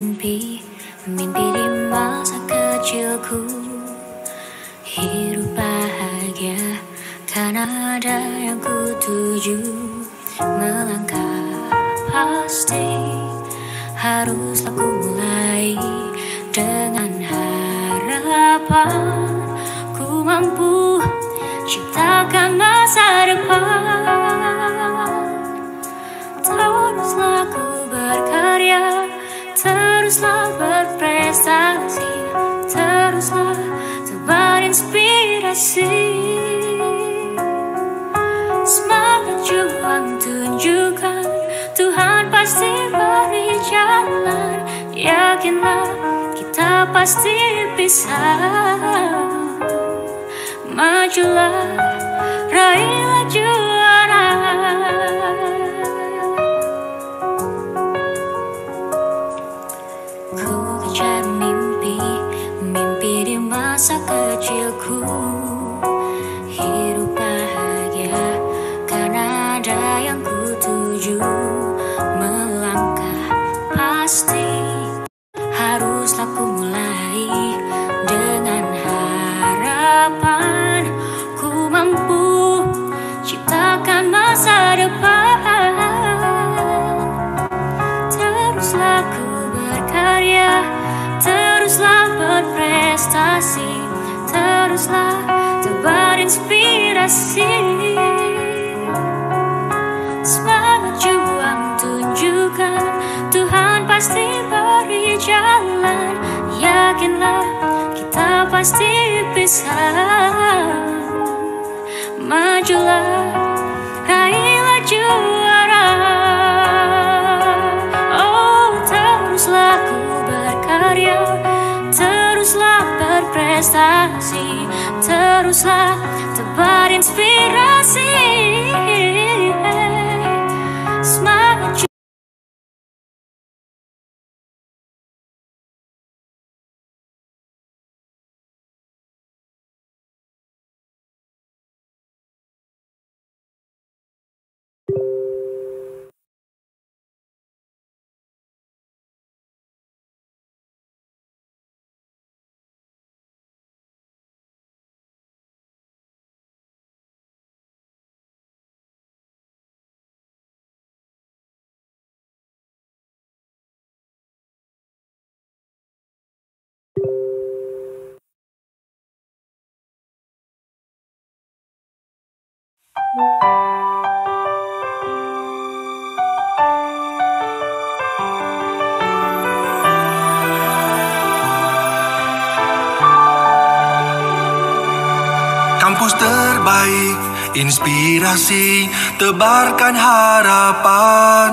Mimpi, mimpi di masa kecilku Hidup bahagia Karena ada yang ku tuju Melangkah pasti harus ku mulai Dengan harapan Ku mampu Ciptakan masa depan kasih Semangat juang tunjukkan Tuhan pasti beri jalan Yakinlah kita pasti bisa Majulah, raihlah juga teruslah inspirasi, Semangat juang tunjukkan Tuhan pasti beri jalan Yakinlah kita pasti bisa Majulah, raihlah juang prestasi Teruslah tebar inspirasi Kampus terbaik, inspirasi, tebarkan harapan.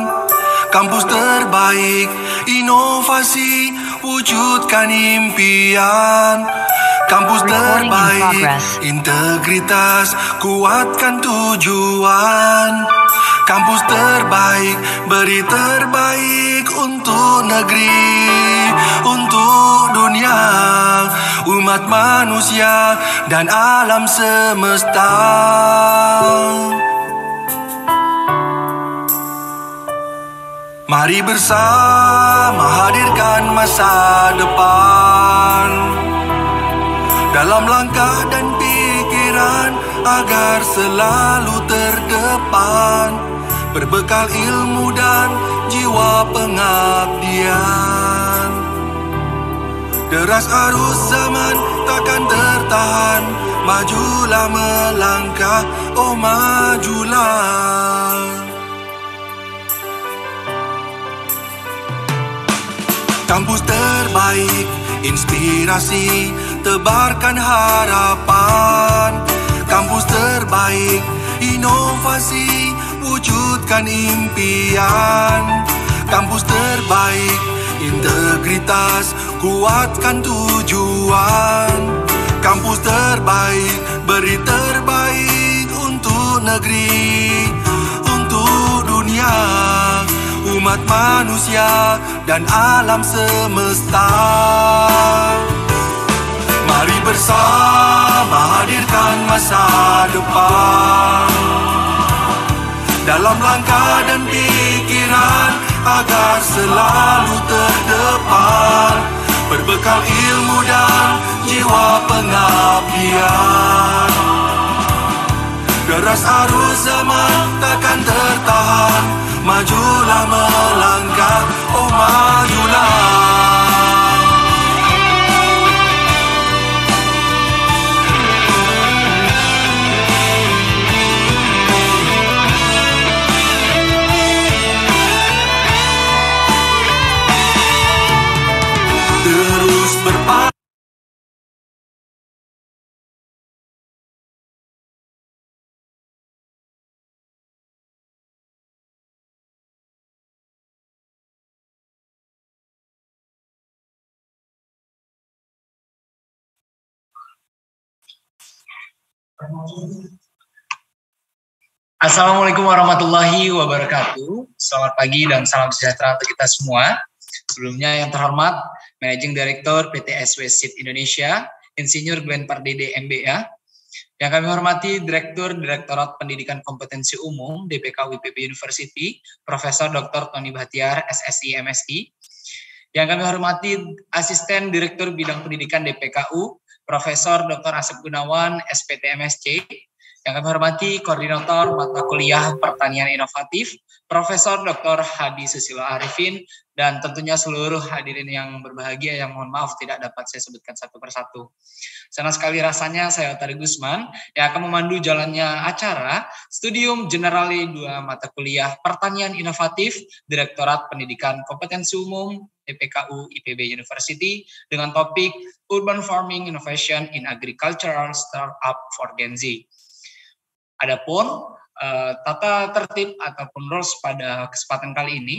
Kampus terbaik, inovasi, wujudkan impian kampus terbaik Integritas kuatkan tujuan Kampus terbaik beri terbaik untuk negeri Untuk dunia Umat manusia dan alam semesta Mari bersama hadirkan masa depan dalam langkah dan pikiran agar selalu terdepan berbekal ilmu dan jiwa pengabdian deras arus zaman takkan tertahan majulah melangkah oh majulah kampus terbaik inspirasi tebarkan harapan Kampus terbaik, inovasi, wujudkan impian Kampus terbaik, integritas, kuatkan tujuan Kampus terbaik, beri terbaik untuk negeri Untuk dunia, umat manusia, dan alam semesta Mari bersama hadirkan masa depan Dalam langkah dan pikiran Agar selalu terdepan Berbekal ilmu dan jiwa pengabdian Deras arus zaman takkan tertahan Majulah melangkah, oh majulah Assalamualaikum warahmatullahi wabarakatuh. Selamat pagi dan salam sejahtera untuk kita semua. Sebelumnya yang terhormat Managing Director PT SW Seed Indonesia, Insinyur Glenn Pardede MBA. Yang kami hormati Direktur Direktorat Pendidikan Kompetensi Umum DPK WPB University, Profesor Dr. Tony Bahtiar, SSI MSI. Yang kami hormati Asisten Direktur Bidang Pendidikan DPKU, Profesor Dr. Asep Gunawan, SPT SPTMSC, yang kami hormati Koordinator Mata Kuliah Pertanian Inovatif, Profesor Dr. Hadi Susilo Arifin, dan tentunya seluruh hadirin yang berbahagia yang mohon maaf tidak dapat saya sebutkan satu persatu. Senang sekali rasanya saya Otari Gusman yang akan memandu jalannya acara Studium Generali dua Mata Kuliah Pertanian Inovatif Direktorat Pendidikan Kompetensi Umum IPKU e IPB University dengan topik Urban Farming Innovation in Agricultural Startup for Gen Z. Adapun uh, tata tertib ataupun rules pada kesempatan kali ini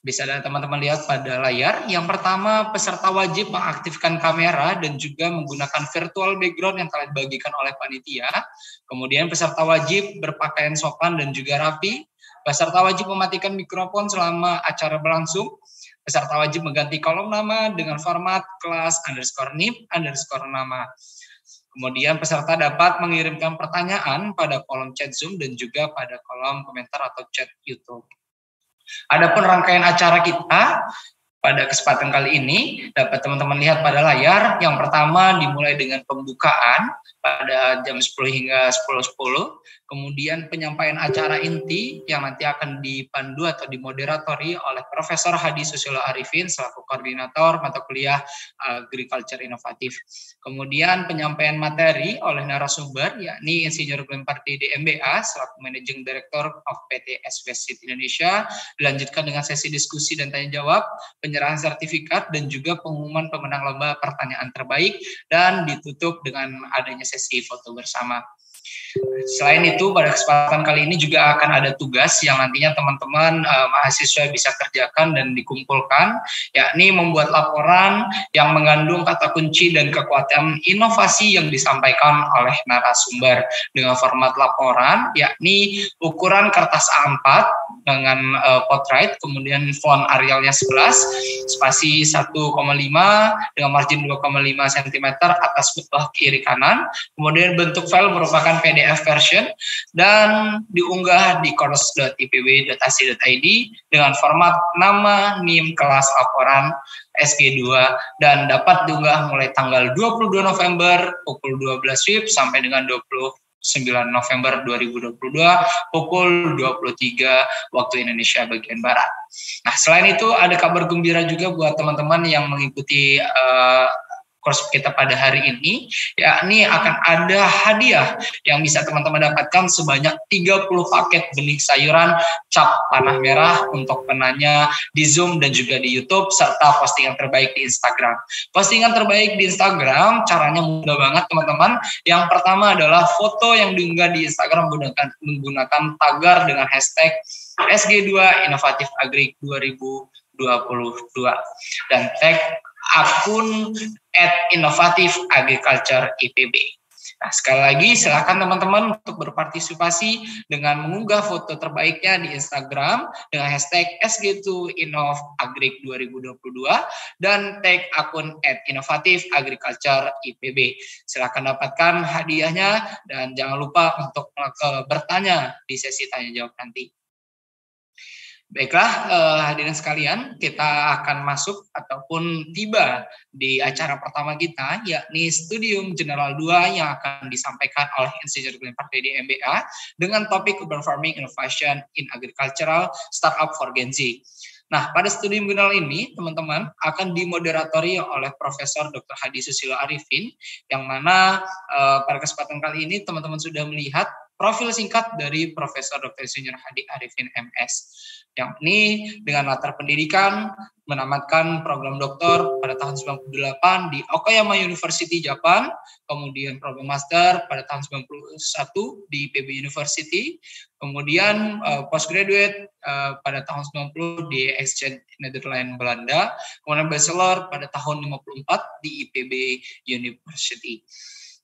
bisa teman-teman lihat pada layar. Yang pertama, peserta wajib mengaktifkan kamera dan juga menggunakan virtual background yang telah dibagikan oleh panitia. Kemudian peserta wajib berpakaian sopan dan juga rapi. Peserta wajib mematikan mikrofon selama acara berlangsung. Peserta wajib mengganti kolom nama dengan format kelas underscore NIP underscore nama. Kemudian peserta dapat mengirimkan pertanyaan pada kolom chat Zoom dan juga pada kolom komentar atau chat YouTube. Adapun rangkaian acara kita pada kesempatan kali ini dapat teman-teman lihat pada layar. Yang pertama dimulai dengan pembukaan pada jam 10 hingga 10.10. Kemudian penyampaian acara inti yang nanti akan dipandu atau dimoderatori oleh Profesor Hadi Susilo Arifin selaku koordinator mata kuliah eh, Agriculture Inovatif. Kemudian penyampaian materi oleh narasumber yakni Insinyur Glempardi DMBA selaku Managing Director of PT SVC Indonesia dilanjutkan dengan sesi diskusi dan tanya jawab penyerahan sertifikat dan juga pengumuman pemenang lomba pertanyaan terbaik dan ditutup dengan adanya sesi foto bersama. Selain itu, pada kesempatan kali ini juga akan ada tugas yang nantinya teman-teman eh, mahasiswa bisa kerjakan dan dikumpulkan, yakni membuat laporan yang mengandung kata kunci dan kekuatan inovasi yang disampaikan oleh narasumber dengan format laporan, yakni ukuran kertas A4 dengan eh, portrait, kemudian font Arialnya 11, spasi 1,5 dengan margin 2,5 cm atas bawah kiri kanan, kemudian bentuk file merupakan PDF PDF version dan diunggah di course.ipw.ac.id dengan format nama, NIM, kelas, laporan, SG2 dan dapat diunggah mulai tanggal 22 November pukul 12 WIB sampai dengan 20 November 2022 pukul 23 waktu Indonesia bagian Barat. Nah, selain itu ada kabar gembira juga buat teman-teman yang mengikuti uh, course kita pada hari ini, yakni akan ada hadiah yang bisa teman-teman dapatkan sebanyak 30 paket benih sayuran cap panah merah untuk penanya di Zoom dan juga di YouTube, serta postingan terbaik di Instagram. Postingan terbaik di Instagram, caranya mudah banget teman-teman. Yang pertama adalah foto yang diunggah di Instagram menggunakan, menggunakan tagar dengan hashtag SG2 Inovatif Agri 2022 dan tag akun at Inovatif Agriculture IPB. Nah, sekali lagi silakan teman-teman untuk berpartisipasi dengan mengunggah foto terbaiknya di Instagram dengan hashtag sg 2 2022 dan tag akun at Inovatif Agriculture IPB. Silakan dapatkan hadiahnya dan jangan lupa untuk eh, bertanya di sesi tanya jawab nanti. Baiklah, eh, hadirin sekalian, kita akan masuk ataupun tiba di acara pertama kita, yakni Studium General 2 yang akan disampaikan oleh Institute Green Party di MBA dengan topik urban farming innovation in agricultural startup for Gen Z. Nah, pada Studium general ini, teman-teman akan dimoderatori oleh Profesor Dr. Hadi Susilo Arifin, yang mana eh, pada kesempatan kali ini teman-teman sudah melihat profil singkat dari Profesor Dr. Insinyur Hadi Arifin MS yang ini dengan latar pendidikan menamatkan program doktor pada tahun 98 di Okayama University Japan, kemudian program master pada tahun 91 di PB University, kemudian uh, postgraduate uh, pada tahun 90 di Exchange Netherlands Belanda, kemudian bachelor pada tahun 54 di IPB University.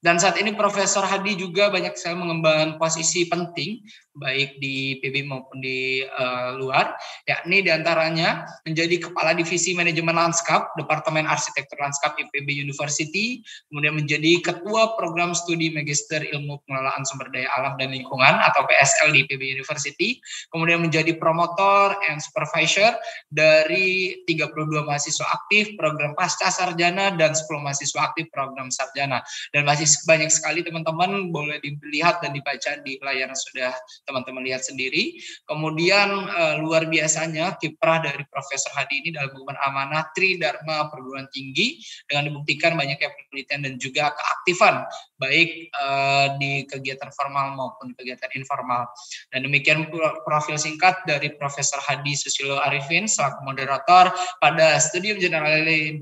Dan saat ini Profesor Hadi juga banyak sekali mengembangkan posisi penting baik di PB maupun di uh, luar yakni diantaranya menjadi kepala divisi manajemen lanskap Departemen Arsitektur Lanskap IPB University kemudian menjadi ketua program studi magister ilmu pengelolaan sumber daya alam dan lingkungan atau PSL di IPB University kemudian menjadi promotor and supervisor dari 32 mahasiswa aktif program pasca sarjana dan 10 mahasiswa aktif program sarjana dan masih banyak sekali teman-teman boleh dilihat dan dibaca di layar sudah teman-teman lihat sendiri. Kemudian uh, luar biasanya kiprah dari Profesor Hadi ini dalam hubungan amanah tri dharma perguruan tinggi dengan dibuktikan banyaknya penelitian dan juga keaktifan baik uh, di kegiatan formal maupun kegiatan informal. Dan demikian profil singkat dari Profesor Hadi Susilo Arifin selaku moderator pada Studium General 2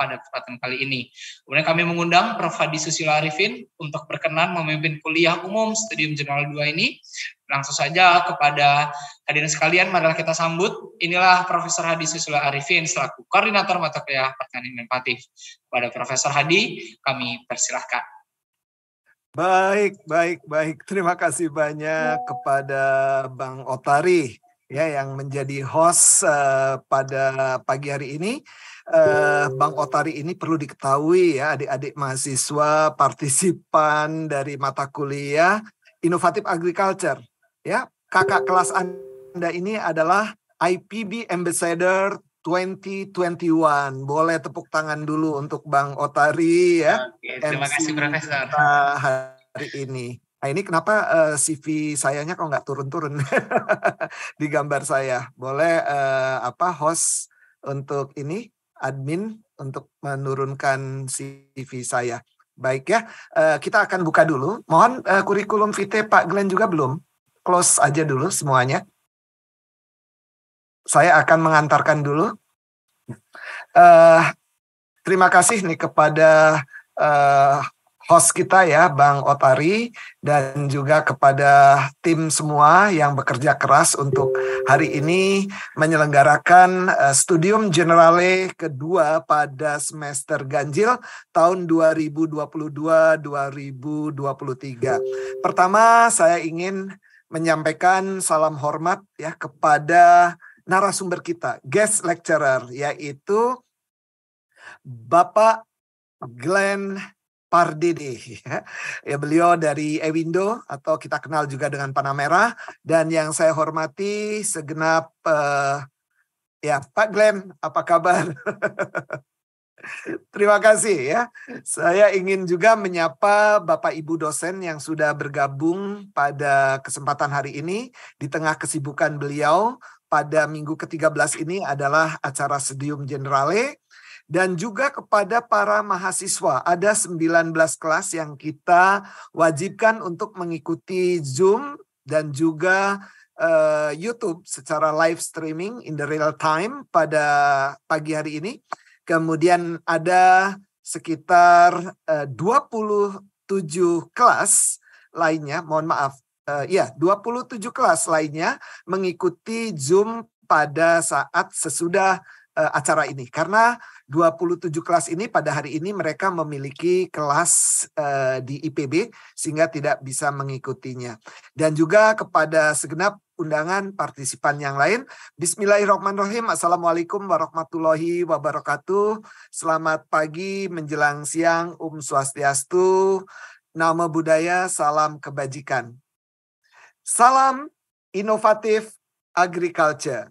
pada kesempatan kali ini. Kemudian kami mengundang Prof. Hadi Susilo Arifin untuk berkenan memimpin kuliah umum Studium General 2 ini Langsung saja kepada hadirin sekalian, marilah kita sambut. Inilah Profesor Hadi Susila Arifin selaku Koordinator Mata Kuliah Pertanian Inovatif. Pada Profesor Hadi, kami persilahkan. Baik, baik, baik. Terima kasih banyak kepada Bang Otari ya yang menjadi host uh, pada pagi hari ini. Uh, Bang Otari ini perlu diketahui ya adik-adik mahasiswa partisipan dari mata kuliah Inovatif Agriculture ya kakak kelas Anda ini adalah IPB Ambassador 2021. Boleh tepuk tangan dulu untuk Bang Otari ya. Oke, terima MC kasih Profesor. hari ini. Nah, ini kenapa uh, eh, CV sayanya kok nggak turun-turun di gambar saya. Boleh uh, apa host untuk ini admin untuk menurunkan CV saya. Baik ya, uh, kita akan buka dulu. Mohon uh, kurikulum vitae Pak Glenn juga belum? close aja dulu semuanya. Saya akan mengantarkan dulu. Uh, terima kasih nih kepada uh, host kita ya, Bang Otari, dan juga kepada tim semua yang bekerja keras untuk hari ini menyelenggarakan uh, Studium Generale kedua pada semester ganjil tahun 2022-2023. Pertama, saya ingin menyampaikan salam hormat ya kepada narasumber kita, guest lecturer yaitu Bapak Glenn Pardede ya. ya beliau dari Ewindo atau kita kenal juga dengan Panamera dan yang saya hormati segenap uh, ya Pak Glenn apa kabar Terima kasih ya. Saya ingin juga menyapa Bapak Ibu dosen yang sudah bergabung pada kesempatan hari ini di tengah kesibukan beliau pada minggu ke-13 ini adalah acara Sedium Generale dan juga kepada para mahasiswa. Ada 19 kelas yang kita wajibkan untuk mengikuti Zoom dan juga uh, YouTube secara live streaming in the real time pada pagi hari ini. Kemudian ada sekitar eh, uh, 27 kelas lainnya, mohon maaf, uh, ya 27 kelas lainnya mengikuti Zoom pada saat sesudah uh, acara ini karena 27 kelas ini pada hari ini mereka memiliki kelas uh, di IPB sehingga tidak bisa mengikutinya. Dan juga kepada segenap undangan partisipan yang lain. Bismillahirrahmanirrahim. Assalamualaikum warahmatullahi wabarakatuh. Selamat pagi menjelang siang. Um Swastiastu. Nama budaya, salam kebajikan. Salam inovatif agriculture.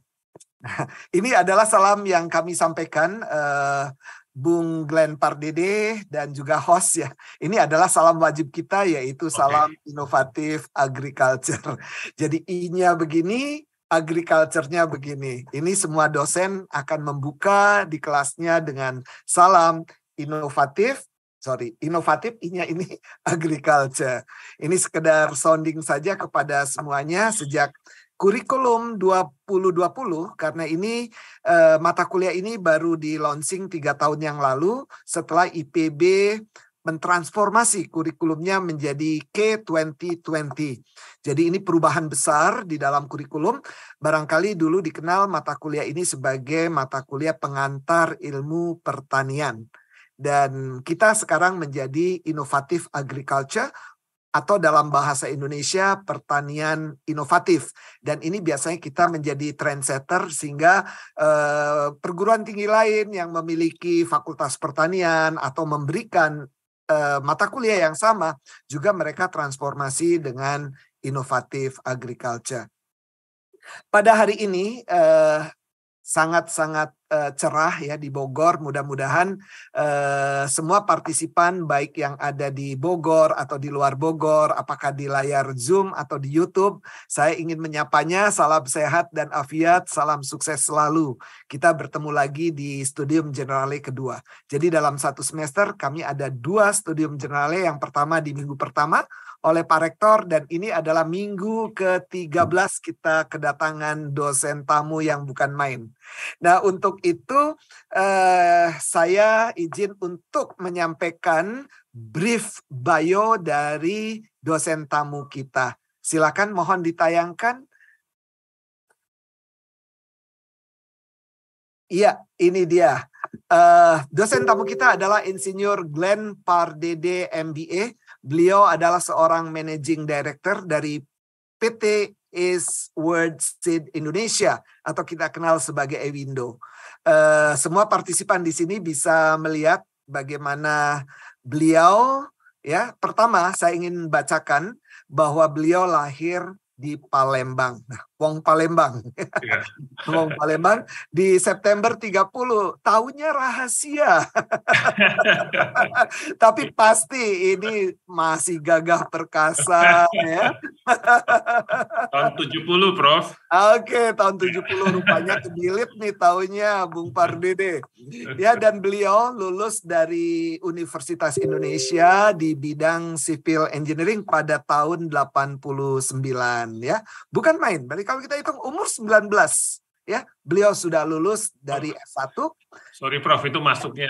ini adalah salam yang kami sampaikan uh, Bung Glenn Pardede dan juga host ya. Ini adalah salam wajib kita yaitu okay. salam inovatif agriculture. Jadi I-nya begini, agriculture-nya begini. Ini semua dosen akan membuka di kelasnya dengan salam inovatif sorry, inovatif i ini agriculture. Ini sekedar sounding saja kepada semuanya sejak kurikulum 2020 karena ini eh, mata kuliah ini baru di launching tiga tahun yang lalu setelah IPB mentransformasi kurikulumnya menjadi K2020. Jadi ini perubahan besar di dalam kurikulum. Barangkali dulu dikenal mata kuliah ini sebagai mata kuliah pengantar ilmu pertanian dan kita sekarang menjadi inovatif agriculture atau dalam bahasa Indonesia pertanian inovatif dan ini biasanya kita menjadi trendsetter sehingga eh, perguruan tinggi lain yang memiliki fakultas pertanian atau memberikan eh, mata kuliah yang sama juga mereka transformasi dengan inovatif agriculture. Pada hari ini eh, sangat-sangat Eh, cerah ya di Bogor. Mudah-mudahan uh, semua partisipan baik yang ada di Bogor atau di luar Bogor, apakah di layar Zoom atau di YouTube, saya ingin menyapanya. Salam sehat dan afiat, salam sukses selalu. Kita bertemu lagi di Studium Generale kedua. Jadi dalam satu semester kami ada dua Studium Generale. Yang pertama di minggu pertama oleh Pak Rektor dan ini adalah minggu ke-13 kita kedatangan dosen tamu yang bukan main. Nah, untuk itu eh, saya izin untuk menyampaikan brief bio dari dosen tamu kita. Silakan mohon ditayangkan. Iya, ini dia. Uh, dosen tamu kita adalah Insinyur Glenn Pardede MBA Beliau adalah seorang managing director dari PT is World Seed Indonesia atau kita kenal sebagai Ewindo. Uh, semua partisipan di sini bisa melihat bagaimana beliau ya. Pertama, saya ingin bacakan bahwa beliau lahir di Palembang. Nah, Wong Palembang. Yeah. Wong Palembang di September 30 tahunnya rahasia. Tapi pasti ini masih gagah perkasa ya. tahun 70, Prof. Oke, tahun 70 rupanya kebilit nih tahunnya Bung Pardede. Ya dan beliau lulus dari Universitas Indonesia di bidang Civil Engineering pada tahun 89 ya. Bukan main. Berarti kalau kita hitung umur 19 ya beliau sudah lulus dari S1. Sorry Prof, itu masuknya.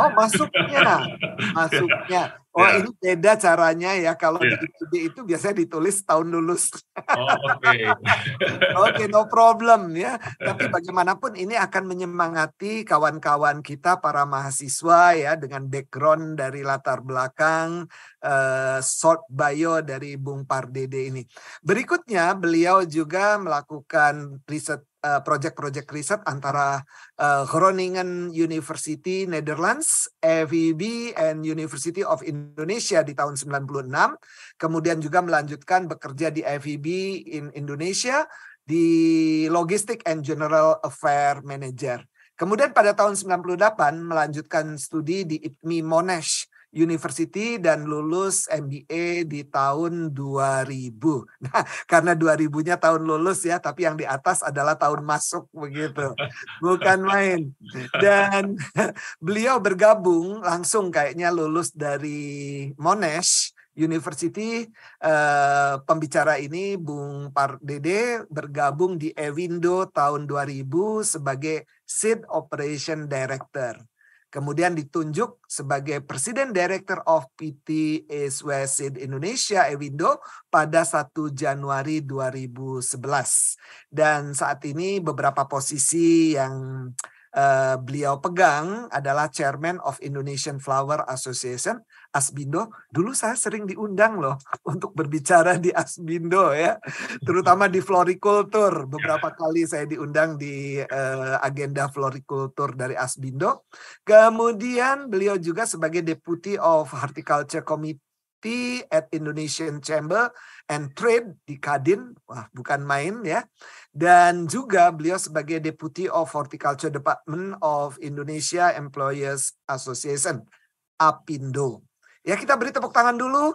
Oh, masuknya. Masuknya. Ya. Oh, yeah. ini beda caranya ya kalau yeah. di ya. ITB itu biasanya ditulis tahun lulus. Oh, oke. Okay. okay, no problem ya. Tapi bagaimanapun ini akan menyemangati kawan-kawan kita para mahasiswa ya dengan background dari latar belakang uh, short bio dari Bung Pardede ini. Berikutnya beliau juga melakukan riset Eh, project-project riset antara uh, Groningen University Netherlands, FEB and University of Indonesia di tahun 96, kemudian juga melanjutkan bekerja di FEB in Indonesia di Logistic and General Affair Manager. Kemudian pada tahun 98 melanjutkan studi di IPMI Monash University dan lulus MBA di tahun 2000. Nah, karena 2000-nya tahun lulus ya, tapi yang di atas adalah tahun masuk begitu. Bukan main. Dan beliau bergabung langsung kayaknya lulus dari Monash University eh, pembicara ini Bung Pardede bergabung di Ewindo tahun 2000 sebagai Seed Operation Director. Kemudian ditunjuk sebagai Presiden Director of PT Swasid Indonesia Ewindo pada 1 Januari 2011. Dan saat ini beberapa posisi yang uh, beliau pegang adalah Chairman of Indonesian Flower Association Asbindo, dulu saya sering diundang loh untuk berbicara di Asbindo ya, terutama di florikultur. Beberapa ya. kali saya diundang di uh, agenda florikultur dari Asbindo. Kemudian beliau juga sebagai Deputy of Horticulture Committee at Indonesian Chamber and Trade di Kadin, wah bukan main ya. Dan juga beliau sebagai Deputy of Horticulture Department of Indonesia Employers Association, APindo. Ya kita beri tepuk tangan dulu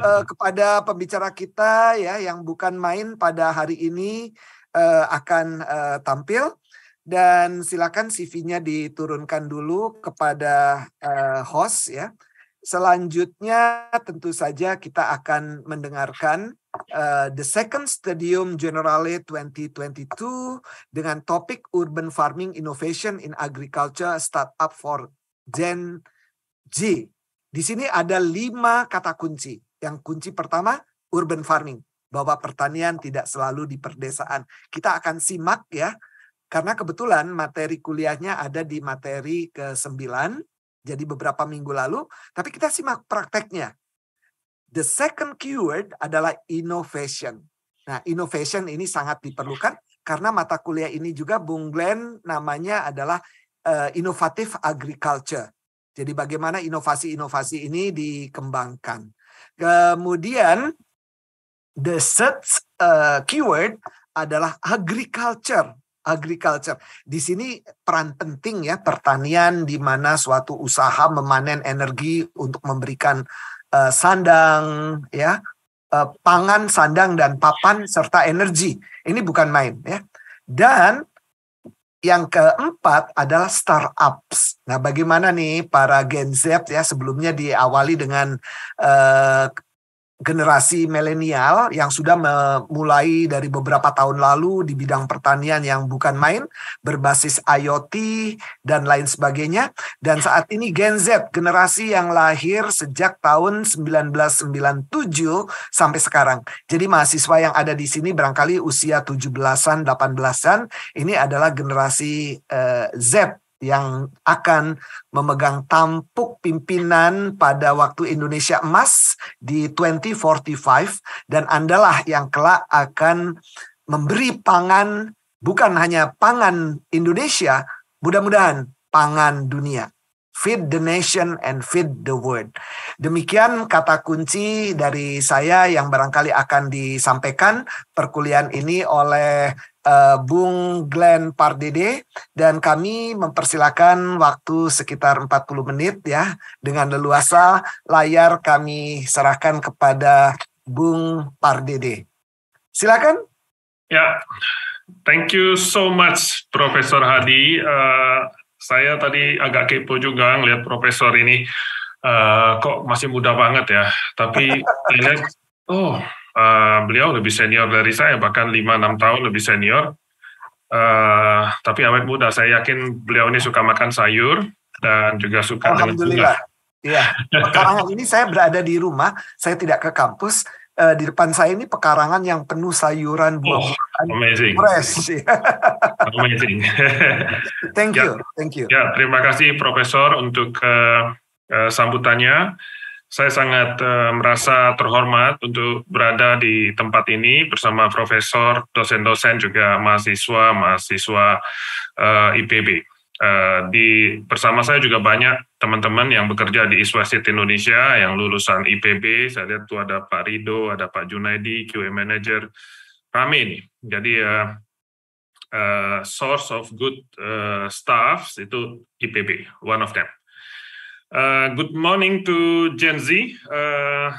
uh, kepada pembicara kita ya yang bukan main pada hari ini uh, akan uh, tampil dan silakan CV-nya diturunkan dulu kepada uh, host ya. Selanjutnya tentu saja kita akan mendengarkan uh, The Second Stadium Generale 2022 dengan topik Urban Farming Innovation in Agriculture Startup for Gen G. Di sini ada lima kata kunci. Yang kunci pertama, urban farming. Bahwa pertanian tidak selalu di perdesaan. Kita akan simak ya, karena kebetulan materi kuliahnya ada di materi ke-9, jadi beberapa minggu lalu, tapi kita simak prakteknya. The second keyword adalah innovation. Nah, innovation ini sangat diperlukan karena mata kuliah ini juga Bung Glenn namanya adalah uh, innovative agriculture. Jadi bagaimana inovasi-inovasi ini dikembangkan. Kemudian the search uh, keyword adalah agriculture. Agriculture. Di sini peran penting ya pertanian di mana suatu usaha memanen energi untuk memberikan uh, sandang ya, uh, pangan, sandang dan papan serta energi. Ini bukan main ya. Dan yang keempat adalah startups. Nah, bagaimana nih para Gen Z ya sebelumnya diawali dengan uh, generasi milenial yang sudah mulai dari beberapa tahun lalu di bidang pertanian yang bukan main berbasis IoT dan lain sebagainya dan saat ini Gen Z generasi yang lahir sejak tahun 1997 sampai sekarang. Jadi mahasiswa yang ada di sini barangkali usia 17-an, 18-an ini adalah generasi uh, Z yang akan memegang tampuk pimpinan pada waktu Indonesia emas di 2045 dan Andalah yang kelak akan memberi pangan bukan hanya pangan Indonesia, mudah-mudahan pangan dunia. Feed the nation and feed the world. Demikian kata kunci dari saya yang barangkali akan disampaikan perkuliahan ini oleh uh, Bung Glenn Pardede dan kami mempersilahkan waktu sekitar 40 menit ya dengan leluasa layar kami serahkan kepada Bung Pardede. Silakan. Ya, thank you so much Profesor Hadi. Uh, saya tadi agak kepo juga ngelihat profesor ini uh, kok masih muda banget ya. Tapi lihat, oh uh, beliau lebih senior dari saya, bahkan 5 enam tahun lebih senior. Uh, tapi awet muda, saya yakin beliau ini suka makan sayur dan juga suka dengan bunga. Alhamdulillah. Iya, sekarang ini saya berada di rumah, saya tidak ke kampus, uh, di depan saya ini pekarangan yang penuh sayuran buah oh, amazing amazing thank ya. you ya, thank you ya terima kasih profesor untuk uh, uh, sambutannya saya sangat uh, merasa terhormat untuk berada di tempat ini bersama profesor, dosen-dosen juga mahasiswa, mahasiswa uh, IPB. Uh, di bersama saya juga banyak teman-teman yang bekerja di Iswasit Indonesia yang lulusan IPB, saya lihat tuh ada Pak Rido, ada Pak Junaidi, QA Manager, rame ini Jadi uh, uh, source of good uh, staffs itu IPB, one of them. Uh, good morning to Gen Z. Uh,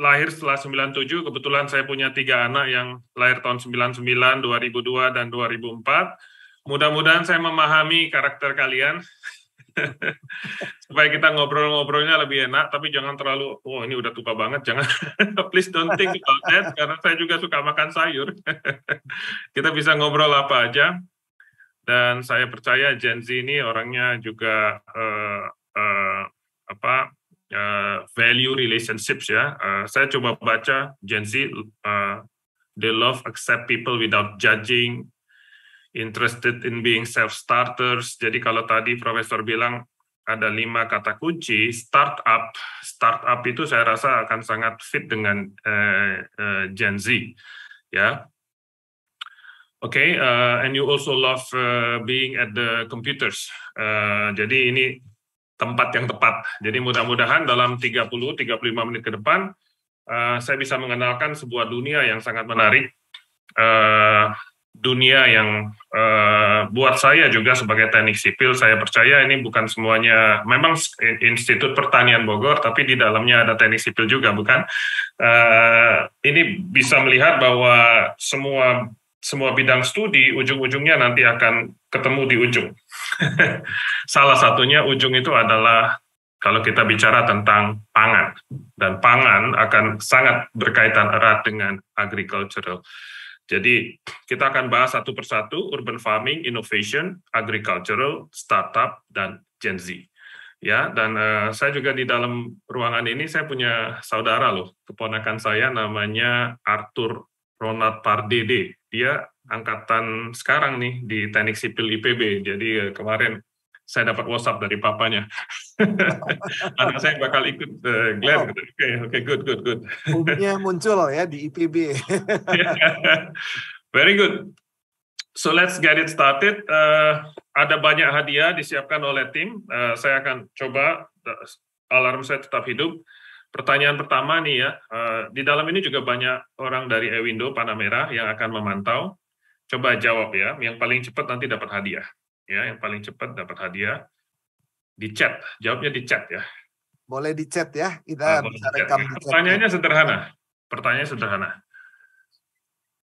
lahir setelah 97, kebetulan saya punya tiga anak yang lahir tahun 99, 2002, dan 2004. Mudah-mudahan saya memahami karakter kalian. supaya kita ngobrol-ngobrolnya lebih enak tapi jangan terlalu oh ini udah tua banget jangan please don't think about that karena saya juga suka makan sayur kita bisa ngobrol apa aja dan saya percaya Gen Z ini orangnya juga uh, uh, apa uh, value relationships ya uh, saya coba baca Gen Z uh, they love accept people without judging interested in being self-starters. Jadi kalau tadi Profesor bilang ada lima kata kunci startup startup itu saya rasa akan sangat fit dengan eh, eh, Gen Z ya oke okay, uh, eh, and you also love uh, being at the computers uh, jadi ini tempat yang tepat jadi mudah-mudahan dalam 30 35 menit ke depan uh, saya bisa mengenalkan sebuah dunia yang sangat menarik uh, dunia yang uh, buat saya juga sebagai teknik sipil saya percaya ini bukan semuanya memang eh, Institut Pertanian Bogor tapi di dalamnya ada teknik sipil juga bukan uh, ini bisa melihat bahwa semua semua bidang studi ujung-ujungnya nanti akan ketemu di ujung salah satunya ujung itu adalah kalau kita bicara tentang pangan dan pangan akan sangat berkaitan erat dengan agricultural jadi kita akan bahas satu persatu urban farming, innovation, agricultural, startup dan Gen Z. Ya, dan uh, saya juga di dalam ruangan ini saya punya saudara loh, keponakan saya namanya Arthur Ronald Pardede. Dia angkatan sekarang nih di Teknik Sipil IPB. Jadi uh, kemarin saya dapat WhatsApp dari papanya. Anak saya bakal ikut uh, Glenn. Oke, oh. oke, okay, okay, good, good, good. Hobinya muncul ya di IPB. Very good. So let's get it started. Uh, ada banyak hadiah disiapkan oleh tim. Uh, saya akan coba alarm saya tetap hidup. Pertanyaan pertama nih ya, uh, di dalam ini juga banyak orang dari Ewindo Panamera yang akan memantau. Coba jawab ya, yang paling cepat nanti dapat hadiah ya yang paling cepat dapat hadiah di chat. Jawabnya di chat ya. Boleh di chat ya. Kita nah, bisa rekam di chat. Ya. Pertanyaannya sederhana. Pertanyaan sederhana.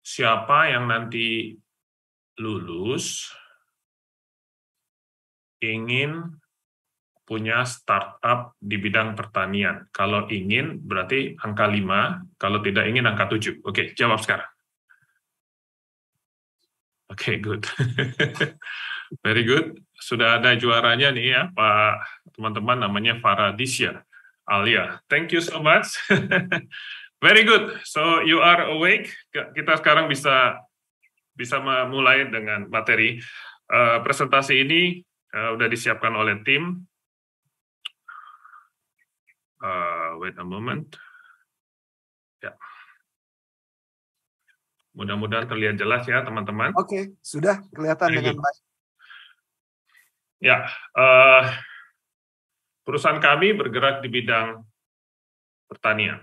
Siapa yang nanti lulus ingin punya startup di bidang pertanian. Kalau ingin berarti angka 5, kalau tidak ingin angka 7. Oke, jawab sekarang. Oke, good. Very good. Sudah ada juaranya nih ya, Pak teman-teman namanya Faradisia, Alia. Thank you so much. Very good. So you are awake. Kita sekarang bisa bisa memulai dengan materi. Uh, presentasi ini uh, eh, udah disiapkan oleh tim. Uh, wait a moment. Ya. Mudah-mudahan terlihat jelas ya, teman-teman. Oke, okay, sudah kelihatan Very dengan baik. Ya, uh, perusahaan kami bergerak di bidang pertanian.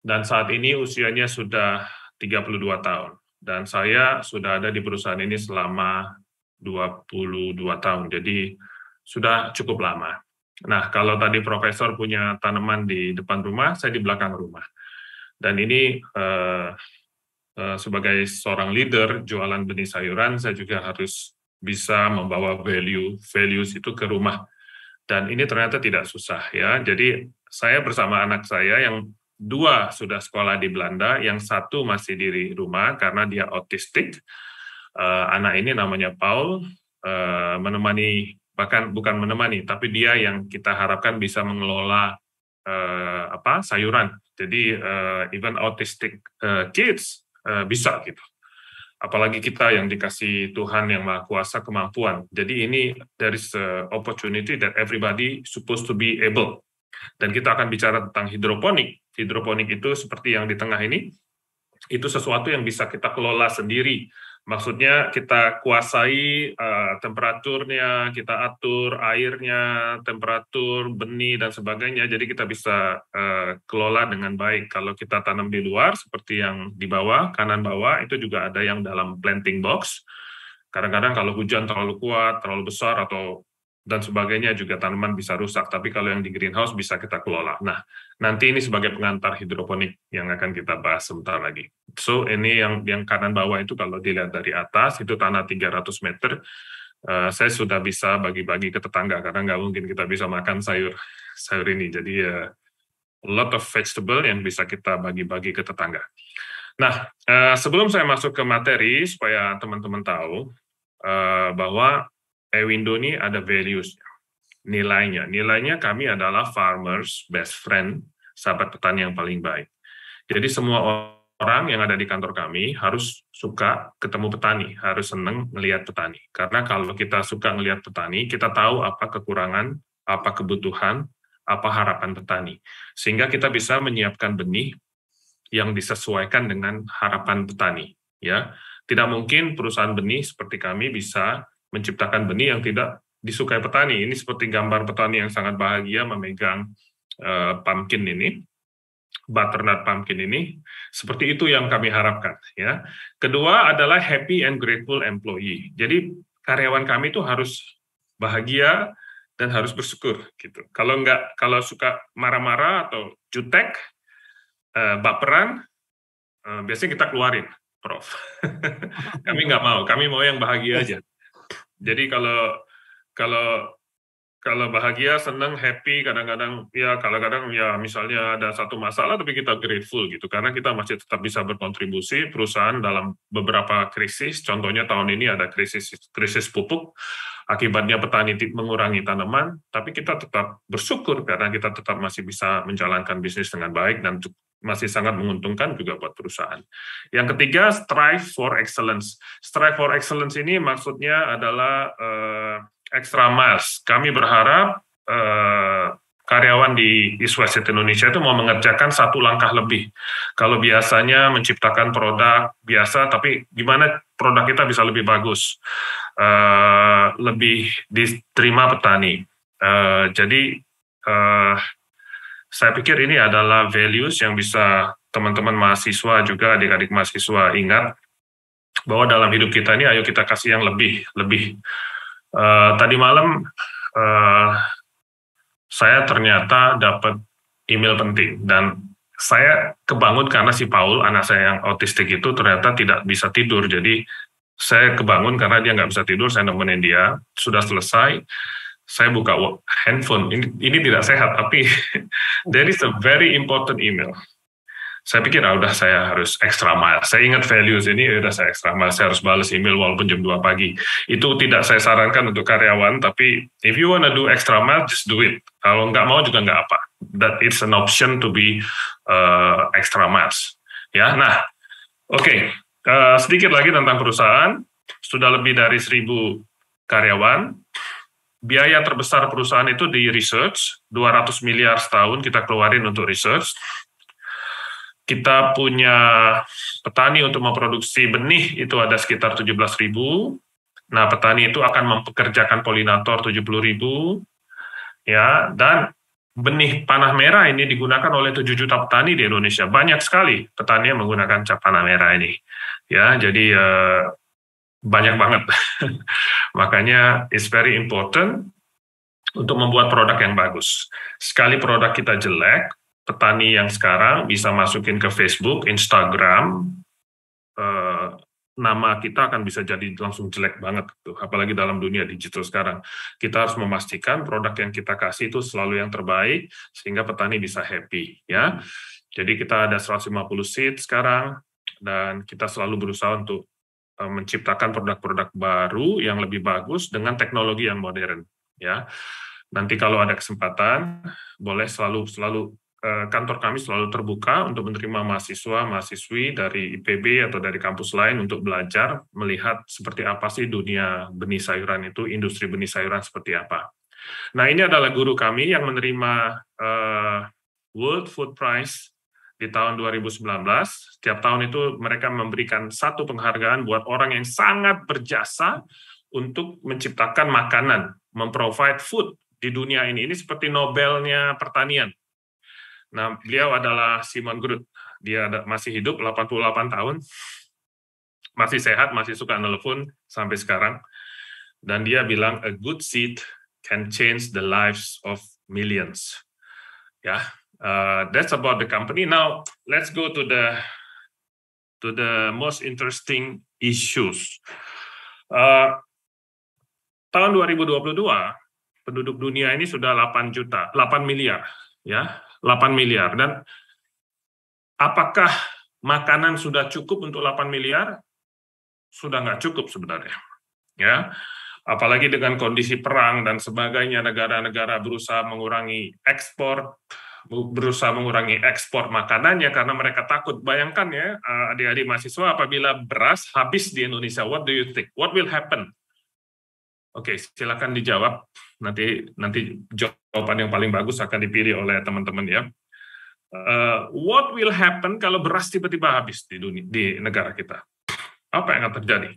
Dan saat ini usianya sudah 32 tahun. Dan saya sudah ada di perusahaan ini selama 22 tahun. Jadi sudah cukup lama. Nah, kalau tadi profesor punya tanaman di depan rumah, saya di belakang rumah. Dan ini uh, uh, sebagai seorang leader jualan benih sayuran, saya juga harus bisa membawa value values itu ke rumah dan ini ternyata tidak susah ya jadi saya bersama anak saya yang dua sudah sekolah di Belanda yang satu masih di rumah karena dia autistik uh, anak ini namanya Paul uh, menemani bahkan bukan menemani tapi dia yang kita harapkan bisa mengelola uh, apa sayuran jadi uh, even autistic uh, kids uh, bisa gitu apalagi kita yang dikasih Tuhan yang Maha Kuasa kemampuan. Jadi ini there is opportunity that everybody supposed to be able. Dan kita akan bicara tentang hidroponik. Hidroponik itu seperti yang di tengah ini, itu sesuatu yang bisa kita kelola sendiri. Maksudnya kita kuasai uh, temperaturnya kita atur, airnya, temperatur, benih dan sebagainya. Jadi kita bisa uh, kelola dengan baik. Kalau kita tanam di luar seperti yang di bawah kanan bawah itu juga ada yang dalam planting box. Kadang-kadang kalau hujan terlalu kuat, terlalu besar atau dan sebagainya juga tanaman bisa rusak. Tapi kalau yang di greenhouse bisa kita kelola. Nah, nanti ini sebagai pengantar hidroponik yang akan kita bahas sebentar lagi. So, ini yang yang kanan bawah itu kalau dilihat dari atas itu tanah 300 meter Eh, saya sudah bisa bagi-bagi ke tetangga karena nggak mungkin kita bisa makan sayur sayur ini. Jadi uh, lot of vegetable yang bisa kita bagi-bagi ke tetangga. Nah, uh, sebelum saya masuk ke materi supaya teman-teman tahu uh, bahwa Ewindo ini ada values nilainya. Nilainya kami adalah farmers best friend, sahabat petani yang paling baik. Jadi semua orang orang yang ada di kantor kami harus suka ketemu petani, harus senang melihat petani. Karena kalau kita suka melihat petani, kita tahu apa kekurangan, apa kebutuhan, apa harapan petani. Sehingga kita bisa menyiapkan benih yang disesuaikan dengan harapan petani. Ya, tidak mungkin perusahaan benih seperti kami bisa menciptakan benih yang tidak disukai petani. Ini seperti gambar petani yang sangat bahagia memegang uh, pumpkin ini butternut pumpkin ini. Seperti itu yang kami harapkan. Ya. Kedua adalah happy and grateful employee. Jadi karyawan kami itu harus bahagia dan harus bersyukur gitu. Kalau nggak kalau suka marah-marah atau jutek, eh, baperan, eh, biasanya kita keluarin, Prof. kami nggak mau, kami mau yang bahagia aja. Jadi kalau kalau kalau bahagia, senang, happy, kadang-kadang ya kadang-kadang ya misalnya ada satu masalah tapi kita grateful gitu karena kita masih tetap bisa berkontribusi perusahaan dalam beberapa krisis. Contohnya tahun ini ada krisis krisis pupuk akibatnya petani mengurangi tanaman, tapi kita tetap bersyukur karena kita tetap masih bisa menjalankan bisnis dengan baik dan masih sangat menguntungkan juga buat perusahaan. Yang ketiga, strive for excellence. Strive for excellence ini maksudnya adalah uh, Extra Mas, kami berharap eh, karyawan di East West Indonesia itu mau mengerjakan satu langkah lebih. Kalau biasanya menciptakan produk biasa, tapi gimana produk kita bisa lebih bagus, uh, lebih diterima petani. Uh, jadi uh, saya pikir ini adalah values yang bisa teman-teman mahasiswa juga adik-adik mahasiswa ingat bahwa dalam hidup kita ini ayo kita kasih yang lebih, lebih Uh, tadi malam uh, saya ternyata dapat email penting dan saya kebangun karena si Paul anak saya yang autistik itu ternyata tidak bisa tidur jadi saya kebangun karena dia nggak bisa tidur saya nemenin dia sudah selesai saya buka handphone ini, ini tidak sehat tapi there is a very important email saya pikir ah, udah saya harus ekstra mile. Saya ingat values ini ya udah saya ekstra mile, saya harus balas email walaupun jam 2 pagi. Itu tidak saya sarankan untuk karyawan, tapi if you wanna do extra mile, just do it. Kalau nggak mau juga nggak apa. That it's an option to be uh, extra mile. Ya, nah, oke. Okay. Uh, sedikit lagi tentang perusahaan. Sudah lebih dari seribu karyawan. Biaya terbesar perusahaan itu di research, 200 miliar setahun kita keluarin untuk research kita punya petani untuk memproduksi benih itu ada sekitar 17 ribu. Nah, petani itu akan mempekerjakan polinator 70 ribu, ya dan benih panah merah ini digunakan oleh 7 juta petani di Indonesia. Banyak sekali petani yang menggunakan cap panah merah ini. Ya, jadi eh, banyak banget. Makanya it's very important untuk membuat produk yang bagus. Sekali produk kita jelek, petani yang sekarang bisa masukin ke Facebook, Instagram, eh, nama kita akan bisa jadi langsung jelek banget gitu. Apalagi dalam dunia digital sekarang. Kita harus memastikan produk yang kita kasih itu selalu yang terbaik sehingga petani bisa happy ya. Jadi kita ada 150 seat sekarang dan kita selalu berusaha untuk eh, menciptakan produk-produk baru yang lebih bagus dengan teknologi yang modern ya nanti kalau ada kesempatan boleh selalu selalu Eh, kantor kami selalu terbuka untuk menerima mahasiswa, mahasiswi dari IPB atau dari kampus lain untuk belajar melihat seperti apa sih dunia benih sayuran itu, industri benih sayuran seperti apa. Nah, ini adalah guru kami yang menerima uh, World Food Prize di tahun 2019. Setiap tahun itu mereka memberikan satu penghargaan buat orang yang sangat berjasa untuk menciptakan makanan, memprovide food di dunia ini. Ini seperti Nobelnya pertanian Nah, beliau adalah Simon Groot. Dia ada, masih hidup 88 tahun, masih sehat, masih suka nelfon sampai sekarang. Dan dia bilang, a good seed can change the lives of millions. Ya, yeah. uh, that's about the company. Now, let's go to the to the most interesting issues. Uh, tahun 2022 penduduk dunia ini sudah 8 juta, 8 miliar ya. 8 miliar. Dan apakah makanan sudah cukup untuk 8 miliar? Sudah nggak cukup sebenarnya. Ya, apalagi dengan kondisi perang dan sebagainya negara-negara berusaha mengurangi ekspor berusaha mengurangi ekspor makanannya karena mereka takut. Bayangkan ya eh, adik-adik mahasiswa apabila beras habis di Indonesia, what do you think? What will happen? Oke, silakan dijawab. Nanti nanti jawaban yang paling bagus akan dipilih oleh teman-teman ya. Uh, what will happen kalau beras tiba-tiba habis di dunia, di negara kita? Apa yang akan terjadi?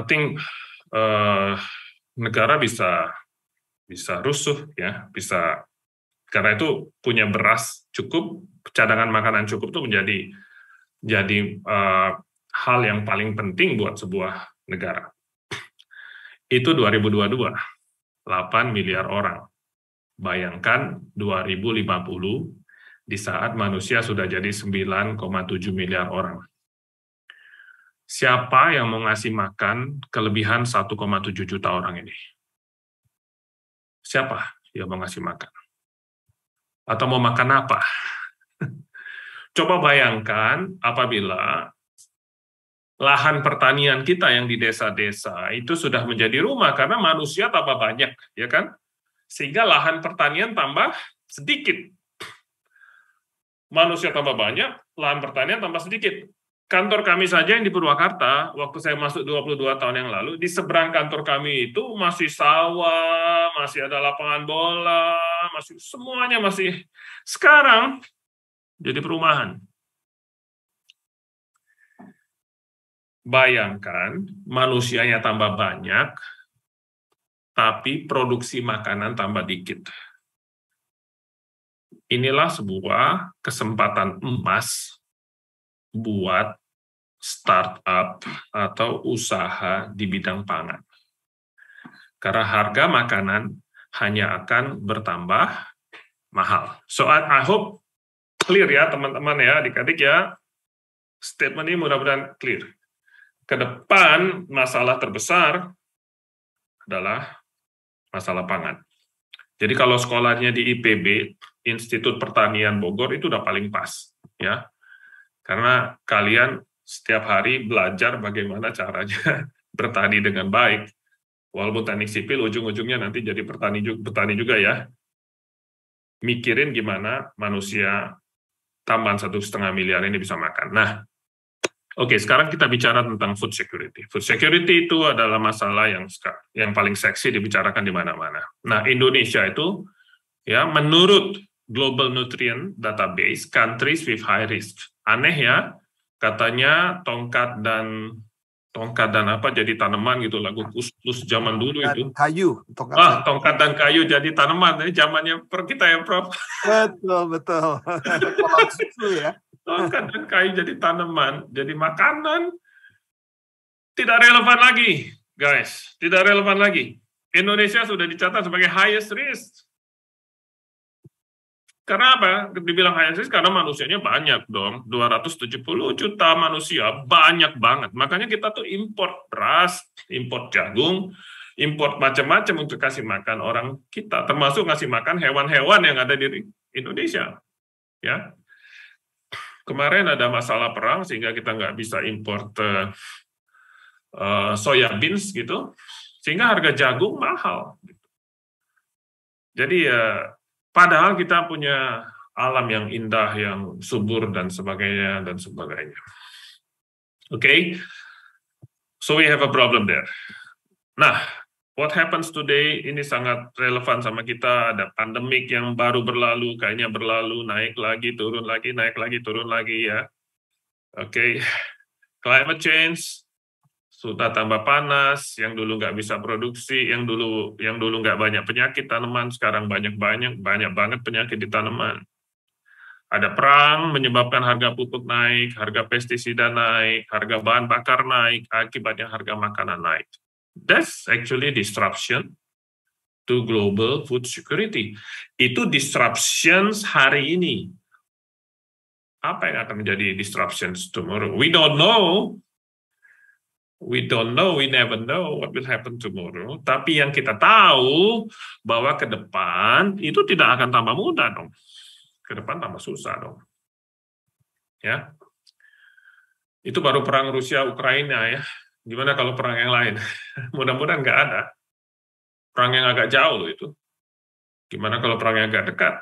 I think uh, negara bisa bisa rusuh ya, bisa karena itu punya beras cukup, cadangan makanan cukup itu menjadi jadi uh, hal yang paling penting buat sebuah negara. Itu 2022, 8 miliar orang. Bayangkan 2050 di saat manusia sudah jadi 9,7 miliar orang. Siapa yang mau ngasih makan kelebihan 1,7 juta orang ini? Siapa yang mau ngasih makan? Atau mau makan apa? Coba bayangkan apabila lahan pertanian kita yang di desa-desa itu sudah menjadi rumah karena manusia tambah banyak, ya kan? Sehingga lahan pertanian tambah sedikit. Manusia tambah banyak, lahan pertanian tambah sedikit. Kantor kami saja yang di Purwakarta, waktu saya masuk 22 tahun yang lalu, di seberang kantor kami itu masih sawah, masih ada lapangan bola, masih semuanya masih sekarang jadi perumahan. Bayangkan manusianya tambah banyak, tapi produksi makanan tambah dikit. Inilah sebuah kesempatan emas buat startup atau usaha di bidang pangan. Karena harga makanan hanya akan bertambah mahal. So I, hope clear ya teman-teman ya adik-adik ya. Statement ini mudah-mudahan clear ke depan masalah terbesar adalah masalah pangan. Jadi kalau sekolahnya di IPB, Institut Pertanian Bogor itu udah paling pas, ya. Karena kalian setiap hari belajar bagaimana caranya bertani dengan baik. Walaupun teknik sipil ujung-ujungnya nanti jadi petani juga, petani juga ya. Mikirin gimana manusia tambahan satu setengah miliar ini bisa makan. Nah, Oke, sekarang kita bicara tentang food security. Food security itu adalah masalah yang yang paling seksi dibicarakan di mana-mana. Nah, Indonesia itu ya menurut Global Nutrient Database, countries with high risk. Aneh ya, katanya tongkat dan tongkat dan apa jadi tanaman gitu lagu kus zaman dulu itu. Kayu, tongkat. Ah, tongkat dan kayu jadi tanaman ya zamannya per kita ya, Prof. Betul, betul. Kalau ya. Bahkan dan kayu jadi tanaman, jadi makanan tidak relevan lagi, guys. Tidak relevan lagi. Indonesia sudah dicatat sebagai highest risk. Karena apa? Dibilang highest risk karena manusianya banyak dong. 270 juta manusia, banyak banget. Makanya kita tuh import beras, import jagung, import macam-macam untuk kasih makan orang kita, termasuk ngasih makan hewan-hewan yang ada di Indonesia. Ya, Kemarin ada masalah perang sehingga kita nggak bisa impor uh, eh, eh, soya beans gitu, sehingga harga jagung mahal. Gitu. Jadi ya padahal kita punya alam yang indah, yang subur dan sebagainya dan sebagainya. Oke, okay? so we have a problem there. Nah, what happens today ini sangat relevan sama kita. Ada pandemik yang baru berlalu, kayaknya berlalu, naik lagi, turun lagi, naik lagi, turun lagi ya. Oke, okay. climate change sudah tambah panas, yang dulu nggak bisa produksi, yang dulu yang dulu nggak banyak penyakit tanaman, sekarang banyak banyak banyak banget penyakit di tanaman. Ada perang menyebabkan harga pupuk naik, harga pestisida naik, harga bahan bakar naik, akibatnya harga makanan naik. That's actually disruption to global food security. Itu disruptions hari ini. Apa yang akan menjadi disruptions tomorrow? We don't know. We don't know, we never know what will happen tomorrow. Tapi yang kita tahu bahwa ke depan itu tidak akan tambah mudah dong. Ke depan tambah susah dong. Ya. Itu baru perang Rusia Ukraina ya. Gimana kalau perang yang lain? Mudah-mudahan nggak ada. Perang yang agak jauh loh itu. Gimana kalau perang yang agak dekat?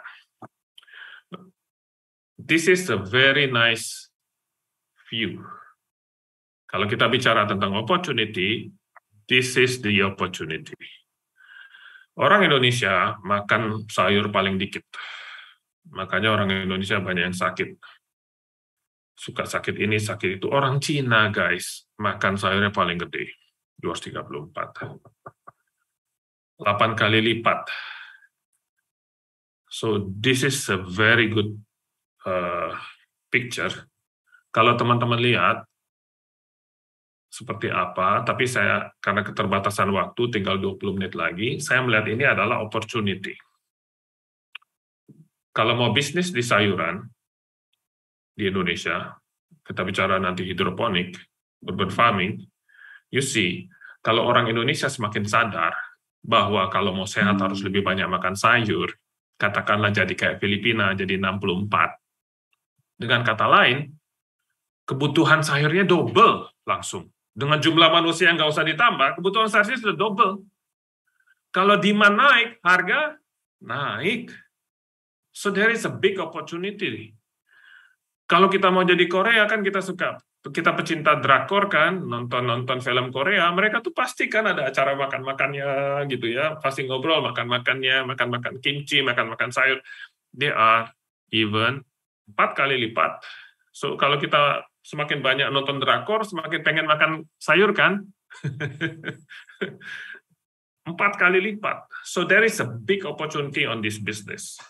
This is a very nice view. Kalau kita bicara tentang opportunity, this is the opportunity. Orang Indonesia makan sayur paling dikit. Makanya orang Indonesia banyak yang sakit. Suka sakit ini, sakit itu. Orang Cina, guys makan sayurnya paling gede, 234. 8 kali lipat. So this is a very good uh, picture. Kalau teman-teman lihat seperti apa, tapi saya karena keterbatasan waktu tinggal 20 menit lagi, saya melihat ini adalah opportunity. Kalau mau bisnis di sayuran di Indonesia, kita bicara nanti hidroponik, urban farming, you see, kalau orang Indonesia semakin sadar bahwa kalau mau sehat harus hmm. lebih banyak makan sayur, katakanlah jadi kayak Filipina, jadi 64. Dengan kata lain, kebutuhan sayurnya double langsung. Dengan jumlah manusia yang nggak usah ditambah, kebutuhan sayurnya sudah double. Kalau demand naik, harga naik. So there is a big opportunity. Kalau kita mau jadi Korea kan kita suka kita pecinta drakor kan, nonton-nonton film Korea, mereka tuh pasti kan ada acara makan-makannya gitu ya, pasti ngobrol makan-makannya, makan-makan kimchi, makan-makan sayur. They are even empat kali lipat. So kalau kita semakin banyak nonton drakor, semakin pengen makan sayur kan? empat kali lipat. So there is a big opportunity on this business.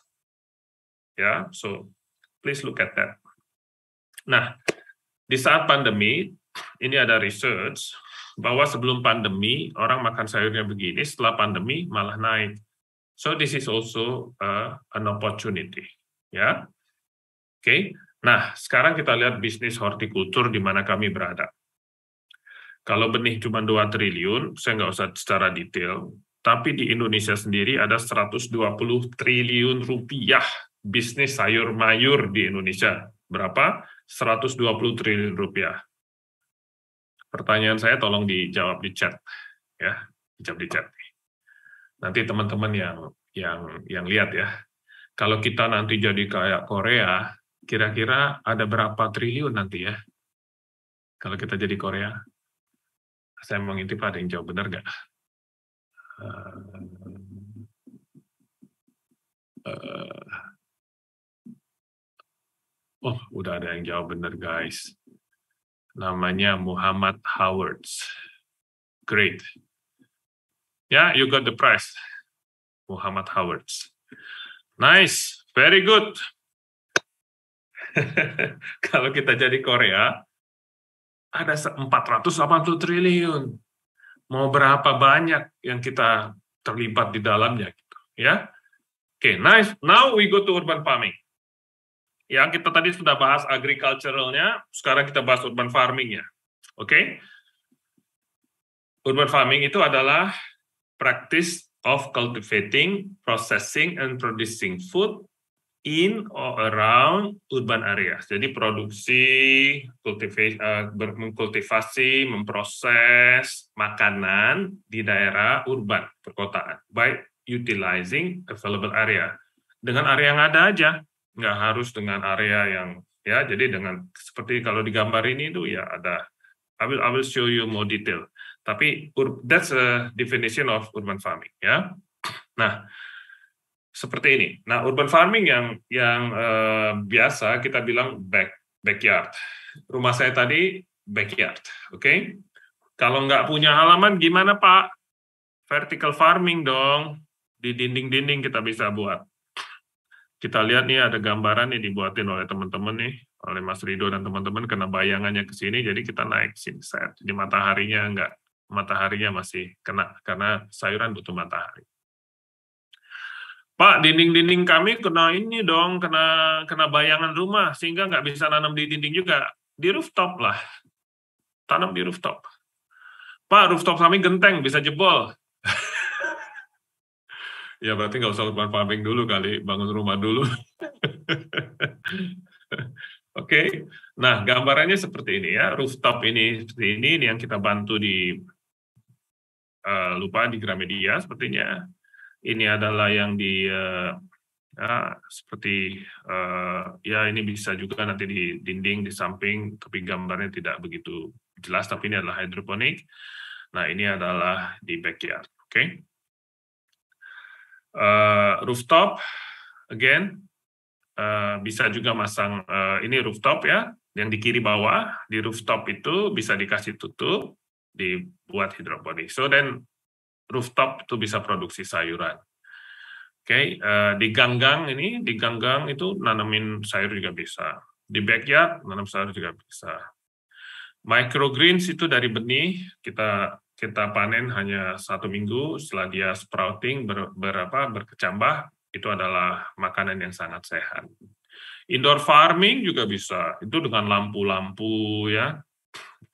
Ya, yeah, so please look at that. Nah, di saat pandemi, ini ada research bahwa sebelum pandemi orang makan sayurnya begini, setelah pandemi malah naik. So this is also uh, an opportunity, ya. Oke. Okay. Nah, sekarang kita lihat bisnis hortikultur di mana kami berada. Kalau benih cuma 2 triliun, saya nggak usah secara detail, tapi di Indonesia sendiri ada 120 triliun rupiah bisnis sayur mayur di Indonesia. Berapa? 120 triliun rupiah. Pertanyaan saya tolong dijawab di chat ya, dijawab di chat. Nanti teman-teman yang yang yang lihat ya. Kalau kita nanti jadi kayak Korea, kira-kira ada berapa triliun nanti ya? Kalau kita jadi Korea, saya mengintip ada yang jawab benar nggak? uh, Oh, udah ada yang jawab benar guys. Namanya Muhammad Howard. Great. Ya, yeah, you got the prize. Muhammad Howard. Nice, very good. Kalau kita jadi Korea, ada 480 triliun. Mau berapa banyak yang kita terlibat di dalamnya gitu, ya? Oke, okay, nice. Now we go to urban farming. Yang kita tadi sudah bahas agriculturalnya, sekarang kita bahas urban farmingnya. Oke? Okay? Urban farming itu adalah practice of cultivating, processing, and producing food in or around urban areas. Jadi produksi, eh, kultivasi, uh, memproses makanan di daerah urban perkotaan by utilizing available area. Dengan area yang ada aja, nggak harus dengan area yang ya jadi dengan seperti kalau di gambar ini itu ya ada I will I will show you more detail tapi that's a definition of urban farming ya nah seperti ini nah urban farming yang yang uh, biasa kita bilang back backyard rumah saya tadi backyard oke okay? kalau nggak punya halaman gimana pak vertical farming dong di dinding-dinding kita bisa buat kita lihat nih ada gambaran nih dibuatin oleh teman-teman nih oleh Mas Rido dan teman-teman kena bayangannya ke sini jadi kita naik sini set jadi mataharinya enggak mataharinya masih kena karena sayuran butuh matahari Pak dinding-dinding kami kena ini dong kena kena bayangan rumah sehingga nggak bisa nanam di dinding juga di rooftop lah tanam di rooftop Pak rooftop kami genteng bisa jebol Ya berarti nggak usah urban farming dulu kali, bangun rumah dulu. Oke, okay. nah gambarannya seperti ini ya, rooftop ini seperti ini, ini yang kita bantu di uh, lupa di Gramedia sepertinya. Ini adalah yang di uh, ya, seperti uh, ya ini bisa juga nanti di dinding di samping, tapi gambarnya tidak begitu jelas. Tapi ini adalah hidroponik. Nah ini adalah di backyard, oke? Okay? uh, rooftop again uh, bisa juga masang uh, ini rooftop ya yang di kiri bawah di rooftop itu bisa dikasih tutup dibuat hidroponik so then rooftop itu bisa produksi sayuran oke okay, uh, di ganggang ini di ganggang itu nanamin sayur juga bisa di backyard nanam sayur juga bisa microgreens itu dari benih kita kita panen hanya satu minggu setelah dia sprouting berapa berkecambah itu adalah makanan yang sangat sehat. Indoor farming juga bisa itu dengan lampu-lampu ya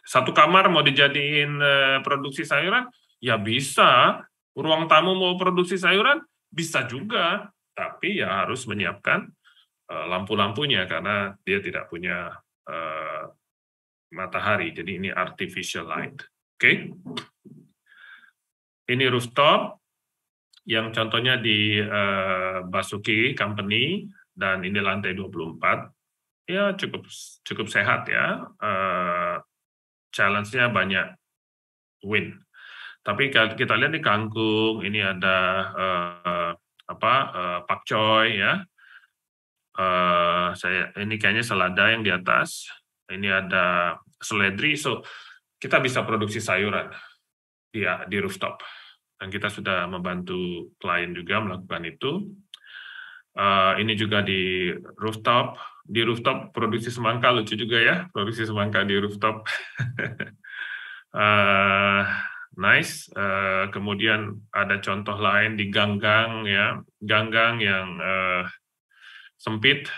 satu kamar mau dijadiin eh, produksi sayuran ya bisa ruang tamu mau produksi sayuran bisa juga tapi ya harus menyiapkan eh, lampu-lampunya karena dia tidak punya eh, matahari. Jadi ini artificial light. Oke. Okay. Ini rooftop yang contohnya di eh, Basuki Company dan ini lantai 24. Ya cukup cukup sehat ya. Eh, challenge-nya banyak win. Tapi kita lihat di Kangkung ini ada eh, apa Pak Choi ya. saya ini kayaknya selada yang di atas. Ini ada seledri. So kita bisa produksi sayuran di, di rooftop. Dan kita sudah membantu klien juga melakukan itu. Uh, ini juga di rooftop. Di rooftop produksi semangka lucu juga ya, produksi semangka di rooftop. uh, nice. Uh, kemudian ada contoh lain di ganggang ya, ganggang yang uh, sempit,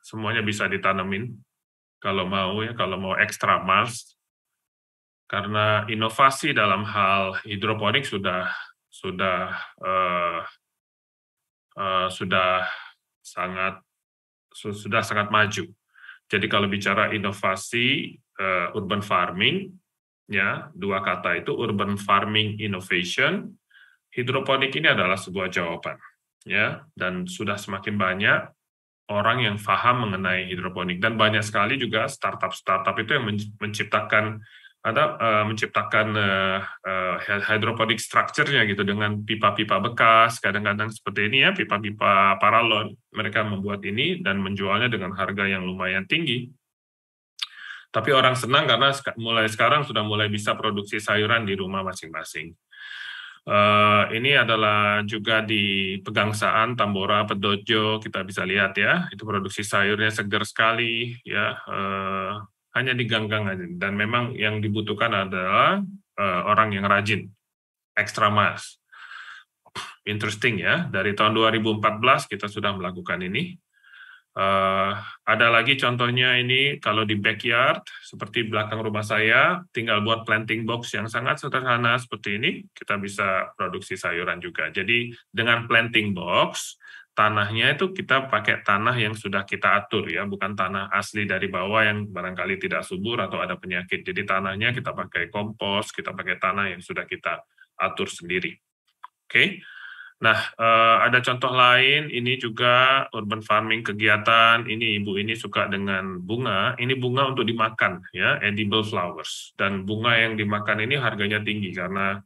semuanya bisa ditanemin. kalau mau ya, kalau mau ekstra mars karena inovasi dalam hal hidroponik sudah sudah uh, uh, sudah sangat sudah sangat maju. Jadi kalau bicara inovasi uh, urban farming, ya dua kata itu urban farming innovation, hidroponik ini adalah sebuah jawaban, ya dan sudah semakin banyak orang yang paham mengenai hidroponik dan banyak sekali juga startup startup itu yang menciptakan ada uh, eh, menciptakan uh, uh, hydroponic structure-nya gitu dengan pipa-pipa bekas kadang-kadang seperti ini ya pipa-pipa paralon mereka membuat ini dan menjualnya dengan harga yang lumayan tinggi tapi orang senang karena mulai sekarang sudah mulai bisa produksi sayuran di rumah masing-masing Uh, ini adalah juga di Pegangsaan, Tambora, Pedojo, kita bisa lihat ya, itu produksi sayurnya segar sekali, ya. Uh, hanya diganggang aja. Dan memang yang dibutuhkan adalah uh, orang yang rajin, ekstra mas. Interesting ya, dari tahun 2014 kita sudah melakukan ini. Uh, ada lagi contohnya ini kalau di backyard seperti belakang rumah saya tinggal buat planting box yang sangat sederhana seperti ini kita bisa produksi sayuran juga. Jadi dengan planting box tanahnya itu kita pakai tanah yang sudah kita atur ya, bukan tanah asli dari bawah yang barangkali tidak subur atau ada penyakit. Jadi tanahnya kita pakai kompos, kita pakai tanah yang sudah kita atur sendiri. Oke. Okay? Nah, eh, ada contoh lain ini juga urban farming kegiatan. Ini ibu ini suka dengan bunga. Ini bunga untuk dimakan ya, edible flowers. Dan bunga yang dimakan ini harganya tinggi karena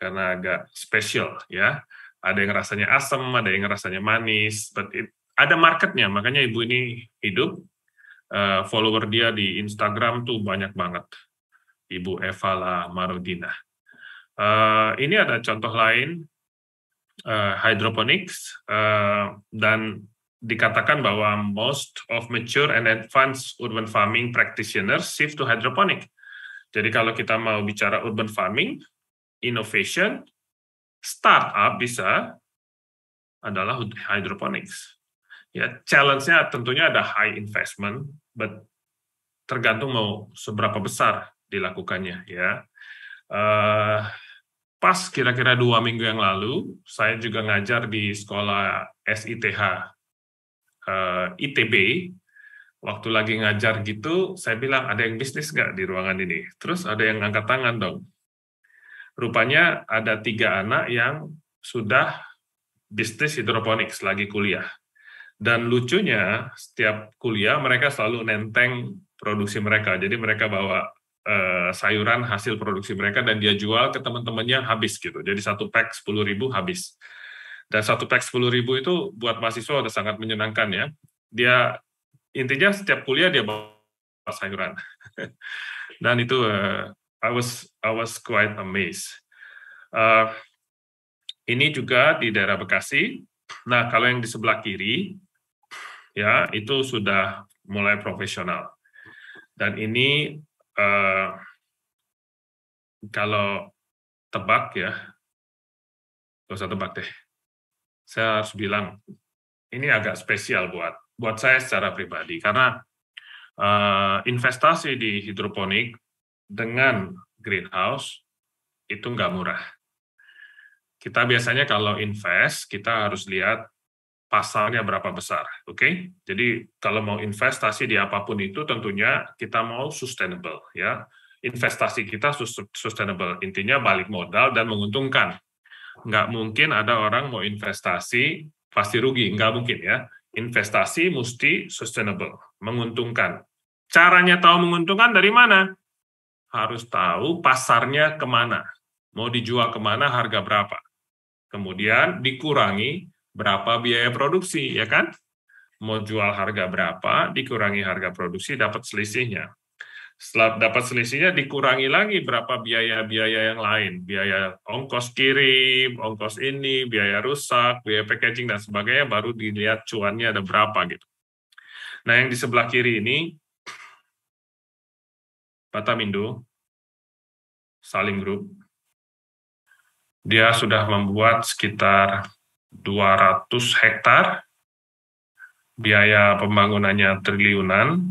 karena agak spesial ya ada yang rasanya asam, ada yang rasanya manis, but it, ada marketnya, makanya ibu ini hidup, uh, follower dia di Instagram tuh banyak banget, ibu Eva La Marodina. Uh, ini ada contoh lain, uh, hydroponics, uh, dan dikatakan bahwa most of mature and advanced urban farming practitioners shift to hydroponic. Jadi kalau kita mau bicara urban farming, innovation, startup bisa adalah hydroponics. Ya, challenge-nya tentunya ada high investment, but tergantung mau seberapa besar dilakukannya ya. Uh, pas kira-kira dua minggu yang lalu, saya juga ngajar di sekolah SITH uh, eh, ITB. Waktu lagi ngajar gitu, saya bilang ada yang bisnis nggak di ruangan ini. Terus ada yang angkat tangan dong rupanya ada tiga anak yang sudah bisnis hidroponik lagi kuliah. Dan lucunya, setiap kuliah mereka selalu nenteng produksi mereka. Jadi mereka bawa eh, sayuran hasil produksi mereka dan dia jual ke teman-temannya habis gitu. Jadi satu pack sepuluh ribu habis. Dan satu pack sepuluh ribu itu buat mahasiswa udah sangat menyenangkan ya. Dia intinya setiap kuliah dia bawa sayuran. dan itu eh, I was I was quite amazed. Uh, ini juga di daerah Bekasi. Nah, kalau yang di sebelah kiri, ya itu sudah mulai profesional. Dan ini uh, kalau tebak ya, gak usah tebak deh. Saya harus bilang ini agak spesial buat buat saya secara pribadi karena uh, investasi di hidroponik dengan greenhouse itu nggak murah. Kita biasanya kalau invest, kita harus lihat pasarnya berapa besar, oke? Okay? Jadi kalau mau investasi di apapun itu tentunya kita mau sustainable, ya. Investasi kita sustainable, intinya balik modal dan menguntungkan. Nggak mungkin ada orang mau investasi pasti rugi, nggak mungkin ya. Investasi mesti sustainable, menguntungkan. Caranya tahu menguntungkan dari mana? harus tahu pasarnya kemana, mau dijual kemana, harga berapa. Kemudian dikurangi berapa biaya produksi, ya kan? Mau jual harga berapa, dikurangi harga produksi, dapat selisihnya. Setelah dapat selisihnya, dikurangi lagi berapa biaya-biaya yang lain. Biaya ongkos kirim, ongkos ini, biaya rusak, biaya packaging, dan sebagainya, baru dilihat cuannya ada berapa gitu. Nah, yang di sebelah kiri ini Batamindo, Salim Group, dia sudah membuat sekitar 200 hektar, biaya pembangunannya triliunan,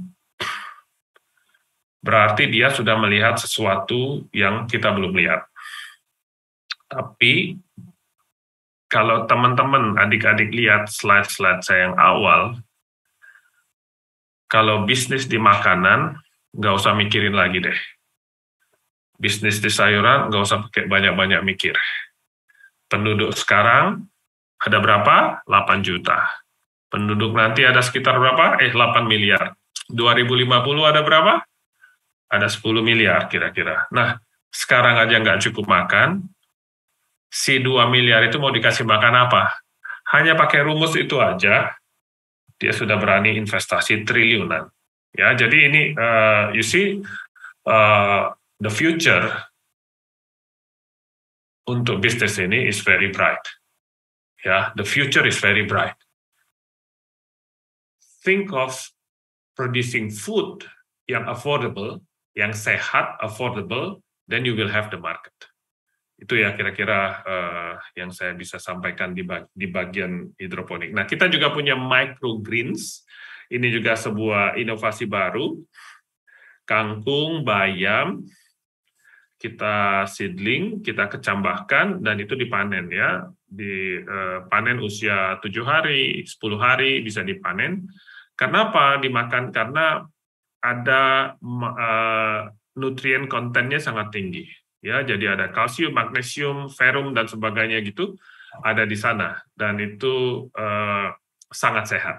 berarti dia sudah melihat sesuatu yang kita belum lihat. Tapi kalau teman-teman adik-adik lihat slide-slide saya yang awal, kalau bisnis di makanan, nggak usah mikirin lagi deh. Bisnis di sayuran nggak usah pakai banyak-banyak mikir. Penduduk sekarang ada berapa? 8 juta. Penduduk nanti ada sekitar berapa? Eh, 8 miliar. 2050 ada berapa? Ada 10 miliar kira-kira. Nah, sekarang aja nggak cukup makan, si 2 miliar itu mau dikasih makan apa? Hanya pakai rumus itu aja, dia sudah berani investasi triliunan. Ya, jadi ini uh, you see uh, the future untuk bisnis ini is very bright. Ya, the future is very bright. Think of producing food yang affordable, yang sehat, affordable, then you will have the market. Itu ya kira-kira uh, yang saya bisa sampaikan di, bag di bagian hidroponik. Nah, kita juga punya microgreens ini juga sebuah inovasi baru. Kangkung, bayam, kita seedling, kita kecambahkan, dan itu dipanen ya. Dipanen eh, usia tujuh hari, 10 hari bisa dipanen. Kenapa dimakan? Karena ada uh, nutrien kontennya sangat tinggi ya jadi ada kalsium magnesium ferum dan sebagainya gitu ada di sana dan itu uh, sangat sehat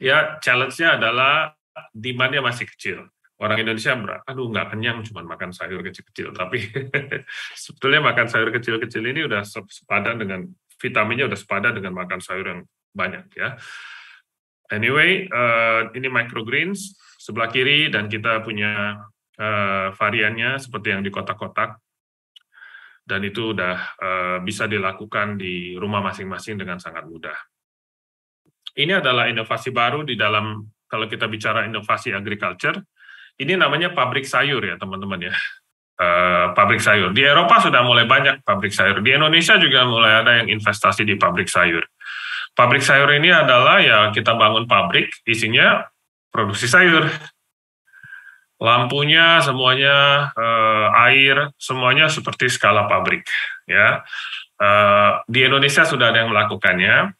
ya challenge-nya adalah demand-nya masih kecil. Orang Indonesia, aduh nggak kenyang cuma makan sayur kecil-kecil. Tapi sebetulnya makan sayur kecil-kecil ini udah sepadan dengan, vitaminnya udah sepadan dengan makan sayur yang banyak ya. Anyway, uh, ini microgreens sebelah kiri dan kita punya uh, variannya seperti yang di kotak-kotak dan itu udah uh, bisa dilakukan di rumah masing-masing dengan sangat mudah. Ini adalah inovasi baru di dalam kalau kita bicara inovasi agriculture. Ini namanya pabrik sayur ya teman-teman ya. Uh, pabrik sayur. Di Eropa sudah mulai banyak pabrik sayur. Di Indonesia juga mulai ada yang investasi di pabrik sayur. Pabrik sayur ini adalah ya kita bangun pabrik, isinya produksi sayur. Lampunya semuanya uh, air, semuanya seperti skala pabrik ya. Uh, di Indonesia sudah ada yang melakukannya.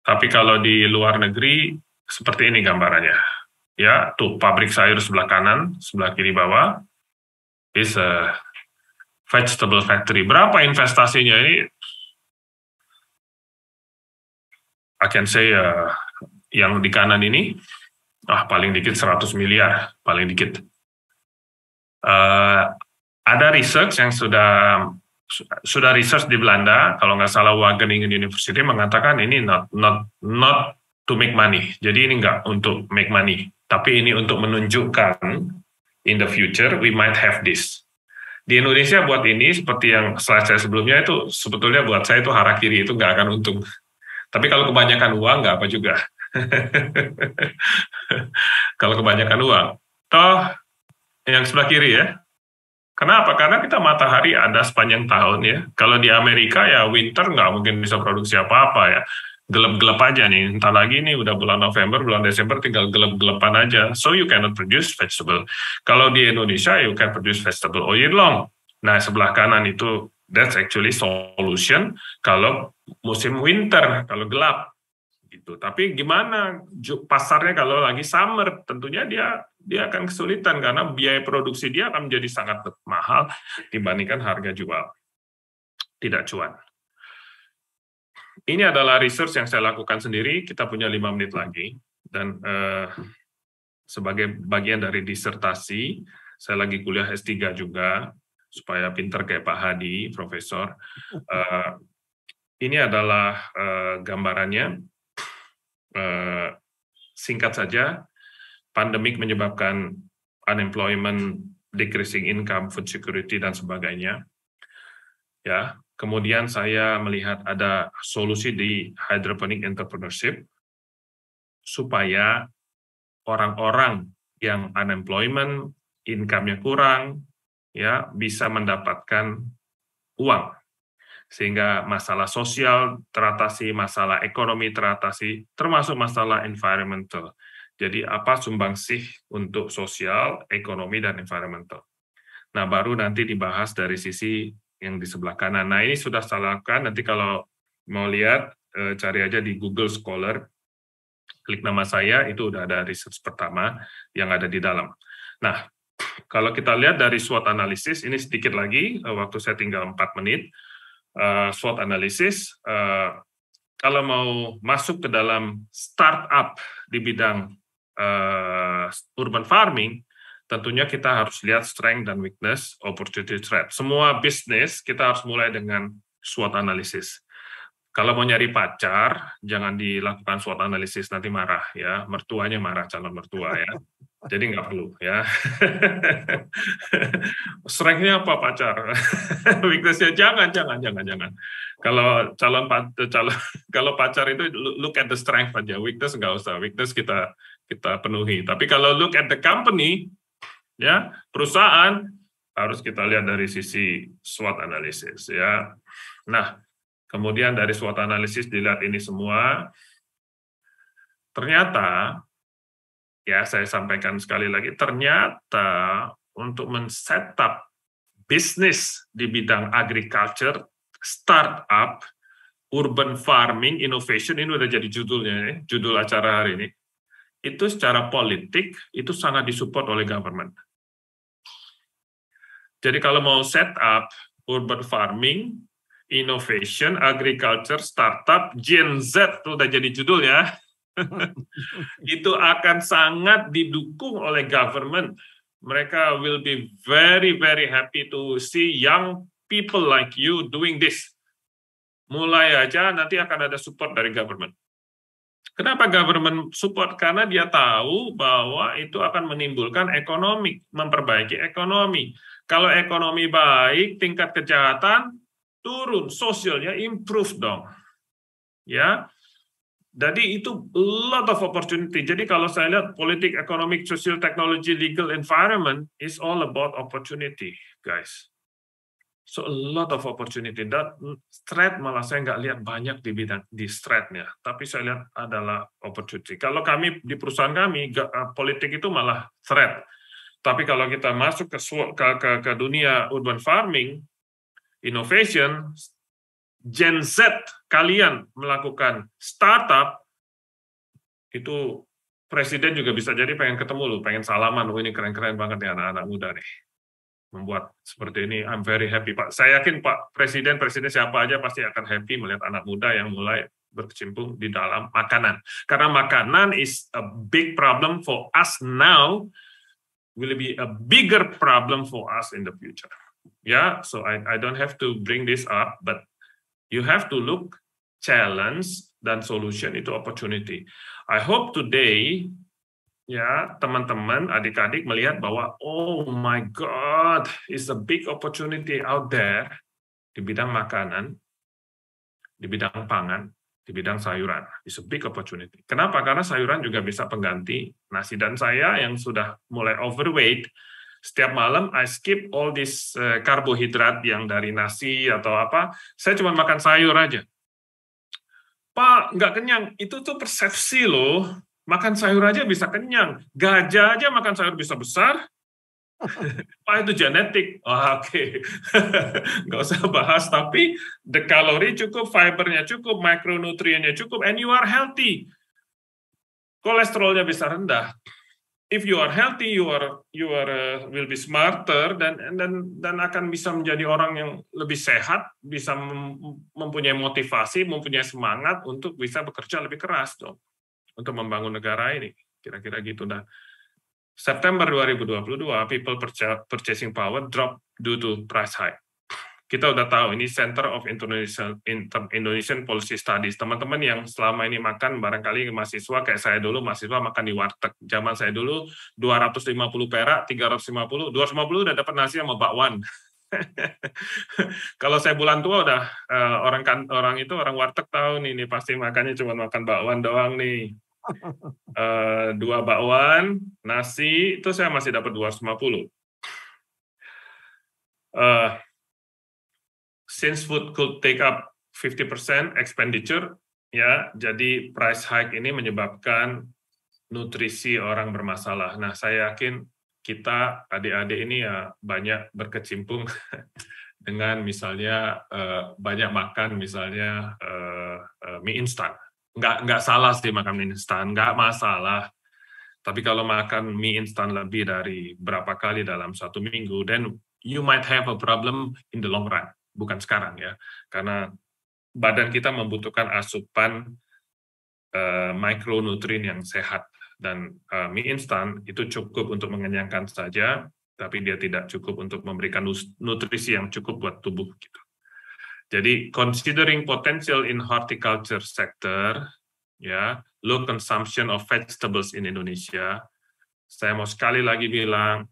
Tapi kalau di luar negeri, seperti ini gambarannya. Ya, tuh pabrik sayur sebelah kanan, sebelah kiri bawah, is a vegetable factory. Berapa investasinya ini? I can say uh, yang di kanan ini, ah paling dikit 100 miliar, paling dikit. Uh, ada research yang sudah sudah research di Belanda, kalau nggak salah Wageningen University mengatakan ini not not not to make money. Jadi ini nggak untuk make money, tapi ini untuk menunjukkan in the future we might have this. Di Indonesia buat ini seperti yang slide saya sebelumnya itu sebetulnya buat saya itu hara kiri itu nggak akan untung. Tapi kalau kebanyakan uang nggak apa juga. kalau kebanyakan uang. Toh yang sebelah kiri ya, Kenapa? Karena kita matahari ada sepanjang tahun ya. Kalau di Amerika ya winter nggak mungkin bisa produksi apa-apa ya. Gelap-gelap aja nih. Entah lagi nih udah bulan November, bulan Desember tinggal gelap-gelapan aja. So you cannot produce vegetable. Kalau di Indonesia you can produce vegetable all year long. Nah sebelah kanan itu that's actually solution kalau musim winter, kalau gelap gitu. Tapi gimana pasarnya kalau lagi summer? Tentunya dia dia akan kesulitan karena biaya produksi dia akan menjadi sangat mahal dibandingkan harga jual. Tidak cuan. Ini adalah research yang saya lakukan sendiri. Kita punya lima menit lagi dan eh, sebagai bagian dari disertasi, saya lagi kuliah S3 juga supaya pinter kayak Pak Hadi, profesor. Eh, ini adalah eh, gambarannya. Eh, singkat saja, pandemik menyebabkan unemployment, decreasing income, food security, dan sebagainya. Ya, kemudian saya melihat ada solusi di hydroponic entrepreneurship supaya orang-orang yang unemployment, income-nya kurang, ya bisa mendapatkan uang sehingga masalah sosial teratasi, masalah ekonomi teratasi, termasuk masalah environmental. Jadi apa sumbangsih untuk sosial, ekonomi, dan environmental. Nah, baru nanti dibahas dari sisi yang di sebelah kanan. Nah, ini sudah saya lakukan. Nanti kalau mau lihat, eh, cari aja di Google Scholar. Klik nama saya, itu udah ada research pertama yang ada di dalam. Nah, kalau kita lihat dari SWOT analisis, ini sedikit lagi, eh, waktu saya tinggal 4 menit. Eh, SWOT analisis, kalau mau masuk ke dalam startup di bidang uh, urban farming, tentunya kita harus lihat strength dan weakness, opportunity threat. Semua bisnis kita harus mulai dengan SWOT analysis. Kalau mau nyari pacar, jangan dilakukan SWOT analisis nanti marah ya, mertuanya marah calon mertua ya. Jadi nggak perlu ya. Strengthnya apa pacar? Weaknessnya jangan, jangan, jangan, jangan. Kalau calon calon kalau pacar itu look at the strength aja, weakness nggak usah. Weakness kita kita penuhi. Tapi kalau look at the company, ya perusahaan harus kita lihat dari sisi SWOT analysis ya. Nah, kemudian dari SWOT analysis dilihat ini semua ternyata ya saya sampaikan sekali lagi ternyata untuk men-setup bisnis di bidang agriculture, startup, urban farming innovation ini udah jadi judulnya ya, judul acara hari ini itu secara politik itu sangat disupport oleh government. Jadi kalau mau set up urban farming, innovation, agriculture, startup, Gen Z itu udah jadi ya, itu akan sangat didukung oleh government. Mereka will be very very happy to see young people like you doing this. Mulai aja nanti akan ada support dari government. Kenapa government support? Karena dia tahu bahwa itu akan menimbulkan ekonomi, memperbaiki ekonomi. Kalau ekonomi baik, tingkat kejahatan turun, sosialnya improve dong. Ya. Jadi itu lot of opportunity. Jadi kalau saya lihat politik, ekonomi, sosial, teknologi, legal environment is all about opportunity, guys. So a lot of opportunity. That threat malah saya nggak lihat banyak di bidang di threatnya, tapi saya lihat adalah opportunity. Kalau kami di perusahaan kami eh, politik itu malah threat. Tapi kalau kita masuk ke ke, ke dunia urban farming, innovation, Gen Z kalian melakukan startup itu presiden juga bisa jadi pengen ketemu lu, pengen salaman, lu ini keren-keren banget ya anak-anak muda nih membuat seperti ini. I'm very happy, Pak. Saya yakin Pak Presiden, Presiden siapa aja pasti akan happy melihat anak muda yang mulai berkecimpung di dalam makanan. Karena makanan is a big problem for us now, will be a bigger problem for us in the future. Yeah, so I, I don't have to bring this up, but you have to look challenge dan solution itu opportunity. I hope today ya teman-teman adik-adik melihat bahwa oh my god is a big opportunity out there di bidang makanan di bidang pangan di bidang sayuran is a big opportunity kenapa karena sayuran juga bisa pengganti nasi dan saya yang sudah mulai overweight setiap malam I skip all this eh, karbohidrat yang dari nasi atau apa saya cuma makan sayur aja Pak, nggak kenyang. Itu tuh persepsi loh Makan sayur aja bisa kenyang. Gajah aja makan sayur bisa besar. Pak itu genetik. Oh, Oke, okay. nggak usah bahas. Tapi the kalori cukup, fibernya cukup, micronutriennya cukup, and you are healthy. Kolesterolnya bisa rendah. If you are healthy, you are you are uh, will be smarter dan dan dan akan bisa menjadi orang yang lebih sehat, bisa mempunyai motivasi, mempunyai semangat untuk bisa bekerja lebih keras dong untuk membangun negara ini. Kira-kira gitu. Nah, September 2022, people purchasing power drop due to price hike. Kita udah tahu ini Center of Indonesian, Policy Studies. Teman-teman yang selama ini makan barangkali mahasiswa kayak saya dulu mahasiswa makan di warteg. Zaman saya dulu 250 perak, 350, 250 udah dapat nasi sama bakwan. kalau saya bulan tua udah eh, orang kan-, orang itu orang warteg tahu nih, nih pasti makannya cuma makan bakwan doang nih. Eh, dua bakwan, nasi, itu saya masih dapat 250. Uh, eh, since food could take up 50% expenditure, ya, jadi price hike ini menyebabkan nutrisi orang bermasalah. Nah, saya yakin kita adik-adik ini ya banyak berkecimpung dengan misalnya eh, banyak makan misalnya mie instan nggak nggak salah sih makan mie instan nggak masalah tapi kalau makan mie instan lebih dari berapa kali dalam satu minggu then you might have a problem in the long run bukan sekarang ya karena badan kita membutuhkan asupan uh, eh, mikronutrien yang sehat dan uh, mie instan itu cukup untuk mengenyangkan saja tapi dia tidak cukup untuk memberikan nutrisi yang cukup buat tubuh kita gitu. Jadi considering potential in horticulture sector, ya, low consumption of vegetables in Indonesia, saya mau sekali lagi bilang,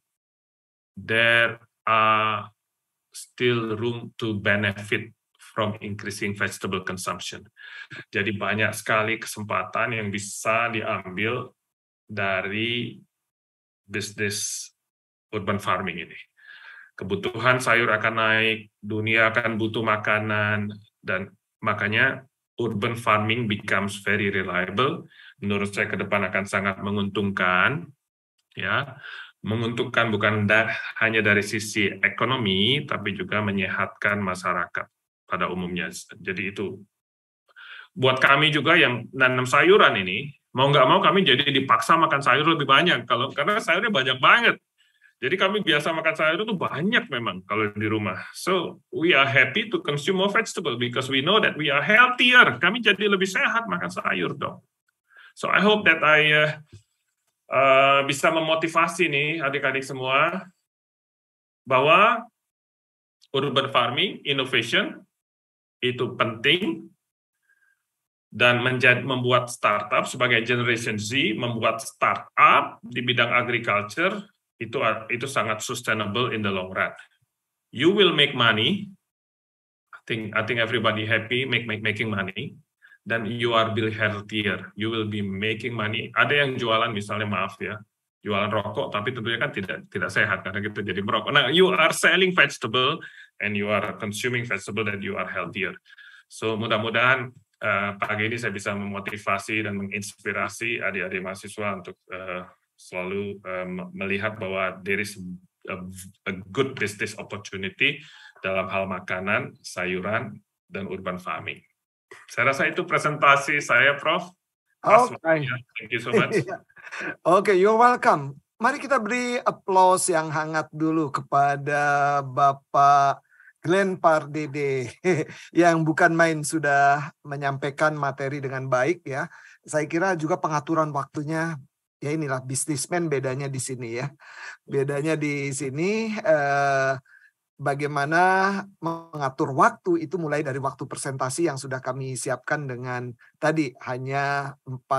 there are still room to benefit from increasing vegetable consumption. Jadi banyak sekali kesempatan yang bisa diambil dari bisnis urban farming ini kebutuhan sayur akan naik, dunia akan butuh makanan, dan makanya urban farming becomes very reliable. Menurut saya ke depan akan sangat menguntungkan, ya menguntungkan bukan da hanya dari sisi ekonomi, tapi juga menyehatkan masyarakat pada umumnya. Jadi itu buat kami juga yang nanam sayuran ini mau nggak mau kami jadi dipaksa makan sayur lebih banyak kalau karena sayurnya banyak banget jadi kami biasa makan sayur itu banyak memang kalau di rumah. So we are happy to consume more vegetables because we know that we are healthier. Kami jadi lebih sehat makan sayur dong. So I hope that I uh, uh, bisa memotivasi nih adik-adik semua bahwa urban farming innovation itu penting dan menjadi, membuat startup sebagai generation Z membuat startup di bidang agriculture itu itu sangat sustainable in the long run. You will make money. I think I think everybody happy make make making money. Then you are be healthier. You will be making money. Ada yang jualan misalnya maaf ya, jualan rokok tapi tentunya kan tidak tidak sehat karena kita gitu, jadi merokok. Nah, you are selling vegetable and you are consuming vegetable that you are healthier. So mudah-mudahan uh, pagi ini saya bisa memotivasi dan menginspirasi adik-adik mahasiswa untuk uh, selalu um, melihat bahwa there is a, a good business opportunity dalam hal makanan, sayuran, dan urban farming. Saya rasa itu presentasi saya, Prof. Oke. Okay. Thank you so much. Iya. Oke, okay, you're welcome. Mari kita beri aplaus yang hangat dulu kepada Bapak Glenn Pardede yang bukan main sudah menyampaikan materi dengan baik ya. Saya kira juga pengaturan waktunya ya inilah bisnismen bedanya di sini ya. Bedanya di sini eh, bagaimana mengatur waktu itu mulai dari waktu presentasi yang sudah kami siapkan dengan tadi hanya 40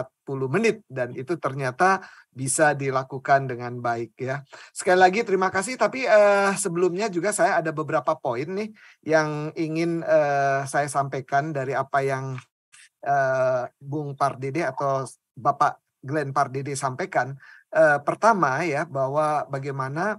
menit dan itu ternyata bisa dilakukan dengan baik ya. Sekali lagi terima kasih tapi eh, sebelumnya juga saya ada beberapa poin nih yang ingin eh, saya sampaikan dari apa yang eh, Bung Pardede atau Bapak Glenn Pardede sampaikan eh, pertama ya bahwa bagaimana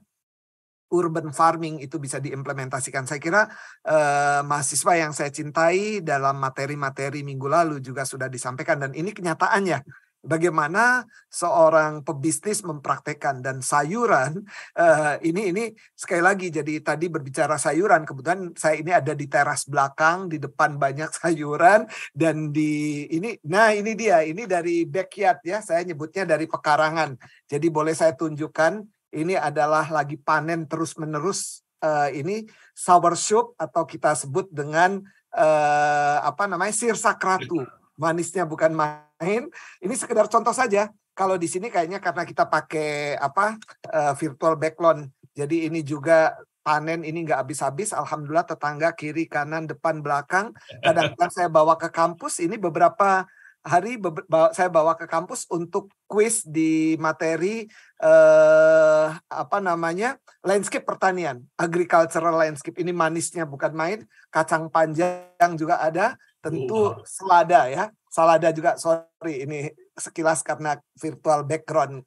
urban farming itu bisa diimplementasikan. Saya kira eh, mahasiswa yang saya cintai dalam materi-materi minggu lalu juga sudah disampaikan dan ini kenyataannya bagaimana seorang pebisnis mempraktekkan dan sayuran uh, ini ini sekali lagi jadi tadi berbicara sayuran kebetulan saya ini ada di teras belakang di depan banyak sayuran dan di ini nah ini dia ini dari backyard ya saya nyebutnya dari pekarangan jadi boleh saya tunjukkan ini adalah lagi panen terus menerus uh, eh, ini soup atau kita sebut dengan uh, apa namanya sirsak ratu manisnya bukan main. Ini sekedar contoh saja. Kalau di sini kayaknya karena kita pakai apa uh, virtual background, jadi ini juga panen ini nggak habis-habis. Alhamdulillah tetangga kiri kanan depan belakang. Kadang-kadang saya bawa ke kampus. Ini beberapa hari be bawa, saya bawa ke kampus untuk quiz di materi uh, apa namanya landscape pertanian, agricultural landscape. Ini manisnya bukan main. Kacang panjang juga ada tentu iya. Selada ya. selada juga sorry ini sekilas karena virtual background.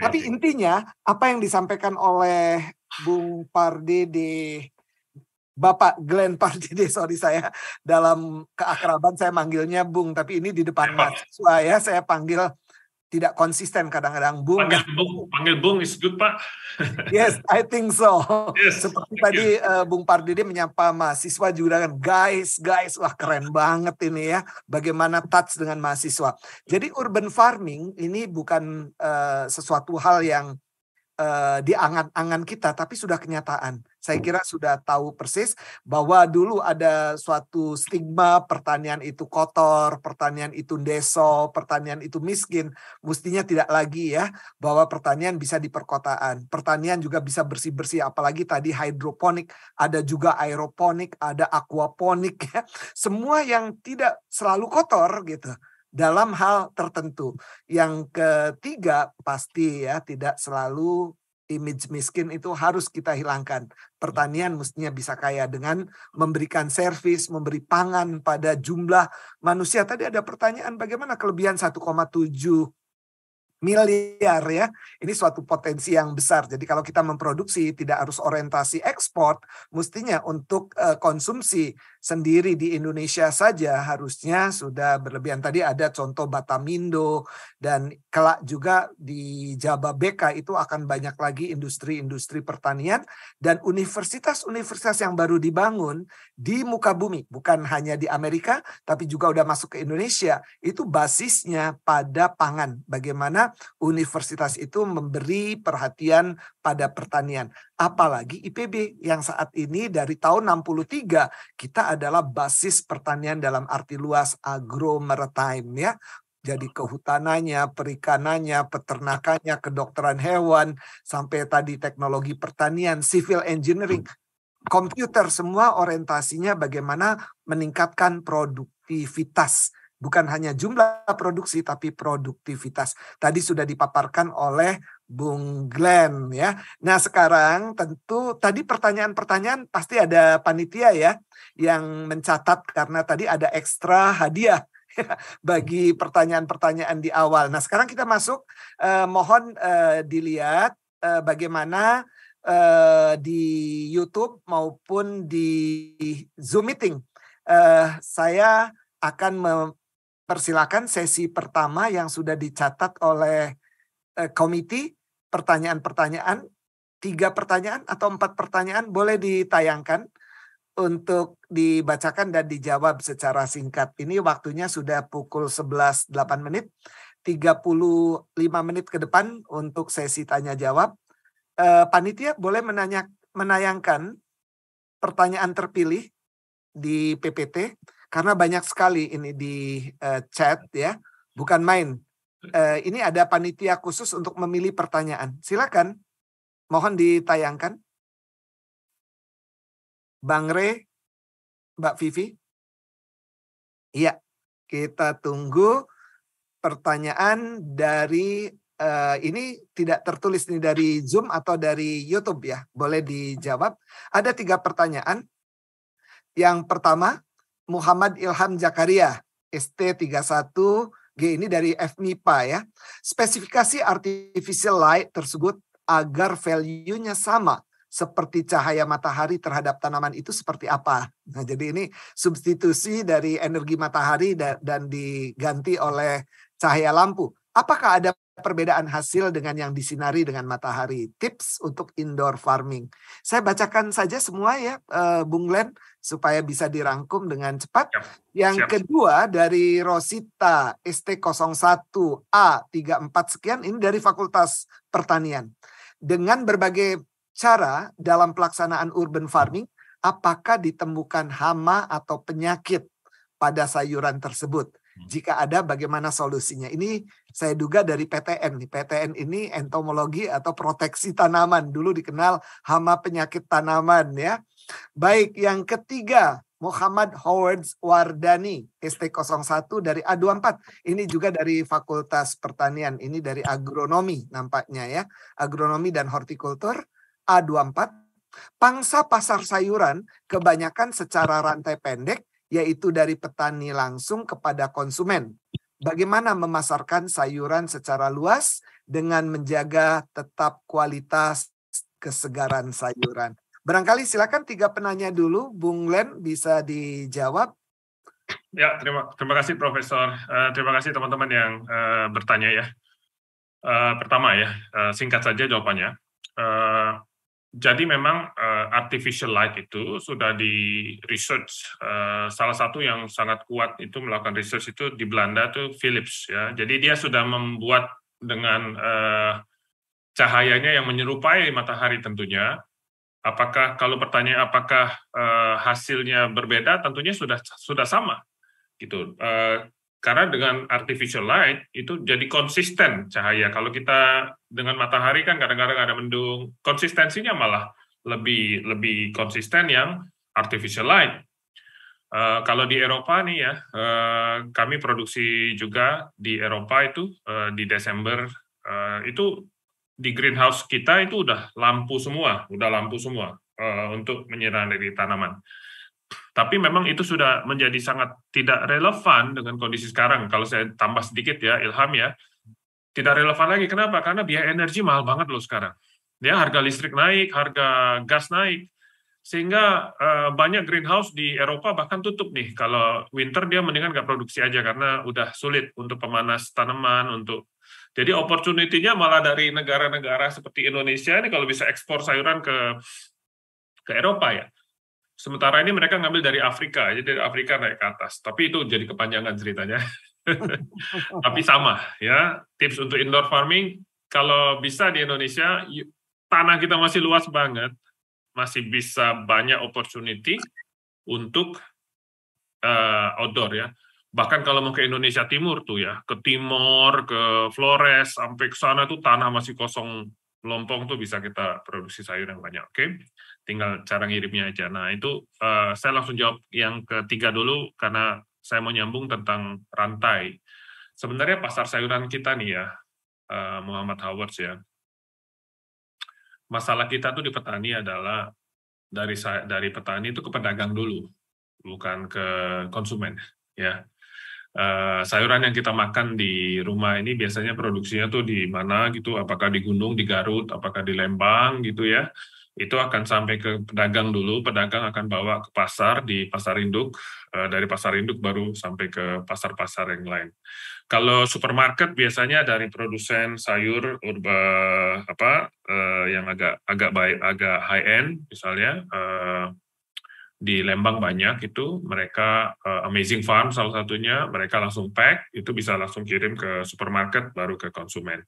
Tapi intinya apa yang disampaikan oleh Bung Pardi di Bapak Glenn Pardi Pardede, sorry saya dalam keakraban saya manggilnya Bung, tapi ini di depan iya. mahasiswa ya saya panggil tidak konsisten kadang-kadang Bung. Panggil Bung, panggil Bung is good Pak. yes, I think so. Yes, Seperti tadi eh, Bung Pardede menyapa mahasiswa juga kan, guys, guys, wah keren banget ini ya, bagaimana touch dengan mahasiswa. Jadi urban farming ini bukan uh, sesuatu hal yang uh, eh, diangan angan kita, tapi sudah kenyataan saya kira sudah tahu persis bahwa dulu ada suatu stigma pertanian itu kotor, pertanian itu deso, pertanian itu miskin. Mestinya tidak lagi ya bahwa pertanian bisa di perkotaan. Pertanian juga bisa bersih-bersih apalagi tadi hidroponik, ada juga aeroponik, ada aquaponik ya. Semua yang tidak selalu kotor gitu dalam hal tertentu. Yang ketiga pasti ya tidak selalu image miskin itu harus kita hilangkan. Hmm. Pertanian mestinya bisa kaya dengan memberikan servis, memberi pangan pada jumlah manusia. Tadi ada pertanyaan bagaimana kelebihan 1,7 miliar ya. Ini suatu potensi yang besar. Jadi kalau kita memproduksi tidak harus orientasi ekspor, mestinya untuk eh, konsumsi sendiri di Indonesia saja harusnya sudah berlebihan. Tadi ada contoh Batamindo dan kelak juga di Jababeka itu akan banyak lagi industri-industri pertanian dan universitas-universitas yang baru dibangun di muka bumi, bukan hanya di Amerika tapi juga udah masuk ke Indonesia. Itu basisnya pada pangan. Bagaimana universitas itu memberi perhatian pada pertanian apalagi IPB yang saat ini dari tahun 63 kita adalah basis pertanian dalam arti luas agro maritime ya. Jadi kehutanannya, perikanannya, peternakannya, kedokteran hewan, sampai tadi teknologi pertanian, civil engineering, komputer semua orientasinya bagaimana meningkatkan produktivitas bukan hanya jumlah produksi tapi produktivitas. Tadi sudah dipaparkan oleh Bung Glenn ya. Nah sekarang tentu tadi pertanyaan-pertanyaan pasti ada panitia ya yang mencatat karena tadi ada ekstra hadiah ya, bagi pertanyaan-pertanyaan di awal. Nah sekarang kita masuk eh, mohon eh, dilihat eh, bagaimana eh, di YouTube maupun di Zoom meeting. Eh, saya akan mempersilahkan sesi pertama yang sudah dicatat oleh eh, komite pertanyaan-pertanyaan, tiga pertanyaan atau empat pertanyaan boleh ditayangkan untuk dibacakan dan dijawab secara singkat. Ini waktunya sudah pukul 11.08 menit, 35 menit ke depan untuk sesi tanya jawab. Eh, panitia boleh menanya, menayangkan pertanyaan terpilih di PPT karena banyak sekali ini di eh, chat ya, bukan main eh, ini ada panitia khusus untuk memilih pertanyaan. Silakan, mohon ditayangkan. Bang Re, Mbak Vivi. Iya, kita tunggu pertanyaan dari uh, ini tidak tertulis nih dari Zoom atau dari YouTube ya. Boleh dijawab. Ada tiga pertanyaan. Yang pertama, Muhammad Ilham Jakaria, ST31 G ini dari FMIPA ya. Spesifikasi artificial light tersebut agar value-nya sama seperti cahaya matahari terhadap tanaman itu seperti apa. Nah, jadi ini substitusi dari energi matahari dan, dan diganti oleh cahaya lampu. Apakah ada perbedaan hasil dengan yang disinari dengan matahari. Tips untuk indoor farming. Saya bacakan saja semua ya, eh, Bung Len supaya bisa dirangkum dengan cepat. Siap. Yang Siap. kedua dari Rosita ST01A34 sekian, ini dari Fakultas Pertanian. Dengan berbagai cara dalam pelaksanaan urban farming, apakah ditemukan hama atau penyakit pada sayuran tersebut? Hmm. Jika ada, bagaimana solusinya? Ini saya duga dari PTN. PTN ini entomologi atau proteksi tanaman. Dulu dikenal hama penyakit tanaman ya. Baik, yang ketiga Muhammad Howard Wardani, ST01 dari A24. Ini juga dari Fakultas Pertanian, ini dari agronomi nampaknya ya. Agronomi dan hortikultur A24. Pangsa pasar sayuran kebanyakan secara rantai pendek yaitu dari petani langsung kepada konsumen. Bagaimana memasarkan sayuran secara luas dengan menjaga tetap kualitas kesegaran sayuran. Barangkali silakan tiga penanya dulu, Bung Len bisa dijawab. Ya, terima terima kasih Profesor. Uh, terima kasih teman-teman yang uh, bertanya ya. Uh, pertama ya, uh, singkat saja jawabannya. Uh, jadi memang uh, artificial light itu sudah di research. Uh, salah satu yang sangat kuat itu melakukan research itu di Belanda tuh Philips ya. Jadi dia sudah membuat dengan uh, cahayanya yang menyerupai matahari tentunya. Apakah kalau pertanyaan apakah uh, hasilnya berbeda? Tentunya sudah sudah sama gitu. Uh, karena dengan artificial light itu jadi konsisten cahaya. Kalau kita dengan matahari kan kadang-kadang ada mendung, konsistensinya malah lebih lebih konsisten yang artificial light. Uh, kalau di Eropa nih ya, uh, kami produksi juga di Eropa itu uh, di Desember uh, itu di greenhouse kita itu udah lampu semua, udah lampu semua uh, untuk menyerang dari tanaman. Tapi memang itu sudah menjadi sangat tidak relevan dengan kondisi sekarang. Kalau saya tambah sedikit ya, Ilham ya, tidak relevan lagi. Kenapa? Karena biaya energi mahal banget loh sekarang. Ya, harga listrik naik, harga gas naik, sehingga eh, banyak greenhouse di Eropa bahkan tutup nih. Kalau winter dia mendingan nggak produksi aja karena udah sulit untuk pemanas tanaman, untuk jadi opportunity-nya malah dari negara-negara seperti Indonesia ini kalau bisa ekspor sayuran ke ke Eropa ya. Sementara ini mereka ngambil dari Afrika, jadi dari Afrika naik ke atas. Tapi itu jadi kepanjangan ceritanya. Tapi sama ya. Tips untuk indoor farming, kalau bisa di Indonesia, tanah kita masih luas banget, masih bisa banyak opportunity untuk uh, outdoor ya. Bahkan kalau mau ke Indonesia Timur tuh ya, ke Timor, ke Flores, sampai ke sana tuh tanah masih kosong, lompong tuh bisa kita produksi sayur yang banyak, oke? Okay? tinggal cara ngirimnya aja. Nah itu uh, saya langsung jawab yang ketiga dulu karena saya mau nyambung tentang rantai. Sebenarnya pasar sayuran kita nih ya, uh, Muhammad Howard ya. Masalah kita tuh di petani adalah dari dari petani itu ke pedagang dulu, bukan ke konsumen ya. Uh, sayuran yang kita makan di rumah ini biasanya produksinya tuh di mana gitu, apakah di gunung, di Garut, apakah di Lembang gitu ya itu akan sampai ke pedagang dulu, pedagang akan bawa ke pasar di pasar induk, eh, dari pasar induk baru sampai ke pasar-pasar yang lain. Kalau supermarket biasanya dari produsen sayur urba apa eh, yang agak agak baik agak high end misalnya eh, di Lembang banyak itu mereka Amazing Farm salah satunya mereka langsung pack itu bisa langsung kirim ke supermarket baru ke konsumen.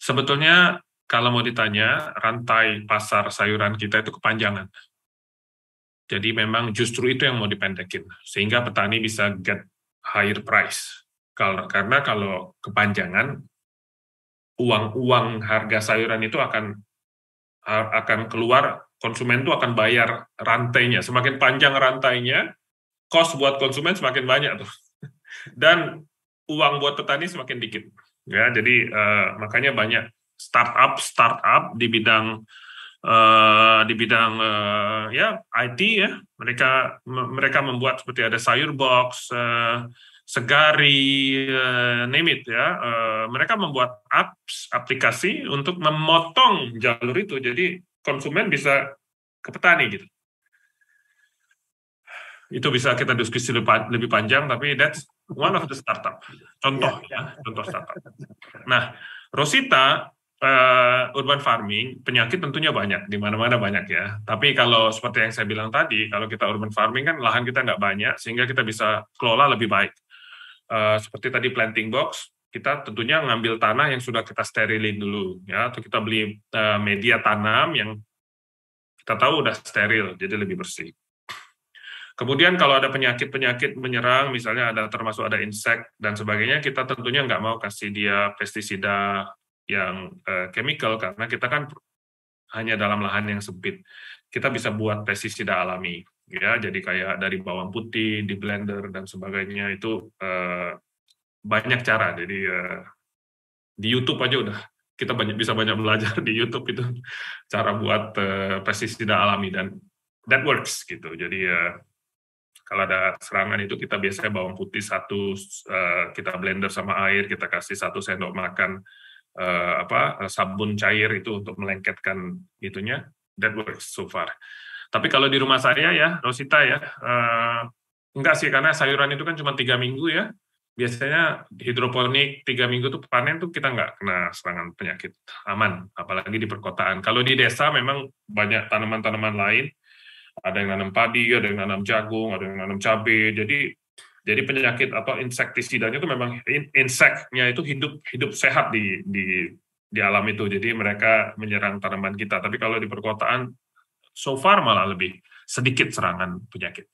Sebetulnya kalau mau ditanya, rantai pasar sayuran kita itu kepanjangan. Jadi memang justru itu yang mau dipendekin, sehingga petani bisa get higher price. karena kalau kepanjangan, uang-uang harga sayuran itu akan akan keluar, konsumen itu akan bayar rantainya. Semakin panjang rantainya, cost buat konsumen semakin banyak tuh, dan uang buat petani semakin dikit. Ya, jadi uh, makanya banyak startup startup di bidang uh, di bidang uh, ya IT ya mereka mereka membuat seperti ada sayur box uh, eh, segari uh, name it ya uh, mereka membuat apps aplikasi untuk memotong jalur itu jadi konsumen bisa ke petani gitu itu bisa kita diskusi lebih panjang tapi that's one of the startup contoh ya, ya. contoh startup nah Rosita uh, urban farming penyakit tentunya banyak di mana-mana banyak ya. Tapi kalau seperti yang saya bilang tadi, kalau kita urban farming kan lahan kita nggak banyak sehingga kita bisa kelola lebih baik. Uh, seperti tadi planting box, kita tentunya ngambil tanah yang sudah kita sterilin dulu ya, atau kita beli uh, media tanam yang kita tahu udah steril, jadi lebih bersih. Kemudian kalau ada penyakit-penyakit menyerang, misalnya ada termasuk ada insek dan sebagainya, kita tentunya nggak mau kasih dia pestisida yang eh, chemical karena kita kan hanya dalam lahan yang sempit. Kita bisa buat pestisida alami ya, jadi kayak dari bawang putih di blender dan sebagainya itu eh, banyak cara. Jadi eh, di YouTube aja udah kita banyak bisa banyak belajar di YouTube itu cara buat uh, pestisida alami dan that works gitu. Jadi kalau ada serangan itu kita biasanya bawang putih satu kita blender sama air kita kasih satu sendok makan uh, apa eh, sabun cair itu untuk melengketkan itunya that works so far tapi kalau di rumah saya ya Rosita ya uh, enggak sih karena sayuran itu kan cuma tiga minggu ya biasanya hidroponik tiga minggu tuh panen tuh kita nggak kena serangan penyakit aman apalagi di perkotaan kalau di desa memang banyak tanaman-tanaman lain ada yang nanam padi ada yang nanam jagung ada yang nanam cabai jadi jadi penyakit atau insektisidanya itu memang inseknya itu hidup hidup sehat di di di alam itu. Jadi mereka menyerang tanaman kita. Tapi kalau di perkotaan so far malah lebih sedikit serangan penyakit.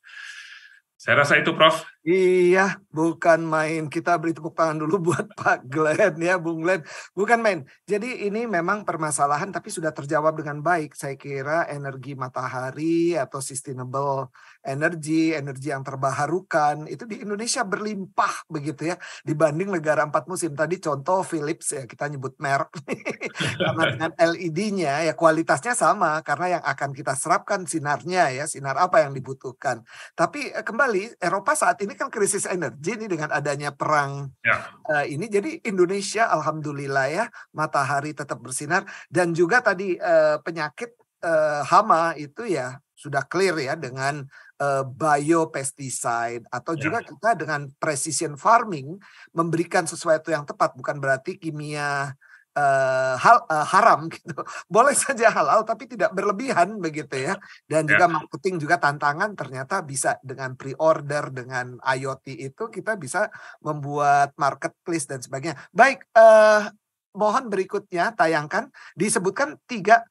Saya rasa itu Prof Iya, bukan main. Kita beri tepuk tangan dulu buat Pak Glenn ya, Bung Glenn. Bukan main. Jadi ini memang permasalahan tapi sudah terjawab dengan baik. Saya kira energi matahari atau sustainable energy, energi yang terbaharukan itu di Indonesia berlimpah begitu ya dibanding negara empat musim. Tadi contoh Philips ya, kita nyebut merek. karena dengan LED-nya ya kualitasnya sama karena yang akan kita serapkan sinarnya ya, sinar apa yang dibutuhkan. Tapi eh, kembali Eropa saat ini kan krisis energi ini dengan adanya perang ya. uh, ini jadi Indonesia alhamdulillah ya matahari tetap bersinar dan juga tadi uh, penyakit uh, hama itu ya sudah clear ya dengan uh, biopesticide atau ya. juga kita dengan precision farming memberikan sesuatu yang tepat bukan berarti kimia uh, hal uh, haram gitu. Boleh saja halal tapi tidak berlebihan begitu ya. Dan ya. juga marketing juga tantangan ternyata bisa dengan pre-order dengan IoT itu kita bisa membuat marketplace dan sebagainya. Baik, uh, mohon berikutnya tayangkan disebutkan tiga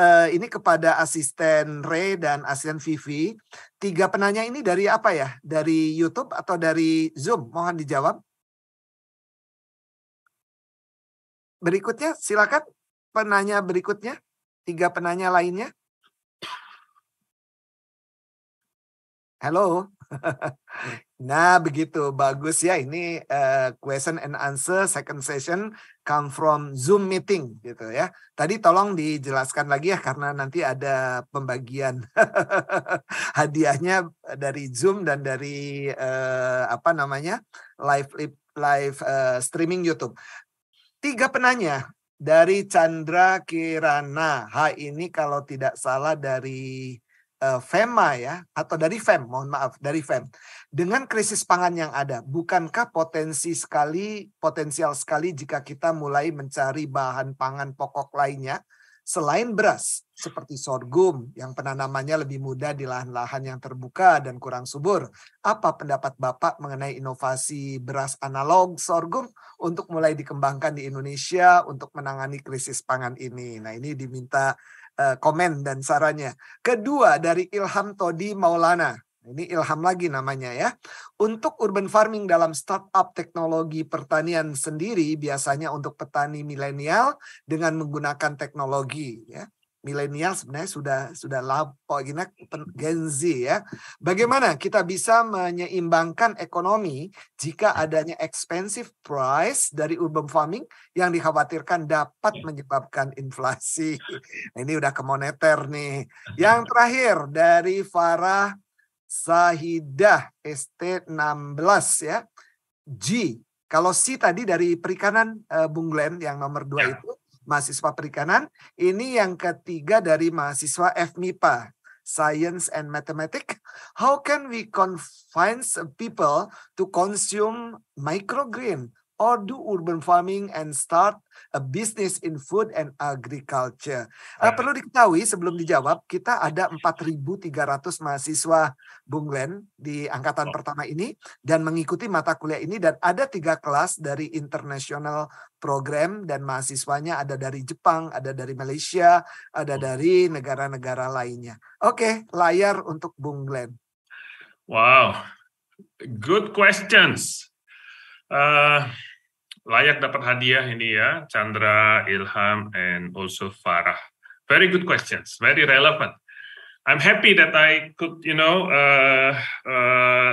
uh, ini kepada asisten Ray dan asisten Vivi. Tiga penanya ini dari apa ya? Dari YouTube atau dari Zoom? Mohon dijawab. berikutnya silakan penanya berikutnya tiga penanya lainnya Halo. nah, begitu. Bagus ya ini uh, question and answer second session come from Zoom meeting gitu ya. Tadi tolong dijelaskan lagi ya karena nanti ada pembagian hadiahnya dari Zoom dan dari uh, apa namanya? live live uh, streaming YouTube tiga penanya dari Chandra Kirana. H ini kalau tidak salah dari uh, eh, FEMA ya atau dari FEM, mohon maaf, dari FEM. Dengan krisis pangan yang ada, bukankah potensi sekali potensial sekali jika kita mulai mencari bahan pangan pokok lainnya Selain beras, seperti sorghum yang penanamannya lebih mudah di lahan-lahan yang terbuka dan kurang subur, apa pendapat Bapak mengenai inovasi beras analog sorghum untuk mulai dikembangkan di Indonesia untuk menangani krisis pangan ini? Nah ini diminta eh, komen dan sarannya. Kedua dari Ilham Todi Maulana. Ini ilham lagi namanya ya. Untuk urban farming dalam startup teknologi pertanian sendiri biasanya untuk petani milenial dengan menggunakan teknologi ya. Milenial sebenarnya sudah sudah lapo oh, gini Gen Z ya. Bagaimana kita bisa menyeimbangkan ekonomi jika adanya expensive price dari urban farming yang dikhawatirkan dapat ya. menyebabkan inflasi. Nah, ini udah ke moneter nih. Yang terakhir dari Farah Sahidah ST16 ya. G. Kalau si tadi dari perikanan uh, Bung Glenn yang nomor dua ya. itu mahasiswa perikanan. Ini yang ketiga dari mahasiswa FMIPA, Science and Mathematics. How can we convince people to consume microgreen? or do urban farming and start a business in food and agriculture. Uh, perlu diketahui sebelum dijawab, kita ada 4.300 mahasiswa Bung Glenn di angkatan oh. pertama ini dan mengikuti mata kuliah ini dan ada tiga kelas dari international program dan mahasiswanya ada dari Jepang, ada dari Malaysia, ada dari negara-negara lainnya. Oke, okay, layar untuk Bung Glenn. Wow, good questions. Uh, layak dapat hadiah ini ya, Chandra, Ilham, and also Farah. Very good questions, very relevant. I'm happy that I could, you know, uh, uh,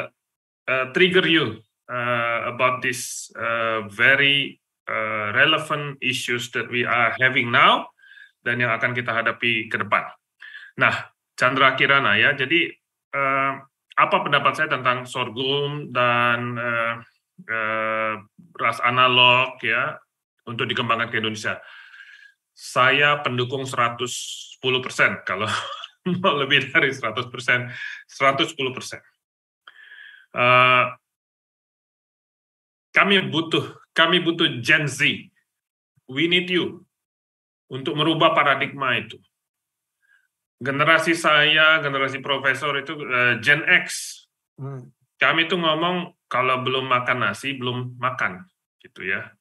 uh, trigger you uh, about these uh, very uh, relevant issues that we are having now dan yang akan kita hadapi ke depan. Nah, Chandra Kirana ya, jadi apa pendapat saya tentang sorghum dan eh, ras analog ya untuk dikembangkan ke Indonesia. Saya pendukung 110 persen kalau lebih dari 100 persen, 110 persen. Uh, kami butuh, kami butuh Gen Z. We need you untuk merubah paradigma itu. Generasi saya, generasi profesor itu uh, Gen X. Hmm. Kami itu ngomong kalau belum makan nasi belum makan gitu ya.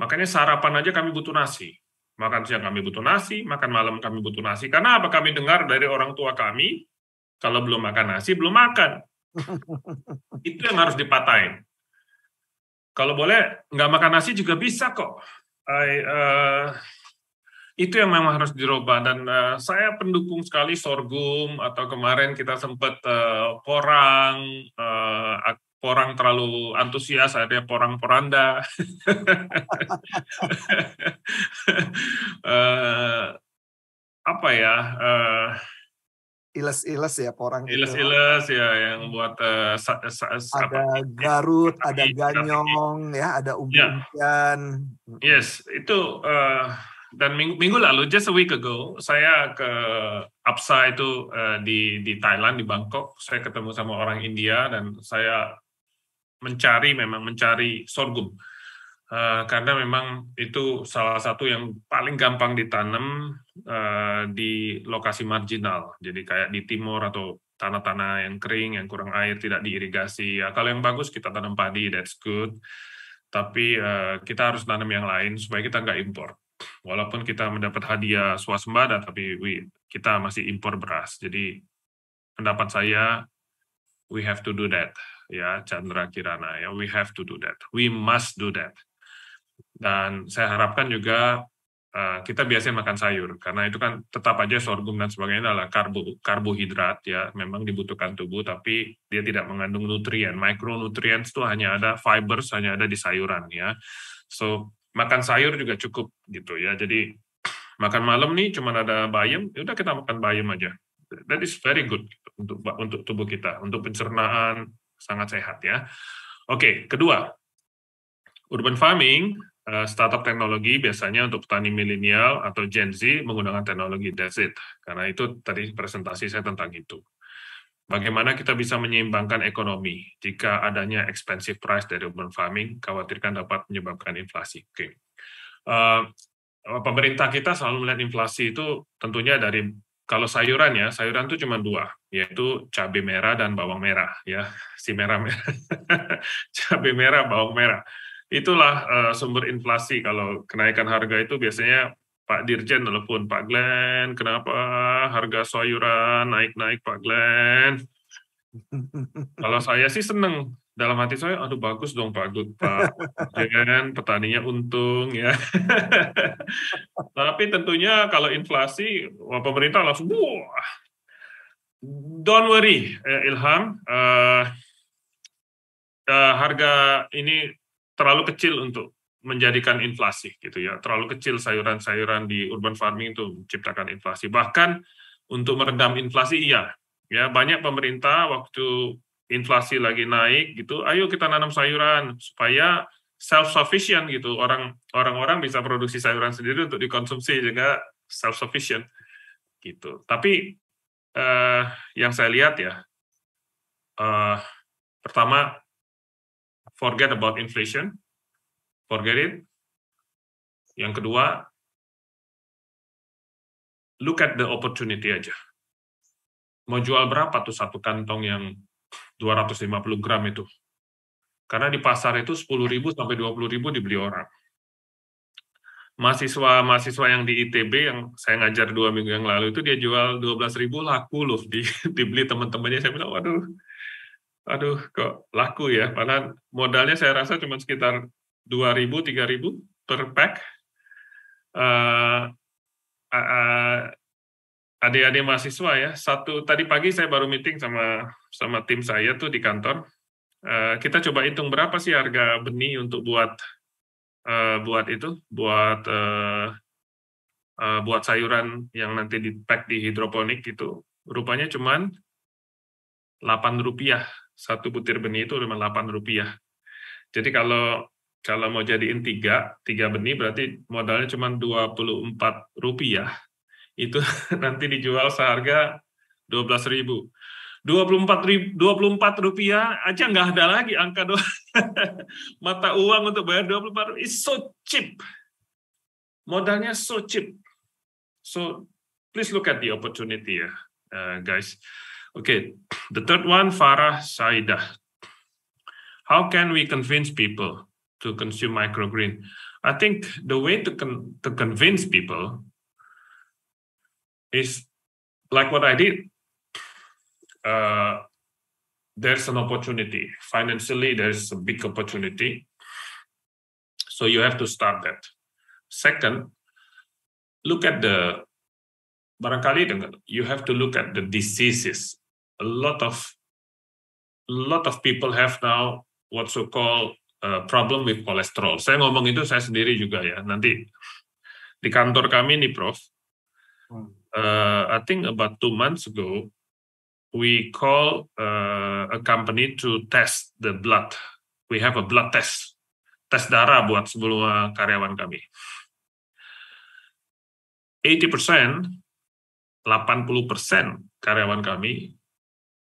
Makanya sarapan aja kami butuh nasi. Makan siang kami butuh nasi, makan malam kami butuh nasi. Karena apa kami dengar dari orang tua kami, kalau belum makan nasi, belum makan. Itu yang harus dipatahin. Kalau boleh, nggak makan nasi juga bisa kok. I, uh, itu yang memang harus dirubah. Dan uh, saya pendukung sekali sorghum, atau kemarin kita sempat uh, eh, porang, uh, porang terlalu antusias, ada porang-poranda. uh, eh, apa ya? Uh, iles-iles ya porang gitu. iles-iles ya yang buat uh, sa, sa, sa, ada apa, Garut ya, ada Ganyong ya ada umbian ya. yes itu uh, dan minggu, minggu lalu just a week ago saya ke Apsa itu uh, di di Thailand di Bangkok saya ketemu sama orang India dan saya mencari memang mencari sorghum uh, karena memang itu salah satu yang paling gampang ditanam uh, di lokasi marginal jadi kayak di timur atau tanah-tanah yang kering yang kurang air tidak diirigasi ya kalau yang bagus kita tanam padi that's good tapi uh, kita harus tanam yang lain supaya kita nggak impor walaupun kita mendapat hadiah swasembada tapi we, kita masih impor beras jadi pendapat saya we have to do that ya Chandra Kirana ya we have to do that we must do that dan saya harapkan juga uh, kita biasanya makan sayur karena itu kan tetap aja sorghum dan sebagainya adalah karbo karbohidrat ya memang dibutuhkan tubuh tapi dia tidak mengandung nutrien mikronutrien itu hanya ada fibers hanya ada di sayuran ya so makan sayur juga cukup gitu ya jadi makan malam nih cuma ada bayam ya udah kita makan bayam aja that is very good untuk untuk tubuh kita, untuk pencernaan, sangat sehat ya. Oke, kedua, urban farming eh, startup teknologi biasanya untuk petani milenial atau Gen Z menggunakan teknologi That's Karena itu tadi presentasi saya tentang itu. Bagaimana kita bisa menyeimbangkan ekonomi jika adanya expensive price dari urban farming, khawatirkan dapat menyebabkan inflasi. Oke. Okay. Eh, pemerintah kita selalu melihat inflasi itu tentunya dari kalau sayuran ya, sayuran itu cuma dua, yaitu cabai merah dan bawang merah ya si merah merah cabai merah bawang merah itulah uh, sumber inflasi kalau kenaikan harga itu biasanya Pak Dirjen telepon Pak Glenn kenapa harga sayuran naik naik Pak Glenn kalau saya sih seneng dalam hati saya aduh bagus dong Pak Glenn Pak Dirjen petaninya untung ya tapi tentunya kalau inflasi pemerintah langsung wah Don't worry, eh, Ilham. Uh, uh, harga ini terlalu kecil untuk menjadikan inflasi, gitu ya. Terlalu kecil sayuran-sayuran di urban farming itu menciptakan inflasi. Bahkan untuk meredam inflasi, iya. Ya banyak pemerintah waktu inflasi lagi naik gitu, ayo kita nanam sayuran supaya self sufficient gitu orang orang bisa produksi sayuran sendiri untuk dikonsumsi juga self sufficient gitu. Tapi uh, yang saya lihat ya, uh, pertama forget about inflation, forget it. Yang kedua, look at the opportunity aja. Mau jual berapa tuh satu kantong yang 250 gram itu? Karena di pasar itu 10.000 sampai 20.000 dibeli orang mahasiswa-mahasiswa yang di ITB yang saya ngajar dua minggu yang lalu itu dia jual dua belas ribu laku loh di, dibeli teman-temannya saya bilang waduh aduh kok laku ya padahal modalnya saya rasa cuma sekitar dua ribu tiga ribu per pack uh, uh, adik-adik mahasiswa ya satu tadi pagi saya baru meeting sama sama tim saya tuh di kantor uh, kita coba hitung berapa sih harga benih untuk buat uh, buat itu buat uh, uh, buat sayuran yang nanti di pack di hidroponik itu rupanya cuman 8 rupiah satu butir benih itu cuma 8 rupiah jadi kalau kalau mau jadiin tiga, tiga benih berarti modalnya cuma 24 rupiah. Itu nanti dijual seharga 12 ribu. 24, ribu, 24 rupiah aja nggak ada lagi angka dua mata uang untuk bayar 24 is so cheap. Modalnya so cheap. So please look at the opportunity ya, uh, guys. Okay, the third one, Farah Saida. How can we convince people to consume microgreen? I think the way to con to convince people is like what I did. Uh, there's an opportunity financially there's a big opportunity so you have to start that second look at the barangkali you have to look at the diseases a lot of a lot of people have now what so called uh, problem with cholesterol saya ngomong itu saya sendiri juga ya nanti di kantor kami nih prof hmm. uh, I think about two months ago we call uh, a company to test the blood. We have a blood test, tes darah buat semua karyawan kami. 80%, 80% karyawan kami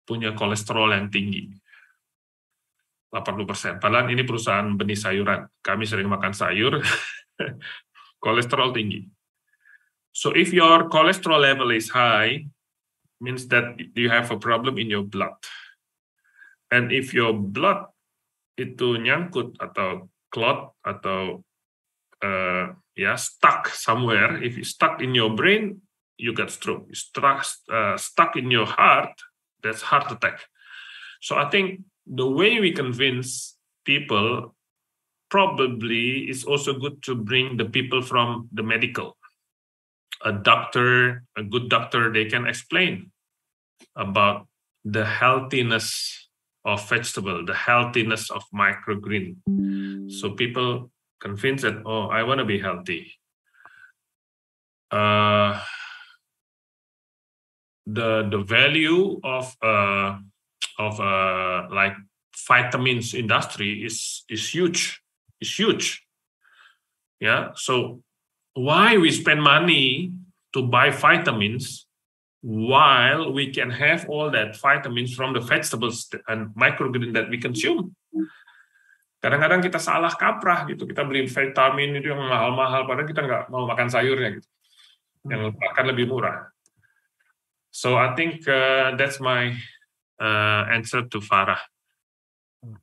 punya kolesterol yang tinggi. 80%. Padahal ini perusahaan benih sayuran. Kami sering makan sayur, kolesterol tinggi. So if your cholesterol level is high, means that you have a problem in your blood. And if your blood itu nyangkut atau clot atau uh, ya stuck somewhere, if it's stuck in your brain, you get stroke. stuck, uh, stuck in your heart, that's heart attack. So I think the way we convince people probably is also good to bring the people from the medical a doctor, a good doctor, they can explain about the healthiness of vegetable, the healthiness of microgreen. So people convinced that oh, I want to be healthy. Uh, the the value of uh, of uh, like vitamins industry is is huge, is huge. Yeah, so why we spend money to buy vitamins while we can have all that vitamins from the vegetables and microgreens that we consume. Kadang-kadang kita salah kaprah gitu, kita beli vitamin itu yang mahal-mahal, padahal kita nggak mau makan sayurnya gitu, yang bahkan hmm. lebih murah. So I think uh, that's my uh, answer to Farah. Hmm.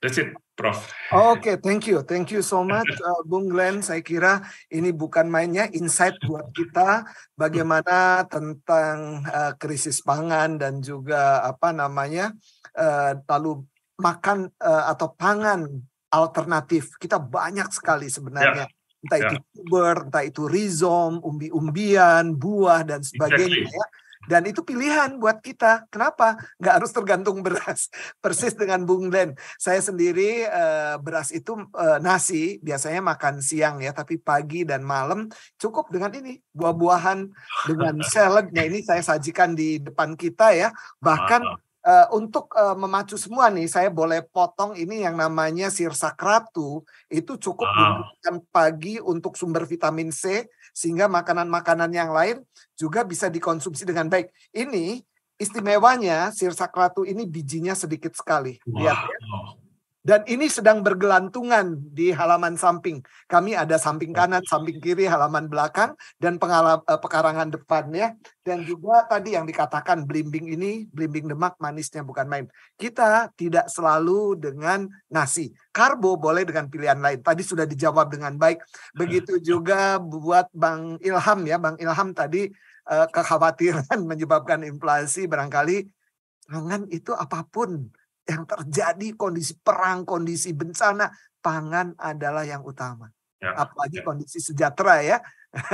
That's it. Prof. Oke, okay, thank you, thank you so much, uh, Bung Glenn. Saya kira ini bukan mainnya insight buat kita bagaimana tentang uh, krisis pangan dan juga apa namanya uh, lalu makan uh, atau pangan alternatif. Kita banyak sekali sebenarnya. Yeah entah yeah. itu tuber, ya. entah itu rizom, umbi-umbian, buah dan sebagainya exactly. Ya. Dan itu pilihan buat kita. Kenapa? Nggak harus tergantung beras. Persis dengan Bung Glenn. Saya sendiri eh, beras itu eh, nasi. Biasanya makan siang ya. Tapi pagi dan malam cukup dengan ini. Buah-buahan dengan saladnya ini saya sajikan di depan kita ya. Bahkan uh, untuk uh, memacu semua nih, saya boleh potong ini yang namanya sirsak ratu itu cukup dibutuhkan pagi untuk sumber vitamin C sehingga makanan-makanan yang lain juga bisa dikonsumsi dengan baik. Ini istimewanya sirsak ratu ini bijinya sedikit sekali. Lihat ya. Dan ini sedang bergelantungan di halaman samping. Kami ada samping kanan, samping kiri, halaman belakang, dan pengala, eh, pekarangan depannya. Dan juga tadi yang dikatakan belimbing ini, belimbing demak manisnya bukan main. Kita tidak selalu dengan nasi. Karbo boleh dengan pilihan lain. Tadi sudah dijawab dengan baik. Begitu hmm. juga buat Bang Ilham ya. Bang Ilham tadi uh, kekhawatiran menyebabkan inflasi barangkali. Jangan itu apapun yang terjadi kondisi perang, kondisi bencana, pangan adalah yang utama. Ya, Apalagi ya. kondisi sejahtera ya.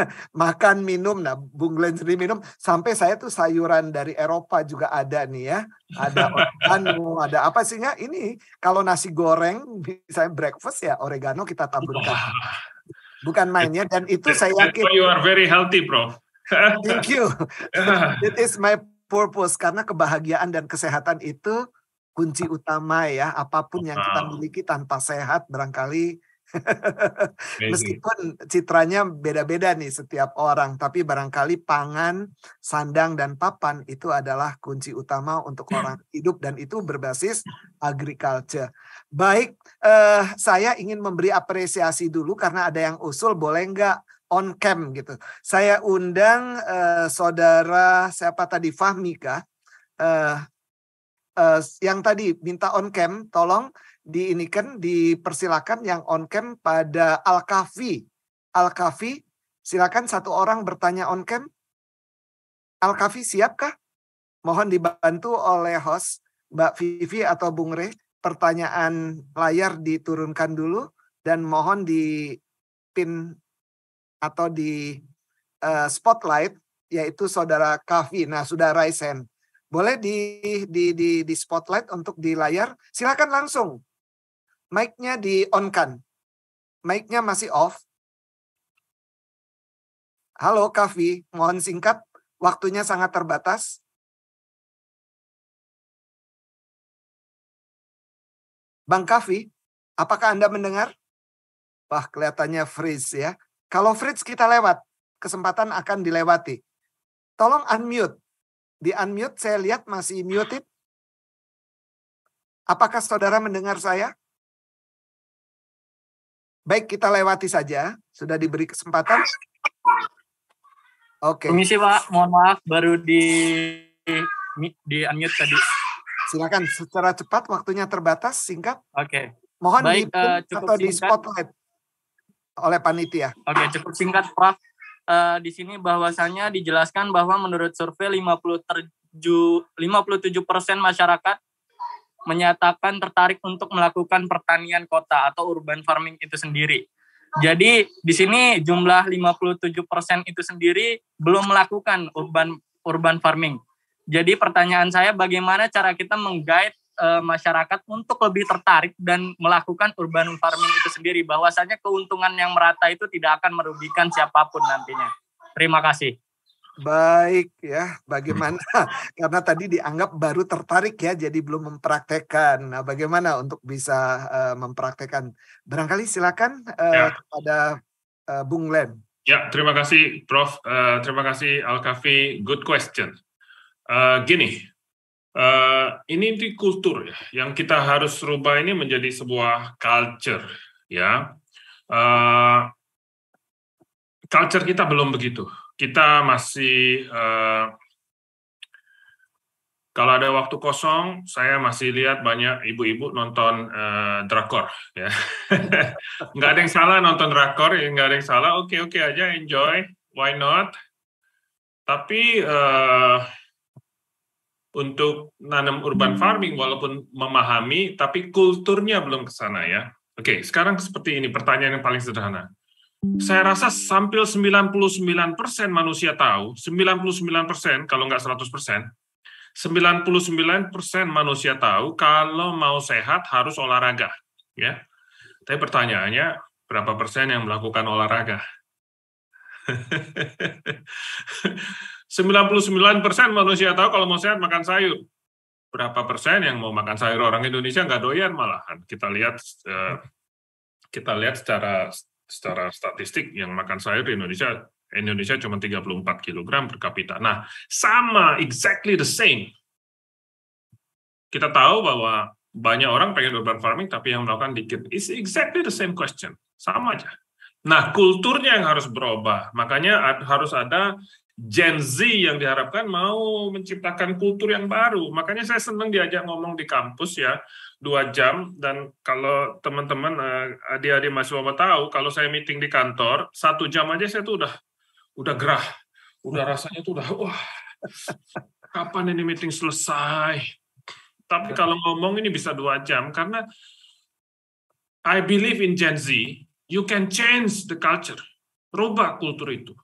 Makan, minum. Nah, Bung Glenn sendiri minum. Sampai saya tuh sayuran dari Eropa juga ada nih ya. Ada oregano, ada apa sih ya Ini kalau nasi goreng, misalnya breakfast ya oregano kita taburkan. Bukan mainnya. Dan itu that, saya yakin. you are very healthy, bro. Thank you. It is my purpose. Karena kebahagiaan dan kesehatan itu kunci utama ya apapun yang kita miliki tanpa sehat barangkali gitu. meskipun citranya beda-beda nih setiap orang tapi barangkali pangan sandang dan papan itu adalah kunci utama untuk orang hidup dan itu berbasis agriculture baik eh, saya ingin memberi apresiasi dulu karena ada yang usul boleh nggak on cam gitu saya undang eh, saudara siapa tadi Fahmika eh, uh, yang tadi minta on cam tolong diinikan dipersilakan yang on cam pada Al Kafi. Al Kafi silakan satu orang bertanya on cam. Al Kafi siapkah? Mohon dibantu oleh host Mbak Vivi atau Bung Re. Pertanyaan layar diturunkan dulu dan mohon di pin atau di uh, spotlight yaitu saudara Kavi. Nah, sudah raise hand boleh di di di, di spotlight untuk di layar. Silakan langsung. Mic-nya di on kan. Mic-nya masih off. Halo Kavi, mohon singkat, waktunya sangat terbatas. Bang Kavi, apakah Anda mendengar? Wah, kelihatannya freeze ya. Kalau freeze kita lewat, kesempatan akan dilewati. Tolong unmute. Di unmute, saya lihat masih muted. Apakah saudara mendengar saya? Baik, kita lewati saja. Sudah diberi kesempatan. Oke. Okay. Permisi Pak, mohon maaf baru di di unmute tadi. Silakan secara cepat, waktunya terbatas, singkat. Oke. Okay. Mohon Baik, di uh, eh, cukup atau singkat. di spotlight oleh panitia. Oke, okay, cukup singkat Pak uh, di sini bahwasannya dijelaskan bahwa menurut survei 50 terju, 57% masyarakat menyatakan tertarik untuk melakukan pertanian kota atau urban farming itu sendiri. Jadi di sini jumlah 57% persen itu sendiri belum melakukan urban urban farming. Jadi pertanyaan saya bagaimana cara kita menggait uh, masyarakat untuk lebih tertarik dan melakukan urban farming itu sendiri bahwasanya keuntungan yang merata itu tidak akan merugikan siapapun nantinya. Terima kasih. Baik ya, bagaimana? Karena tadi dianggap baru tertarik ya, jadi belum mempraktekkan. Nah, bagaimana untuk bisa uh, mempraktekkan? Barangkali silakan uh, ya. kepada uh, Bung Len. Ya, terima kasih, Prof. Uh, terima kasih Al Kafi. Good question. Uh, gini, Eh, ini di kultur ya, yang kita harus rubah ini menjadi sebuah culture ya. Uh, culture kita belum begitu. Kita masih uh, kalau ada waktu kosong, saya masih lihat banyak ibu-ibu nonton uh, drakor ya. nggak ada yang salah nonton drakor, ya nggak ada yang salah. Oke okay, oke okay aja, enjoy, why not? Tapi uh, untuk nanam urban hmm. farming walaupun memahami tapi kulturnya belum ke sana ya. Oke, sekarang seperti ini pertanyaan yang paling sederhana. Saya rasa sampai 99% manusia tahu, 99% kalau nggak 100%, 99% manusia tahu kalau mau sehat harus olahraga, ya. Tapi pertanyaannya berapa persen yang melakukan olahraga? 99% manusia tahu kalau mau sehat makan sayur. Berapa persen yang mau makan sayur orang Indonesia nggak doyan malahan. Kita lihat eh, kita lihat secara secara statistik yang makan sayur di Indonesia Indonesia cuma 34 kg per kapita. Nah, sama exactly the same. Kita tahu bahwa banyak orang pengen urban farming tapi yang melakukan dikit. It's exactly the same question. Sama aja. Nah, kulturnya yang harus berubah. Makanya harus ada Gen Z yang diharapkan mau menciptakan kultur yang baru. Makanya saya senang diajak ngomong di kampus ya, dua jam. Dan kalau teman-teman eh, adik-adik mahasiswa tahu, kalau saya meeting di kantor, satu jam aja saya tuh udah udah gerah. Udah rasanya tuh udah, wah, kapan ini meeting selesai? Tapi kalau ngomong ini bisa dua jam, karena I believe in Gen Z, you can change the culture. Rubah kultur itu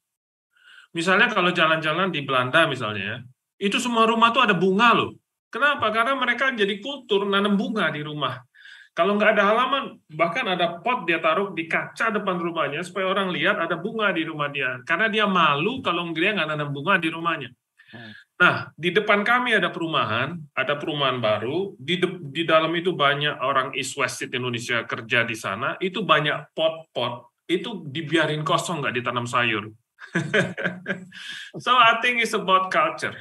Misalnya kalau jalan-jalan di Belanda misalnya ya, itu semua rumah tuh ada bunga loh. Kenapa? Karena mereka jadi kultur nanam bunga di rumah. Kalau nggak ada halaman, bahkan ada pot dia taruh di kaca depan rumahnya supaya orang lihat ada bunga di rumah dia. Karena dia malu kalau dia nggak nanam bunga di rumahnya. Hmm. Nah, di depan kami ada perumahan, ada perumahan baru. Di, de, di dalam itu banyak orang East West Indonesia kerja di sana. Itu banyak pot-pot. Itu dibiarin kosong nggak ditanam sayur. so I think it's about culture.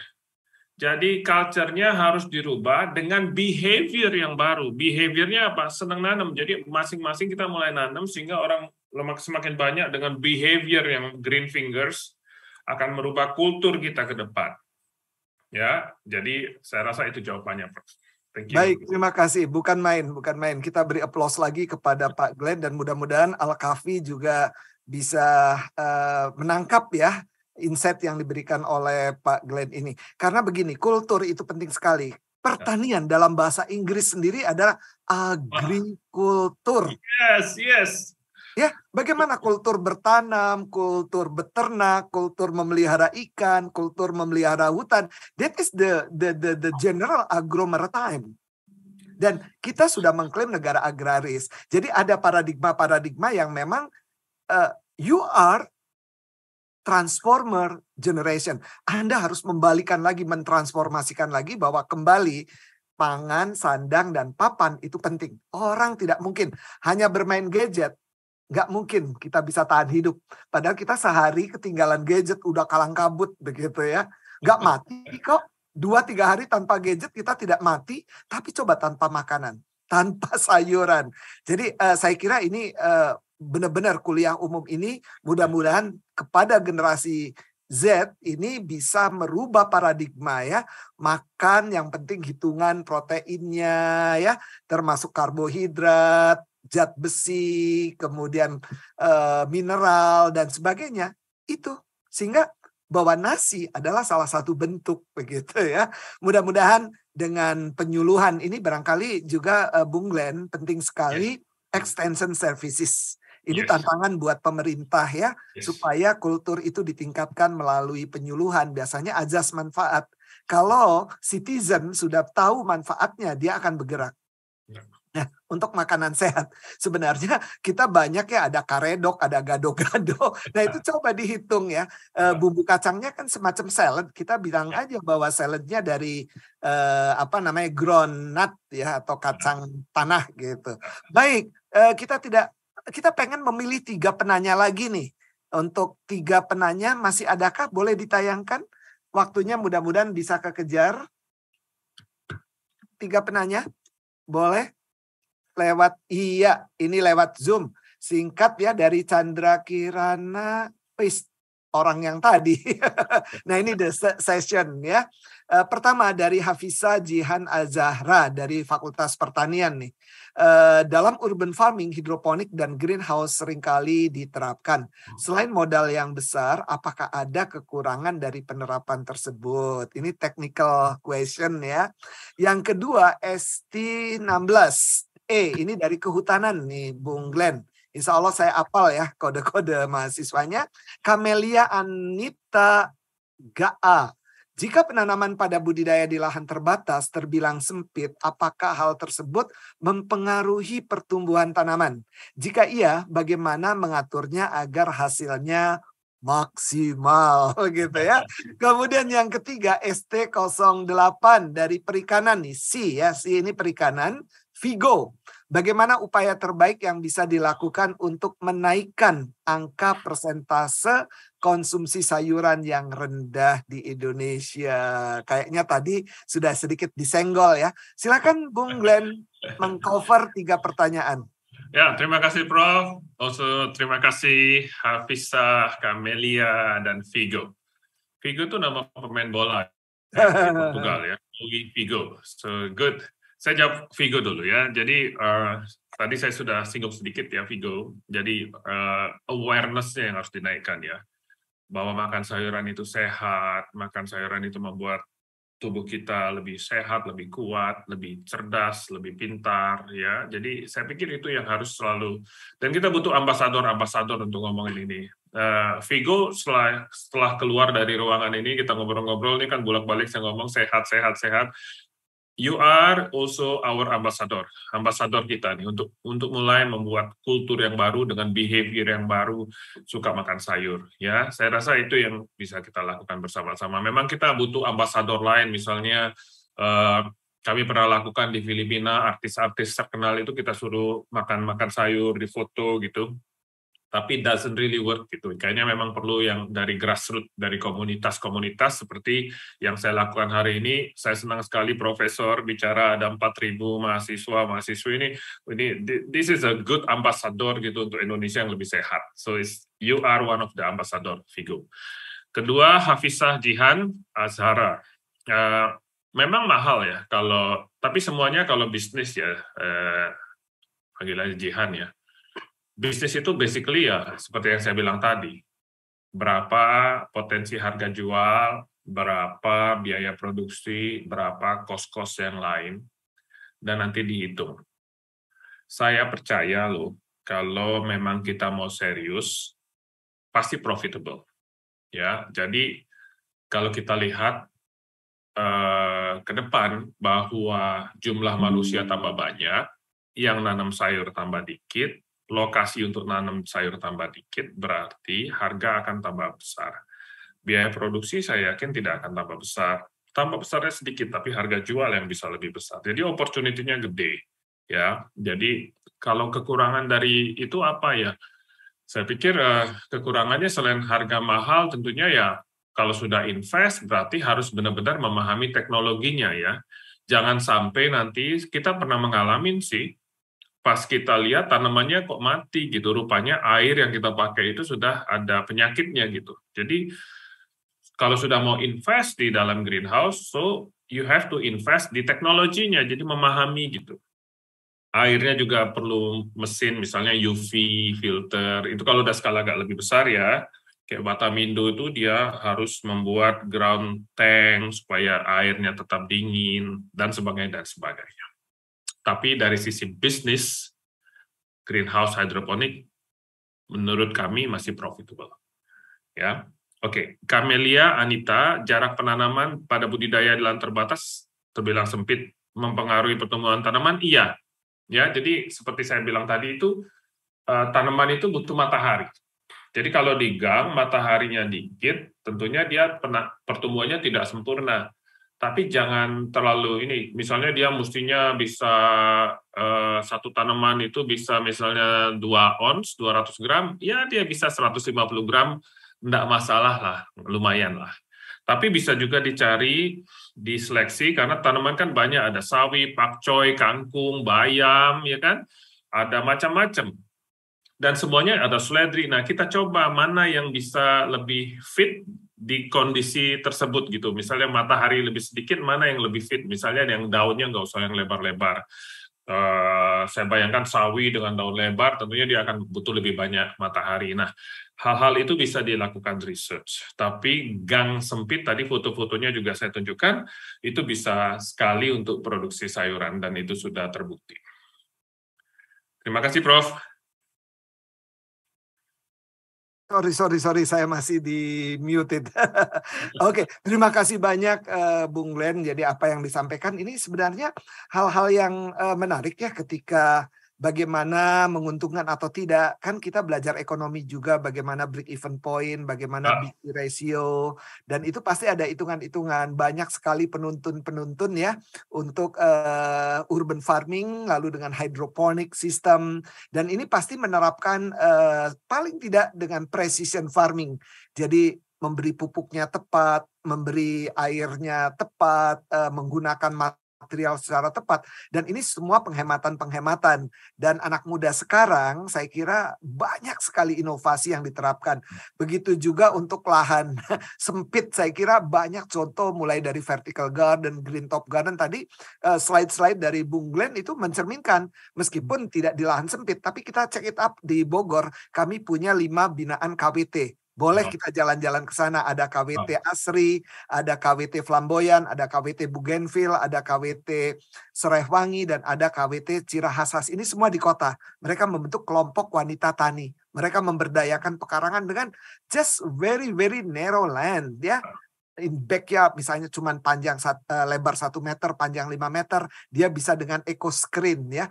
Jadi culture-nya harus dirubah dengan behavior yang baru. Behavior-nya apa? Senang nanam. Jadi masing-masing kita mulai nanam sehingga orang semakin banyak dengan behavior yang green fingers akan merubah kultur kita ke depan. Ya, jadi saya rasa itu jawabannya, Prof. Thank Baik, terima kasih. Bukan main, bukan main. Kita beri aplaus lagi kepada Pak Glenn dan mudah-mudahan Al Kafi juga bisa uh, menangkap ya insight yang diberikan oleh Pak Glenn ini. Karena begini, kultur itu penting sekali. Pertanian dalam bahasa Inggris sendiri adalah agrikultur. Yes, yes. Ya, bagaimana kultur bertanam, kultur beternak, kultur memelihara ikan, kultur memelihara hutan. That is the the the, the general agro maritime dan kita sudah mengklaim negara agraris. Jadi ada paradigma-paradigma yang memang uh, you are transformer generation. Anda harus membalikan lagi, mentransformasikan lagi bahwa kembali pangan, sandang, dan papan itu penting. Orang tidak mungkin hanya bermain gadget, nggak mungkin kita bisa tahan hidup. Padahal kita sehari ketinggalan gadget udah kalang kabut begitu ya. Nggak mati kok. Dua tiga hari tanpa gadget kita tidak mati, tapi coba tanpa makanan, tanpa sayuran. Jadi uh, saya kira ini uh, benar-benar kuliah umum ini mudah-mudahan kepada generasi Z ini bisa merubah paradigma ya. Makan yang penting hitungan proteinnya ya, termasuk karbohidrat, zat besi, kemudian e, mineral dan sebagainya. Itu sehingga bahwa nasi adalah salah satu bentuk begitu ya. Mudah-mudahan dengan penyuluhan ini barangkali juga e, Bung Glenn penting sekali yes. Ya. extension services ini yes. tantangan buat pemerintah ya yes. supaya kultur itu ditingkatkan melalui penyuluhan. Biasanya ajas manfaat. Kalau citizen sudah tahu manfaatnya, dia akan bergerak. Ya. Nah, untuk makanan sehat, sebenarnya kita banyak ya ada karedok, ada gado-gado. Nah, itu coba dihitung ya. ya. Eh, bumbu kacangnya kan semacam salad. Kita bilang ya. aja bahwa saladnya dari eh, apa namanya ground nut ya atau hmm. kacang tanah gitu. Baik, eh, kita tidak kita pengen memilih tiga penanya lagi nih. Untuk tiga penanya masih adakah boleh ditayangkan? Waktunya mudah-mudahan bisa kekejar. Tiga penanya boleh lewat iya ini lewat Zoom. Singkat ya dari Chandra Kirana, orang yang tadi. nah ini the session ya. Eh, pertama dari Hafisa Jihan Azahra dari Fakultas Pertanian nih. Eh, dalam urban farming, hidroponik dan greenhouse seringkali diterapkan. Hmm. Selain modal yang besar, apakah ada kekurangan dari penerapan tersebut? Ini technical question ya. Yang kedua, ST16. E, ini dari kehutanan nih, Bung Glenn. Insya Allah saya apal ya kode-kode mahasiswanya. Kamelia Anita Gaa jika penanaman pada budidaya di lahan terbatas terbilang sempit, apakah hal tersebut mempengaruhi pertumbuhan tanaman? Jika iya, bagaimana mengaturnya agar hasilnya maksimal gitu ya. Kemudian yang ketiga ST08 dari perikanan nih, si ya, si ini perikanan, Vigo bagaimana upaya terbaik yang bisa dilakukan untuk menaikkan angka persentase konsumsi sayuran yang rendah di Indonesia. Kayaknya tadi sudah sedikit disenggol ya. Silakan Bung Glenn mengcover tiga pertanyaan. Ya, terima kasih Prof. Also terima kasih Hafisa, Kamelia, dan Figo. Figo itu nama pemain bola di Portugal ya. Figo. So good. Saya jawab Vigo dulu ya. Jadi uh, tadi saya sudah singgung sedikit ya Vigo. Jadi uh, awareness-nya yang harus dinaikkan ya. Bahwa makan sayuran itu sehat, makan sayuran itu membuat tubuh kita lebih sehat, lebih kuat, lebih cerdas, lebih pintar ya. Jadi saya pikir itu yang harus selalu dan kita butuh ambasador-ambasador untuk ngomongin ini. Uh, Vigo setelah setelah keluar dari ruangan ini kita ngobrol-ngobrol ini kan bolak-balik saya ngomong sehat sehat sehat you are also our ambassador, ambassador kita nih untuk untuk mulai membuat kultur yang baru dengan behavior yang baru suka makan sayur ya. Saya rasa itu yang bisa kita lakukan bersama-sama. Memang kita butuh ambassador lain misalnya eh, kami pernah lakukan di Filipina artis-artis terkenal itu kita suruh makan makan sayur di foto gitu tapi doesn't really work gitu. Kayaknya memang perlu yang dari grassroots, dari komunitas-komunitas seperti yang saya lakukan hari ini. Saya senang sekali profesor bicara ada 4.000 mahasiswa mahasiswi ini. Ini this is a good ambassador gitu untuk Indonesia yang lebih sehat. So it's, you are one of the ambassador, figure. Kedua, Hafizah Jihan Azhara. Uh, memang mahal ya kalau, tapi semuanya kalau bisnis ya, eh, uh, panggilannya Jihan ya bisnis itu basically ya seperti yang saya bilang tadi, berapa potensi harga jual, berapa biaya produksi, berapa kos-kos yang lain, dan nanti dihitung. Saya percaya loh, kalau memang kita mau serius, pasti profitable. Ya, jadi kalau kita lihat eh, ke depan bahwa jumlah manusia tambah banyak, yang nanam sayur tambah dikit, lokasi untuk nanam sayur tambah dikit, berarti harga akan tambah besar. Biaya produksi saya yakin tidak akan tambah besar. Tambah besarnya sedikit, tapi harga jual yang bisa lebih besar. Jadi opportunity-nya gede. ya. Jadi kalau kekurangan dari itu apa ya? Saya pikir eh, kekurangannya selain harga mahal, tentunya ya kalau sudah invest berarti harus benar-benar memahami teknologinya ya. Jangan sampai nanti kita pernah mengalami sih pas kita lihat tanamannya kok mati gitu rupanya air yang kita pakai itu sudah ada penyakitnya gitu jadi kalau sudah mau invest di dalam greenhouse so you have to invest di teknologinya jadi memahami gitu airnya juga perlu mesin misalnya UV filter itu kalau udah skala agak lebih besar ya kayak Batamindo itu dia harus membuat ground tank supaya airnya tetap dingin dan sebagainya dan sebagainya tapi dari sisi bisnis, greenhouse hydroponik menurut kami masih profitable. Ya, Oke, okay. Anita, jarak penanaman pada budidaya di lahan terbatas terbilang sempit, mempengaruhi pertumbuhan tanaman? Iya. Ya, jadi seperti saya bilang tadi itu eh, tanaman itu butuh matahari. Jadi kalau di gang mataharinya dikit, tentunya dia pertumbuhannya tidak sempurna tapi jangan terlalu ini. Misalnya dia mestinya bisa eh, satu tanaman itu bisa misalnya 2 ons, 200 gram, ya dia bisa 150 gram, enggak masalah lah, lumayan lah. Tapi bisa juga dicari, diseleksi, karena tanaman kan banyak, ada sawi, pakcoy, kangkung, bayam, ya kan? Ada macam-macam. Dan semuanya ada seledri. Nah, kita coba mana yang bisa lebih fit di kondisi tersebut gitu. Misalnya matahari lebih sedikit, mana yang lebih fit? Misalnya yang daunnya nggak usah yang lebar-lebar. Uh, saya bayangkan sawi dengan daun lebar, tentunya dia akan butuh lebih banyak matahari. Nah, hal-hal itu bisa dilakukan research. Tapi gang sempit tadi foto-fotonya juga saya tunjukkan, itu bisa sekali untuk produksi sayuran dan itu sudah terbukti. Terima kasih, Prof. Sorry, sorry, sorry, saya masih di muted. Oke, okay, terima kasih banyak eh, Bung Glenn. Jadi apa yang disampaikan ini sebenarnya hal-hal yang eh, menarik ya ketika bagaimana menguntungkan atau tidak kan kita belajar ekonomi juga bagaimana break even point bagaimana nah. ratio dan itu pasti ada hitungan-hitungan banyak sekali penuntun-penuntun ya untuk uh, urban farming lalu dengan hydroponic system dan ini pasti menerapkan uh, paling tidak dengan precision farming jadi memberi pupuknya tepat memberi airnya tepat uh, menggunakan material secara tepat dan ini semua penghematan-penghematan dan anak muda sekarang saya kira banyak sekali inovasi yang diterapkan begitu juga untuk lahan sempit saya kira banyak contoh mulai dari vertical garden green top garden tadi eh, slide-slide dari Bung Glenn itu mencerminkan meskipun tidak di lahan sempit tapi kita check it up di Bogor kami punya lima binaan KWT boleh kita jalan-jalan ke sana. Ada KWT Asri, ada KWT Flamboyan, ada KWT Bugenville, ada KWT Serehwangi, dan ada KWT Cirahasas. Ini semua di kota. Mereka membentuk kelompok wanita tani. Mereka memberdayakan pekarangan dengan just very very narrow land, ya. In backyard misalnya cuman panjang eh, lebar satu meter, panjang 5 meter, dia bisa dengan eco screen ya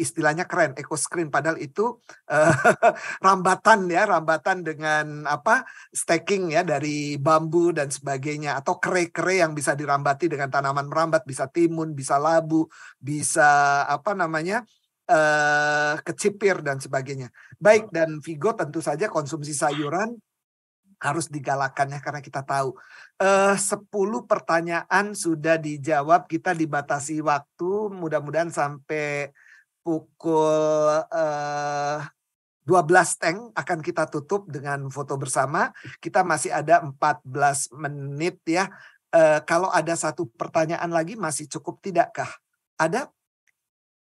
istilahnya keren eco screen padahal itu uh, rambatan ya rambatan dengan apa staking ya dari bambu dan sebagainya atau kere-kere yang bisa dirambati dengan tanaman merambat bisa timun bisa labu bisa apa namanya uh, kecipir dan sebagainya baik dan Vigo tentu saja konsumsi sayuran harus digalakkan ya karena kita tahu eh, uh, 10 pertanyaan sudah dijawab kita dibatasi waktu mudah-mudahan sampai pukul uh, 12 teng akan kita tutup dengan foto bersama. Kita masih ada 14 menit ya. Uh, kalau ada satu pertanyaan lagi masih cukup tidakkah? Ada?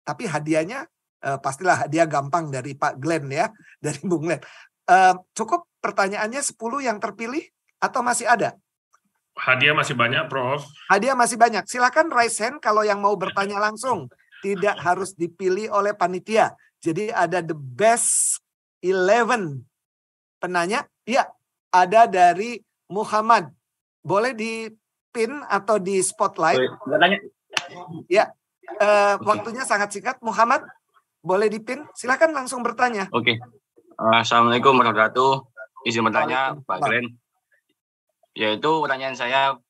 Tapi hadiahnya uh, pastilah hadiah gampang dari Pak Glenn ya, dari Bung Glenn. Uh, cukup pertanyaannya 10 yang terpilih atau masih ada? Hadiah masih banyak, Prof. Hadiah masih banyak. Silakan raise hand kalau yang mau bertanya langsung tidak harus dipilih oleh panitia. Jadi ada the best 11 penanya. Iya, ada dari Muhammad. Boleh di pin atau di spotlight? Tanya. Ya, uh, eh, okay. waktunya sangat singkat. Muhammad, boleh di pin? Silahkan langsung bertanya. Oke. Okay. Assalamualaikum warahmatullahi wabarakatuh. Izin bertanya, Pak Glenn. Yaitu pertanyaan saya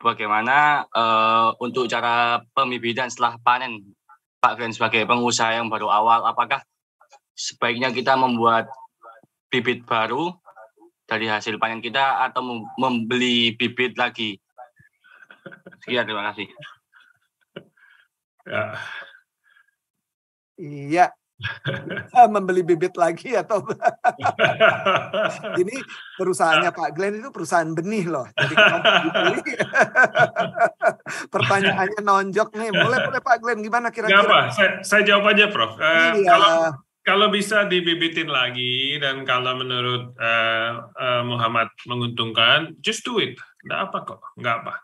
bagaimana uh, untuk cara pembibitan setelah panen Pak Glenn sebagai pengusaha yang baru awal apakah sebaiknya kita membuat bibit baru dari hasil panen kita atau membeli bibit lagi? Sekian terima kasih. Ya. Iya, Ah, membeli bibit lagi atau ini perusahaannya Pak Glenn itu perusahaan benih loh. Jadi pertanyaannya nonjok nih. Boleh boleh Pak Glenn gimana kira-kira? saya, saya jawab aja Prof. Uh, iya. Kalau kalau bisa dibibitin lagi dan kalau menurut uh, uh, Muhammad menguntungkan, just do it. Nggak apa kok, nggak apa.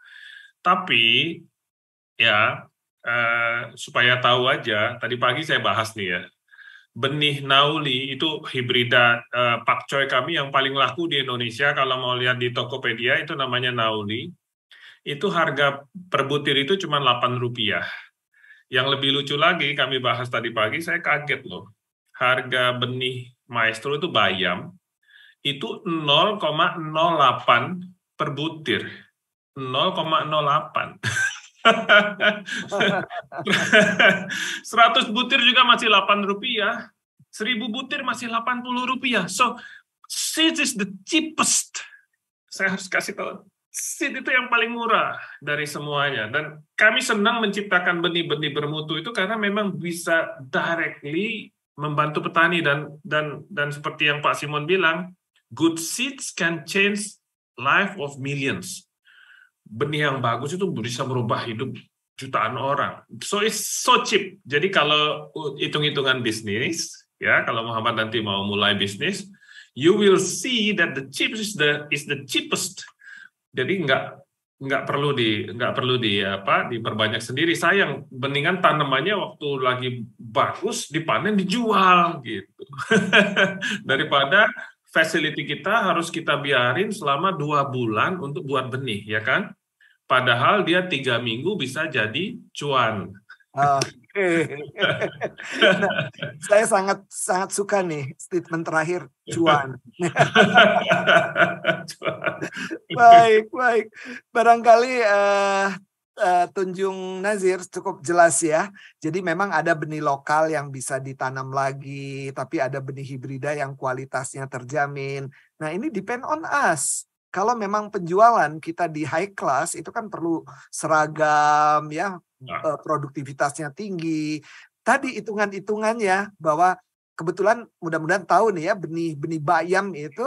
Tapi ya uh, supaya tahu aja, tadi pagi saya bahas nih ya benih nauli itu hibrida eh, Pak pakcoy kami yang paling laku di Indonesia kalau mau lihat di Tokopedia itu namanya nauli itu harga per butir itu cuma delapan rupiah yang lebih lucu lagi kami bahas tadi pagi saya kaget loh harga benih maestro itu bayam itu 0,08 per butir 0,08 100 butir juga masih 8 rupiah. 1000 butir masih 80 rupiah. So, seed is the cheapest. Saya harus kasih tahu. Seed itu yang paling murah dari semuanya. Dan kami senang menciptakan benih-benih bermutu itu karena memang bisa directly membantu petani dan dan dan seperti yang Pak Simon bilang, good seeds can change life of millions benih yang bagus itu bisa merubah hidup jutaan orang. So it's so cheap. Jadi kalau hitung-hitungan bisnis, ya kalau Muhammad nanti mau mulai bisnis, you will see that the cheapest is the is the cheapest. Jadi nggak nggak perlu di nggak perlu di apa diperbanyak sendiri. Sayang, beningan tanamannya waktu lagi bagus dipanen dijual gitu. Daripada facility kita harus kita biarin selama dua bulan untuk buat benih, ya kan? Padahal dia tiga minggu bisa jadi cuan. Okay. Ah. nah, saya sangat sangat suka nih statement terakhir cuan. cuan. baik baik. Barangkali uh, uh, Tunjung Nazir cukup jelas ya. Jadi memang ada benih lokal yang bisa ditanam lagi, tapi ada benih hibrida yang kualitasnya terjamin. Nah ini depend on us kalau memang penjualan kita di high class itu kan perlu seragam ya nah. produktivitasnya tinggi tadi hitungan-hitungannya bahwa kebetulan mudah-mudahan tahu nih ya benih-benih bayam itu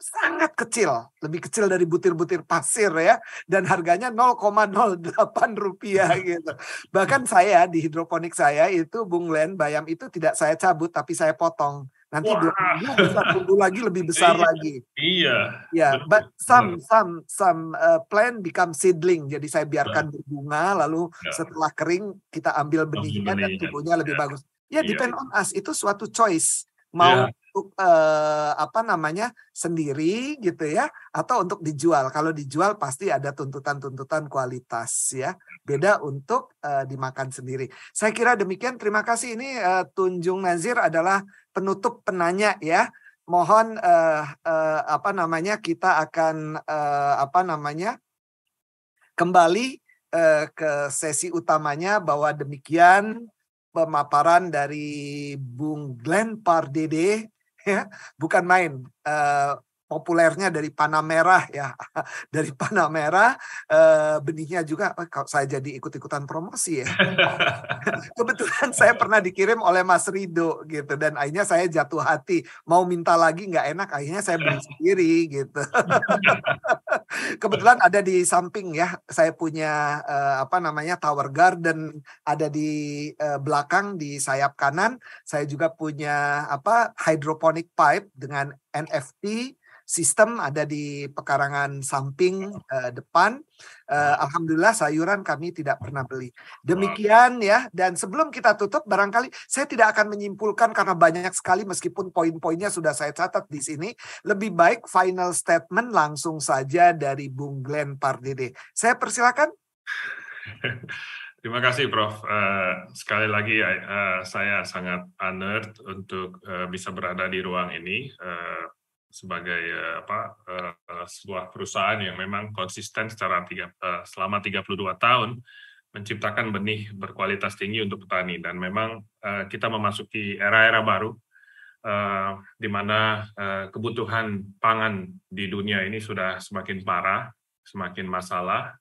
sangat kecil, lebih kecil dari butir-butir pasir ya, dan harganya 0,08 rupiah gitu. Bahkan saya di hidroponik saya itu Bung Len bayam itu tidak saya cabut tapi saya potong Nanti dua minggu tumbuh lagi lebih besar iya, lagi. Iya. Ya, but some some some uh, eh, plant become seedling. Jadi saya biarkan yeah. berbunga lalu yeah. setelah kering kita ambil benihnya dan tumbuhnya yeah. lebih yeah. bagus. Ya, yeah, depend iya. on us. Itu suatu choice. Iya. Mau yeah. untuk uh, apa namanya sendiri gitu ya atau untuk dijual. Kalau dijual pasti ada tuntutan-tuntutan kualitas ya. Beda untuk uh, dimakan sendiri. Saya kira demikian. Terima kasih ini uh, Tunjung Nazir adalah penutup penanya ya mohon eh, uh, apa namanya kita akan eh, apa namanya kembali eh, ke sesi utamanya bahwa demikian pemaparan dari Bung Glenn Pardede ya bukan main eh, populernya dari panah merah ya dari panah merah eh, benihnya juga kalau saya jadi ikut-ikutan promosi ya kebetulan saya pernah dikirim oleh Mas Rido gitu dan akhirnya saya jatuh hati mau minta lagi nggak enak akhirnya saya beli sendiri gitu kebetulan ada di samping ya saya punya eh, apa namanya Tower Garden ada di eh, belakang di sayap kanan saya juga punya apa hydroponic pipe dengan NFT sistem ada di pekarangan samping uh, depan. Uh, Alhamdulillah sayuran kami tidak pernah beli. Demikian ya. Dan sebelum kita tutup, barangkali saya tidak akan menyimpulkan karena banyak sekali meskipun poin-poinnya sudah saya catat di sini. Lebih baik final statement langsung saja dari Bung Glenn Pardede. Saya persilakan. Terima kasih, Prof. Uh, sekali lagi, uh, saya sangat honored untuk uh, bisa berada di ruang ini. Uh, sebagai eh, apa eh, sebuah perusahaan yang memang konsisten secara tiga, eh, selama 32 tahun menciptakan benih berkualitas tinggi untuk petani dan memang kita memasuki era-era baru di mana kebutuhan pangan di dunia ini sudah semakin parah, semakin masalah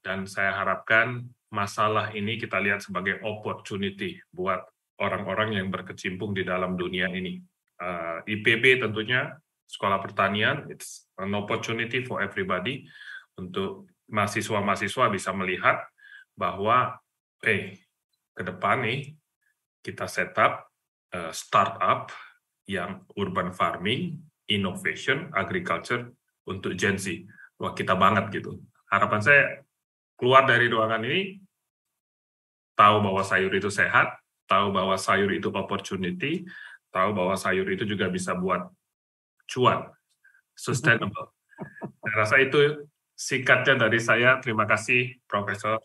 dan saya harapkan masalah ini kita lihat sebagai opportunity buat orang-orang yang berkecimpung di dalam dunia ini. IPB tentunya sekolah pertanian, it's an opportunity for everybody untuk mahasiswa-mahasiswa bisa melihat bahwa, eh, hey, ke depan nih kita setup uh, startup yang urban farming, innovation, agriculture untuk Gen Z. Wah, kita banget gitu. Harapan saya keluar dari ruangan ini tahu bahwa sayur itu sehat, tahu bahwa sayur itu opportunity, tahu bahwa sayur itu juga bisa buat cuan sustainable. Mm-hmm. Saya rasa itu singkatnya dari saya. Terima kasih Profesor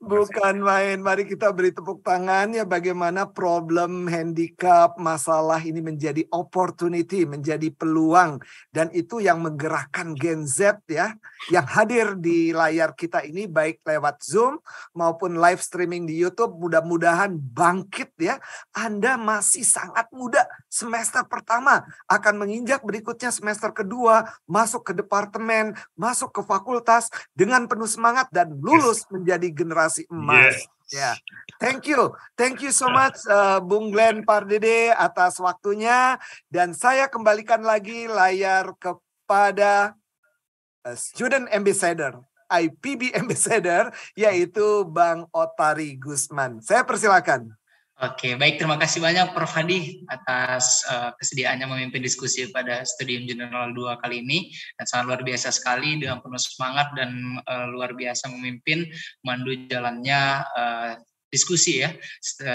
Bukan main. Mari kita beri tepuk tangan ya bagaimana problem handicap masalah ini menjadi opportunity, menjadi peluang dan itu yang menggerakkan Gen Z ya yang hadir di layar kita ini baik lewat Zoom maupun live streaming di YouTube mudah-mudahan bangkit ya. Anda masih sangat muda semester pertama akan menginjak berikutnya semester kedua masuk ke departemen, masuk ke fakultas dengan penuh semangat dan lulus menjadi generasi emas. Yes. Ya, yeah. thank you, thank you so much, uh, Bung Glenn Pardede atas waktunya dan saya kembalikan lagi layar kepada uh, student ambassador. IPB Ambassador yaitu Bang Otari Gusman. Saya persilakan. Oke, baik terima kasih banyak Prof. Hadi atas uh, kesediaannya memimpin diskusi pada Studium General 2 kali ini. Dan sangat luar biasa sekali dengan penuh semangat dan uh, luar biasa memimpin mandu jalannya uh, diskusi ya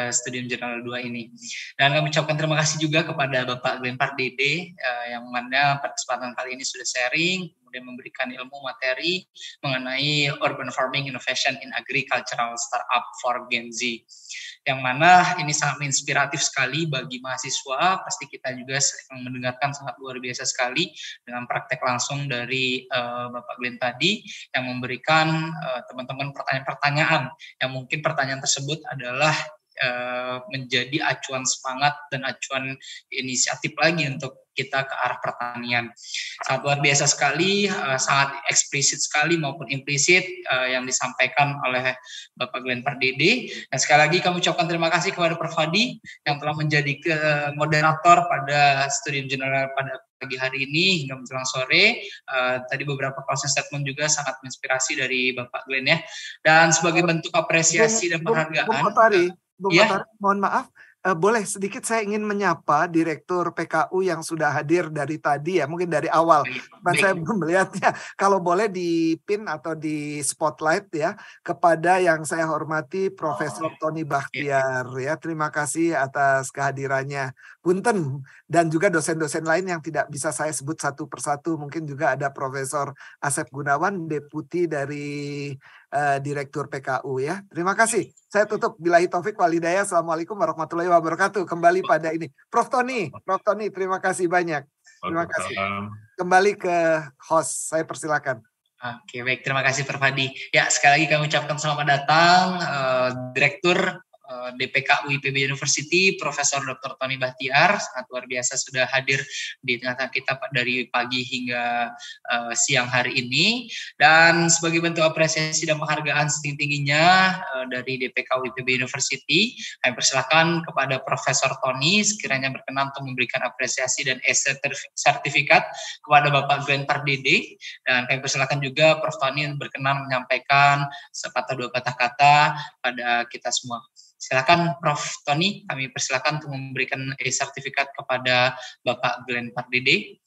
Studium General 2 ini. Dan kami ucapkan terima kasih juga kepada Bapak Glenpar Dede yang mana pada kesempatan kali ini sudah sharing, kemudian memberikan ilmu materi mengenai urban farming innovation in agricultural startup for Gen Z. Yang mana ini sangat inspiratif sekali bagi mahasiswa, pasti kita juga mendengarkan sangat luar biasa sekali dengan praktek langsung dari uh, Bapak Glenn tadi yang memberikan eh, teman-teman uh, pertanyaan-pertanyaan yang mungkin pertanyaan tersebut adalah Eh, menjadi acuan semangat dan acuan inisiatif lagi untuk kita ke arah pertanian. Sangat luar biasa sekali, eh, sangat eksplisit sekali maupun implisit eh, yang disampaikan oleh Bapak Glenn Pardede. Dan sekali lagi kami ucapkan terima kasih kepada Prof. Hadi yang telah menjadi moderator pada studi general pada pagi hari ini hingga menjelang sore. tadi beberapa closing statement juga sangat menginspirasi dari Bapak Glenn ya. Dan sebagai bentuk apresiasi dan penghargaan. Bu, Bu, Bung yeah. Batara, mohon maaf, uh, boleh sedikit saya ingin menyapa Direktur PKU yang sudah hadir dari tadi ya, mungkin dari awal. Iya, saya belum melihatnya. Kalau boleh di pin atau di spotlight ya kepada yang saya hormati Profesor oh, Tony Bakhtiar ya. Terima kasih atas kehadirannya. Punten dan juga dosen-dosen lain yang tidak bisa saya sebut satu persatu. Mungkin juga ada Profesor Asep Gunawan, deputi dari Eh, Direktur PKU ya. Terima kasih. Saya tutup. Bilahi Taufik Walidaya. Assalamualaikum warahmatullahi wabarakatuh. Kembali pada ini. Prof. Tony, Prof. Tony terima kasih banyak. Terima kasih. Kembali ke host. Saya persilakan. Oke, baik. Terima kasih, Prof. Ya, sekali lagi kami ucapkan selamat datang, uh, Direktur DPK eh, IPB University, Profesor Dr. Tony Bahtiar, sangat luar biasa sudah hadir di tengah-tengah kita dari pagi hingga uh, siang hari ini. Dan sebagai bentuk apresiasi dan penghargaan setinggi-tingginya uh, dari DPKU IPB University, kami persilakan kepada Profesor Tony sekiranya berkenan untuk memberikan apresiasi dan sertifikat kepada Bapak Glenn Pardede. Dan kami persilakan juga Prof. Tony berkenan menyampaikan sepatah dua patah kata pada kita semua. Silakan Prof. Tony, kami persilakan untuk memberikan sertifikat kepada Bapak Glenn Pardede.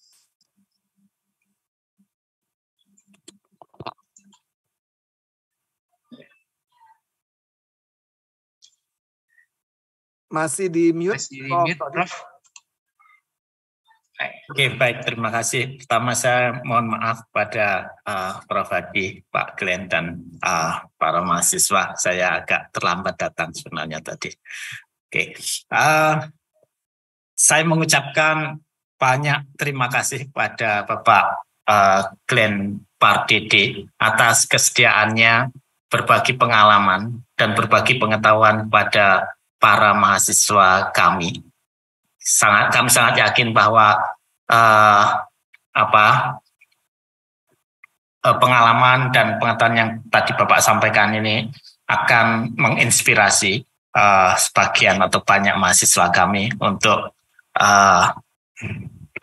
Masih di mute, Masih di mute Prof. Prof. Oke okay, baik terima kasih. Pertama saya mohon maaf pada uh, Prof Hadi, Pak Glenn dan uh, para mahasiswa. Saya agak terlambat datang sebenarnya tadi. Oke, okay. uh, eh, saya mengucapkan banyak terima kasih pada Bapak uh, Glenn Pardede atas kesediaannya berbagi pengalaman dan berbagi pengetahuan pada para mahasiswa kami sangat kami sangat yakin bahwa uh, apa uh, pengalaman dan pengetahuan yang tadi Bapak sampaikan ini akan menginspirasi uh, sebagian atau banyak mahasiswa kami untuk uh,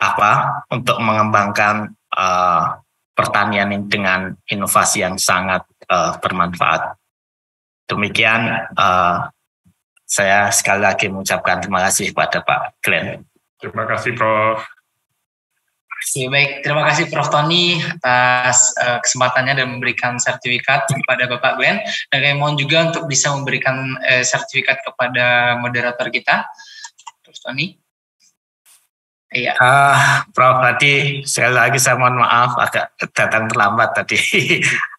apa untuk mengembangkan uh, pertanian ini dengan inovasi yang sangat uh, bermanfaat. Demikian uh, saya sekali lagi mengucapkan terima kasih kepada Pak Glenn. Terima kasih Prof. Baik, terima kasih Prof. Tony atas uh, kesempatannya dan memberikan sertifikat kepada Bapak Glenn. Dan saya mohon juga untuk bisa memberikan uh, sertifikat kepada moderator kita, Prof. Tony. Iya. Uh, Prof, tadi sekali lagi saya mohon maaf agak datang terlambat tadi.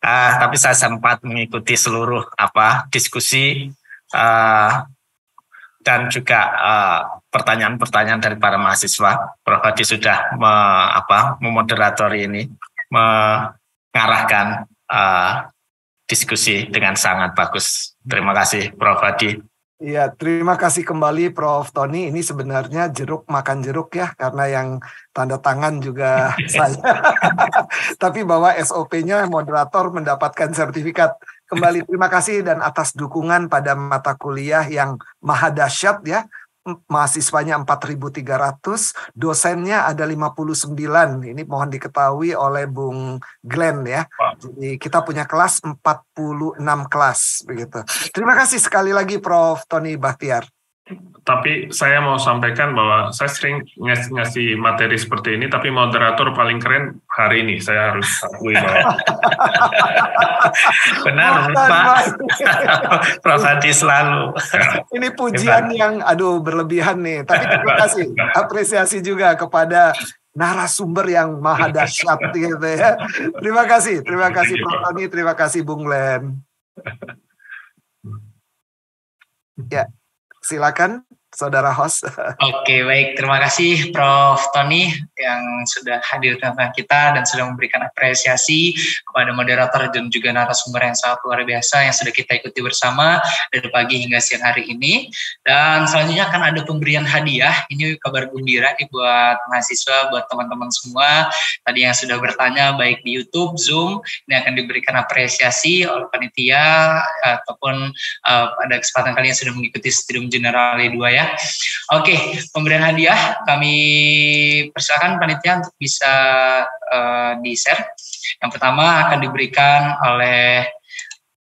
uh, tapi saya sempat mengikuti seluruh apa diskusi uh, dan juga eh, pertanyaan-pertanyaan uh, dari para mahasiswa. Prof Hadi sudah me, apa, memoderatori ini, mengarahkan uh, diskusi dengan sangat bagus. Terima kasih Prof Hadi. Iya, terima kasih kembali Prof Tony. Ini sebenarnya jeruk makan jeruk ya, karena yang tanda tangan juga saya. Tapi bahwa SOP-nya moderator mendapatkan sertifikat Kembali terima kasih dan atas dukungan pada mata kuliah yang maha dahsyat ya mahasiswanya 4.300, dosennya ada 59. Ini mohon diketahui oleh Bung Glenn ya. Jadi kita punya kelas 46 kelas begitu. Terima kasih sekali lagi Prof Tony Bahtiar tapi saya mau sampaikan bahwa saya sering ngas ngasih materi seperti ini, tapi moderator paling keren hari ini. Saya harus akui bahwa benar, Pak. Prof Hadi selalu. ini pujian yang aduh berlebihan nih. Tapi terima kasih, apresiasi juga kepada narasumber yang maha dahsyat gitu ya. Terima kasih, terima kasih Prof Tony, terima kasih Bung Len. Ya, Silakan saudara host. Oke, baik. Terima kasih Prof. Tony yang sudah hadir di tengah kita dan sudah memberikan apresiasi kepada moderator dan juga narasumber yang sangat luar biasa yang sudah kita ikuti bersama dari pagi hingga siang hari ini. Dan selanjutnya akan ada pemberian hadiah. Ini kabar gembira nih buat mahasiswa, buat teman-teman semua. Tadi yang sudah bertanya baik di YouTube, Zoom, ini akan diberikan apresiasi oleh panitia ataupun uh, pada kesempatan kalian sudah mengikuti Stream generale 2 ya Oke, pemberian hadiah kami persilakan panitia untuk bisa uh, di-share. Yang pertama akan diberikan oleh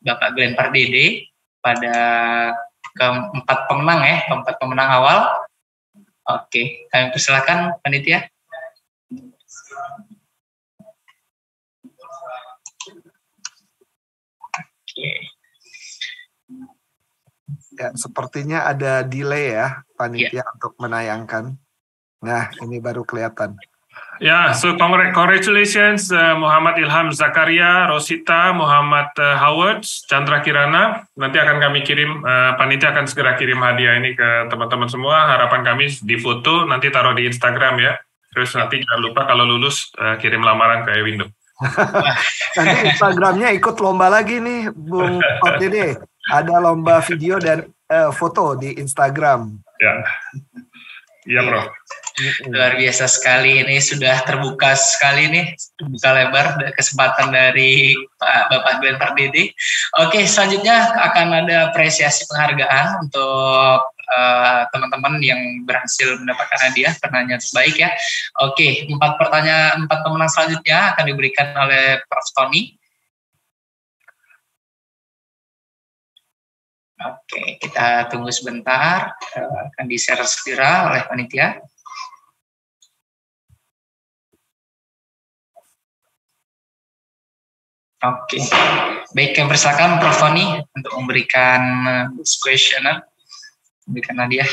Bapak Glenn Pardede pada keempat pemenang ya, keempat pemenang awal. Oke, kami persilakan panitia. Oke. Ya, sepertinya ada delay ya panitia yeah. untuk menayangkan. Nah, ini baru kelihatan. Ya, yeah, so congratulations uh, Muhammad Ilham Zakaria, Rosita, Muhammad uh, Howard, Chandra Kirana. Nanti akan kami kirim, uh, panitia akan segera kirim hadiah ini ke teman-teman semua. Harapan kami di foto, nanti taruh di Instagram ya. Terus iya. nanti jangan lupa kalau lulus uh, kirim lamaran ke Ewindo. nanti Instagramnya ikut lomba lagi nih, Bung deh ada lomba video dan uh, foto di Instagram. Ya. Iya, Bro. Luar biasa sekali ini sudah terbuka sekali nih, terbuka lebar kesempatan dari Pak Bapak Glenn Perdidi. Oke, selanjutnya akan ada apresiasi penghargaan untuk eh, teman-teman uh, yang berhasil mendapatkan hadiah pertanyaan terbaik ya. Oke, empat pertanyaan empat pemenang selanjutnya akan diberikan oleh Prof Tony. Oke, kita tunggu sebentar. Eh, akan di-share segera oleh panitia. Oke, baik yang persilakan Prof. Tony untuk memberikan eh, questioner, memberikan hadiah.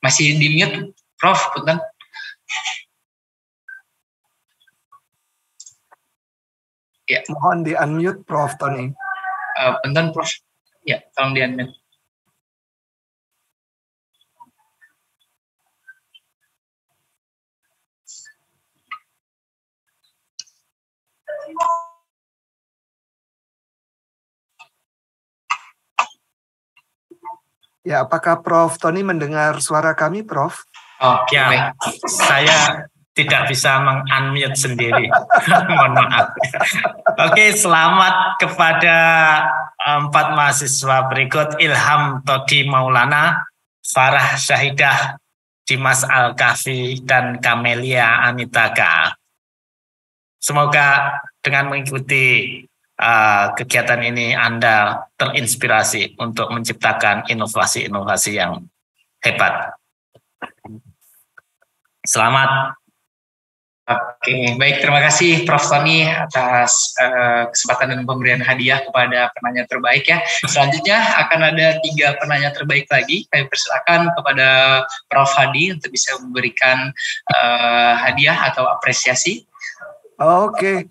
Masih di mute, Prof. Putan? Ya. Mohon di unmute Prof. Tony. Uh, Prof. Ya, tolong di admin. Ya, apakah Prof. Tony mendengar suara kami, Prof? Oh, ya. Saya tidak bisa meng-unmute sendiri. Mohon maaf. Oke, selamat kepada empat mahasiswa berikut Ilham Todi Maulana, Farah Syahidah, Dimas Al-Kafi, dan Kamelia Anitaka. Semoga dengan mengikuti uh, kegiatan ini Anda terinspirasi untuk menciptakan inovasi-inovasi yang hebat. Selamat Oke, baik terima kasih Prof Tony atas uh, kesempatan dan pemberian hadiah kepada penanya terbaik ya. Selanjutnya akan ada tiga penanya terbaik lagi. Kami persilakan kepada Prof Hadi untuk bisa memberikan uh, hadiah atau apresiasi. Oke,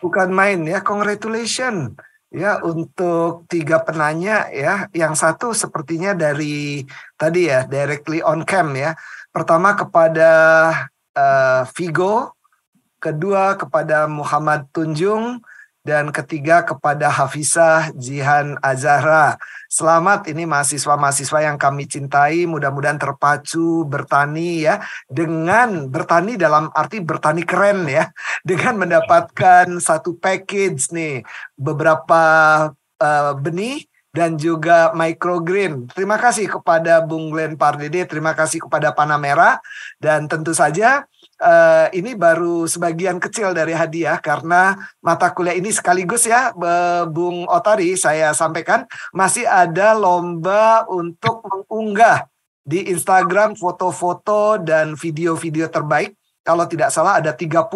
bukan main ya. Congratulations ya untuk tiga penanya ya. Yang satu sepertinya dari tadi ya directly on cam ya. Pertama kepada uh, eh, Figo, kedua kepada Muhammad Tunjung, dan ketiga kepada Hafizah Jihan Azahra. Selamat ini mahasiswa-mahasiswa yang kami cintai, mudah-mudahan terpacu bertani ya dengan bertani dalam arti bertani keren ya dengan mendapatkan satu package nih beberapa uh, benih dan juga microgreen. Terima kasih kepada Bung Glenn Pardede, terima kasih kepada Panamera dan tentu saja uh, ini baru sebagian kecil dari hadiah karena mata kuliah ini sekaligus ya Bung Otari saya sampaikan masih ada lomba untuk mengunggah di Instagram foto-foto dan video-video terbaik. Kalau tidak salah ada 30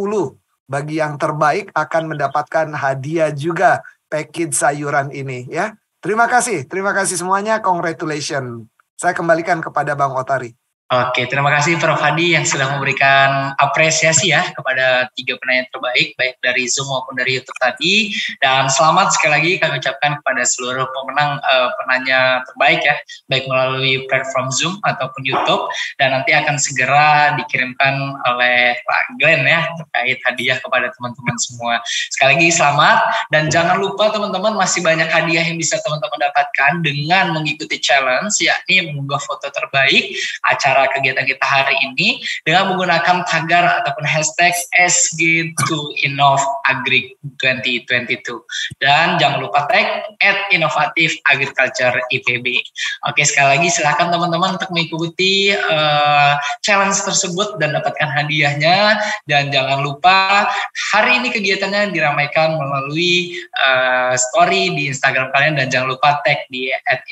bagi yang terbaik akan mendapatkan hadiah juga package sayuran ini ya. Terima kasih, terima kasih semuanya. Congratulations. Saya kembalikan kepada Bang Otari. Oke, terima kasih Prof. Hadi yang sudah memberikan apresiasi ya kepada tiga penanya terbaik, baik dari Zoom maupun dari YouTube tadi. Dan selamat sekali lagi kami ucapkan kepada seluruh pemenang uh, penanya terbaik ya, baik melalui platform Zoom ataupun YouTube. Dan nanti akan segera dikirimkan oleh Pak Glenn ya, terkait hadiah kepada teman-teman semua. Sekali lagi selamat, dan jangan lupa teman-teman masih banyak hadiah yang bisa teman-teman dapatkan dengan mengikuti challenge, yakni mengunggah foto terbaik, acara kegiatan kita hari ini dengan menggunakan tagar ataupun hashtag sg 2 Agri 2022 dan jangan lupa tag at Oke sekali lagi silahkan teman-teman untuk mengikuti uh, challenge tersebut dan dapatkan hadiahnya dan jangan lupa hari ini kegiatannya diramaikan melalui uh, story di Instagram kalian dan jangan lupa tag di at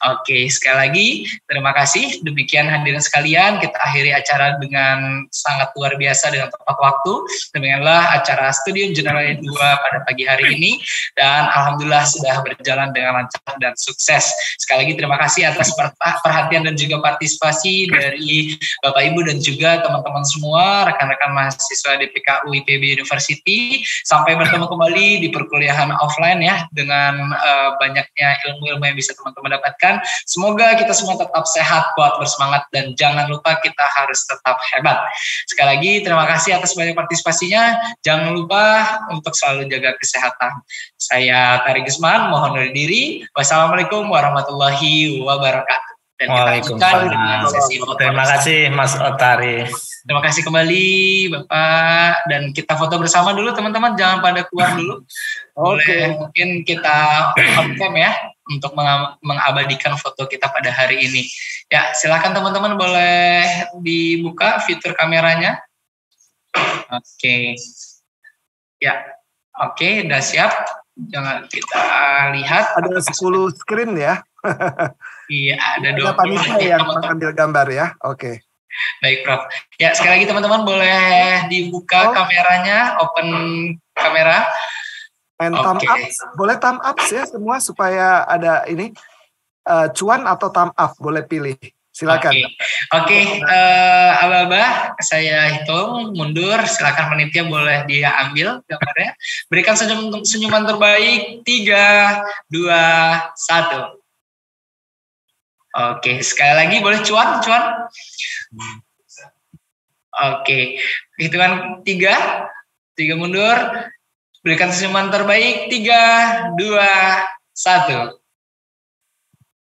Oke sekali lagi Terima kasih. Demikian hadirin sekalian, kita akhiri acara dengan sangat luar biasa dengan tepat waktu. Demikianlah acara Studium General 2 pada pagi hari ini dan alhamdulillah sudah berjalan dengan lancar dan sukses. Sekali lagi terima kasih atas perhatian dan juga partisipasi dari Bapak Ibu dan juga teman-teman semua, rekan-rekan mahasiswa di PKU IPB University. Sampai bertemu kembali di perkuliahan offline ya dengan uh, banyaknya ilmu-ilmu yang bisa teman-teman dapatkan. Semoga kita semua tetap tetap sehat, kuat, bersemangat, dan jangan lupa kita harus tetap hebat. Sekali lagi, terima kasih atas banyak partisipasinya. Jangan lupa untuk selalu jaga kesehatan. Saya Tari Gisman, mohon undur diri. Wassalamualaikum warahmatullahi wabarakatuh. Dan Waalaikumsalam. Terima kasih Mas Otari. Terima kasih kembali Bapak dan kita foto bersama dulu teman-teman jangan pada keluar dulu. Oke. Okay. Mungkin kita on cam ya untuk mengabadikan foto kita pada hari ini. Ya, silakan teman-teman boleh dibuka fitur kameranya. Oke. Okay. Ya. Oke, okay, udah siap. Jangan kita lihat. Ada 10 screen ya. iya, ada dua Ada panitia yang mengambil gambar ya. Oke. Okay. Baik, Prof. Ya, sekali lagi teman-teman boleh dibuka oh. kameranya, open kamera main okay. thumb up boleh thumb up ya semua supaya ada ini uh, cuan atau thumb up boleh pilih silakan oke okay. okay. uh, eh, abah saya hitung mundur silakan penitia boleh dia ambil gambarnya berikan senyum, senyuman terbaik tiga dua satu Oke, okay. sekali lagi boleh cuan, cuan. Oke, okay. hitungan tiga, tiga mundur, Berikan senyuman terbaik. Tiga, dua, satu.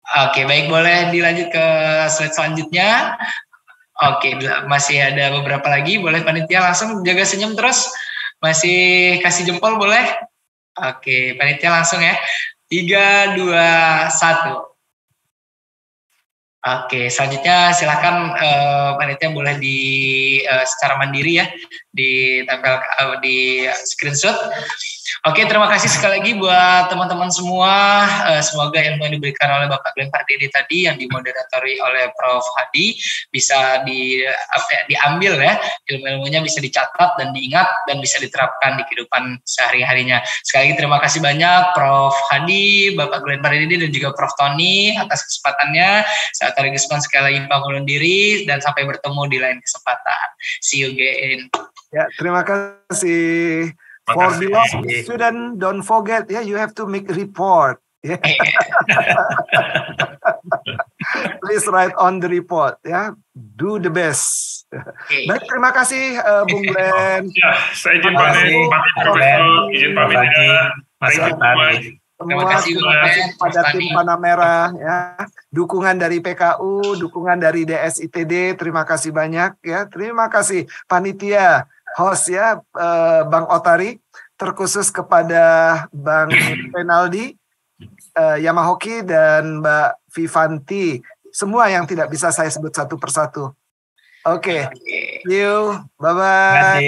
Oke, baik boleh dilanjut ke slide selanjutnya. Oke, masih ada beberapa lagi. Boleh panitia langsung jaga senyum terus. Masih kasih jempol boleh? Oke, panitia langsung ya. Tiga, dua, satu. Oke, selanjutnya silakan uh, panitia boleh di uh, secara mandiri ya ditempel uh, di screenshot. Oke, terima kasih sekali lagi buat teman-teman semua. Eh, semoga ilmu yang diberikan oleh Bapak Glenn Pardede tadi yang dimoderatori oleh Prof. Hadi bisa di, apa, ya, diambil ya, ilmu-ilmunya bisa dicatat dan diingat dan bisa diterapkan di kehidupan sehari-harinya. Sekali lagi terima kasih banyak Prof. Hadi, Bapak Glenn Pardede dan juga Prof. Tony atas kesempatannya. Saya Tarik sekali lagi bangun diri dan sampai bertemu di lain kesempatan. See you again. Ya, terima kasih. For the law student, don't forget, yeah, you have to make report. Yeah. Please write on the report, ya. Yeah. Do the best. Okay. Baik, terima kasih uh, Bung ya, Glenn. Ya, saya izin pamit, pamit Profesor, izin pamit ya. Mas Atari. Terima kasih Bung ya. pada tim Panamera ya. Dukungan dari PKU, dukungan dari DSITD, terima kasih banyak ya. Terima kasih panitia host ya eh, Bang Otari terkhusus kepada Bang Penaldi, eh, Yamahoki dan Mbak Vivanti, semua yang tidak bisa saya sebut satu persatu. Oke, okay. okay. you, bye bye.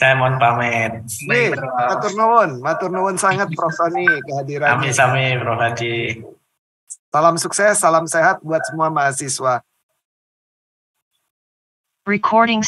Saya mohon pamit. Nih, matur nuwun, matur nuwun sangat Prof Sony kehadiran. Sami sami Prof Haji. Salam sukses, salam sehat buat semua mahasiswa. Recording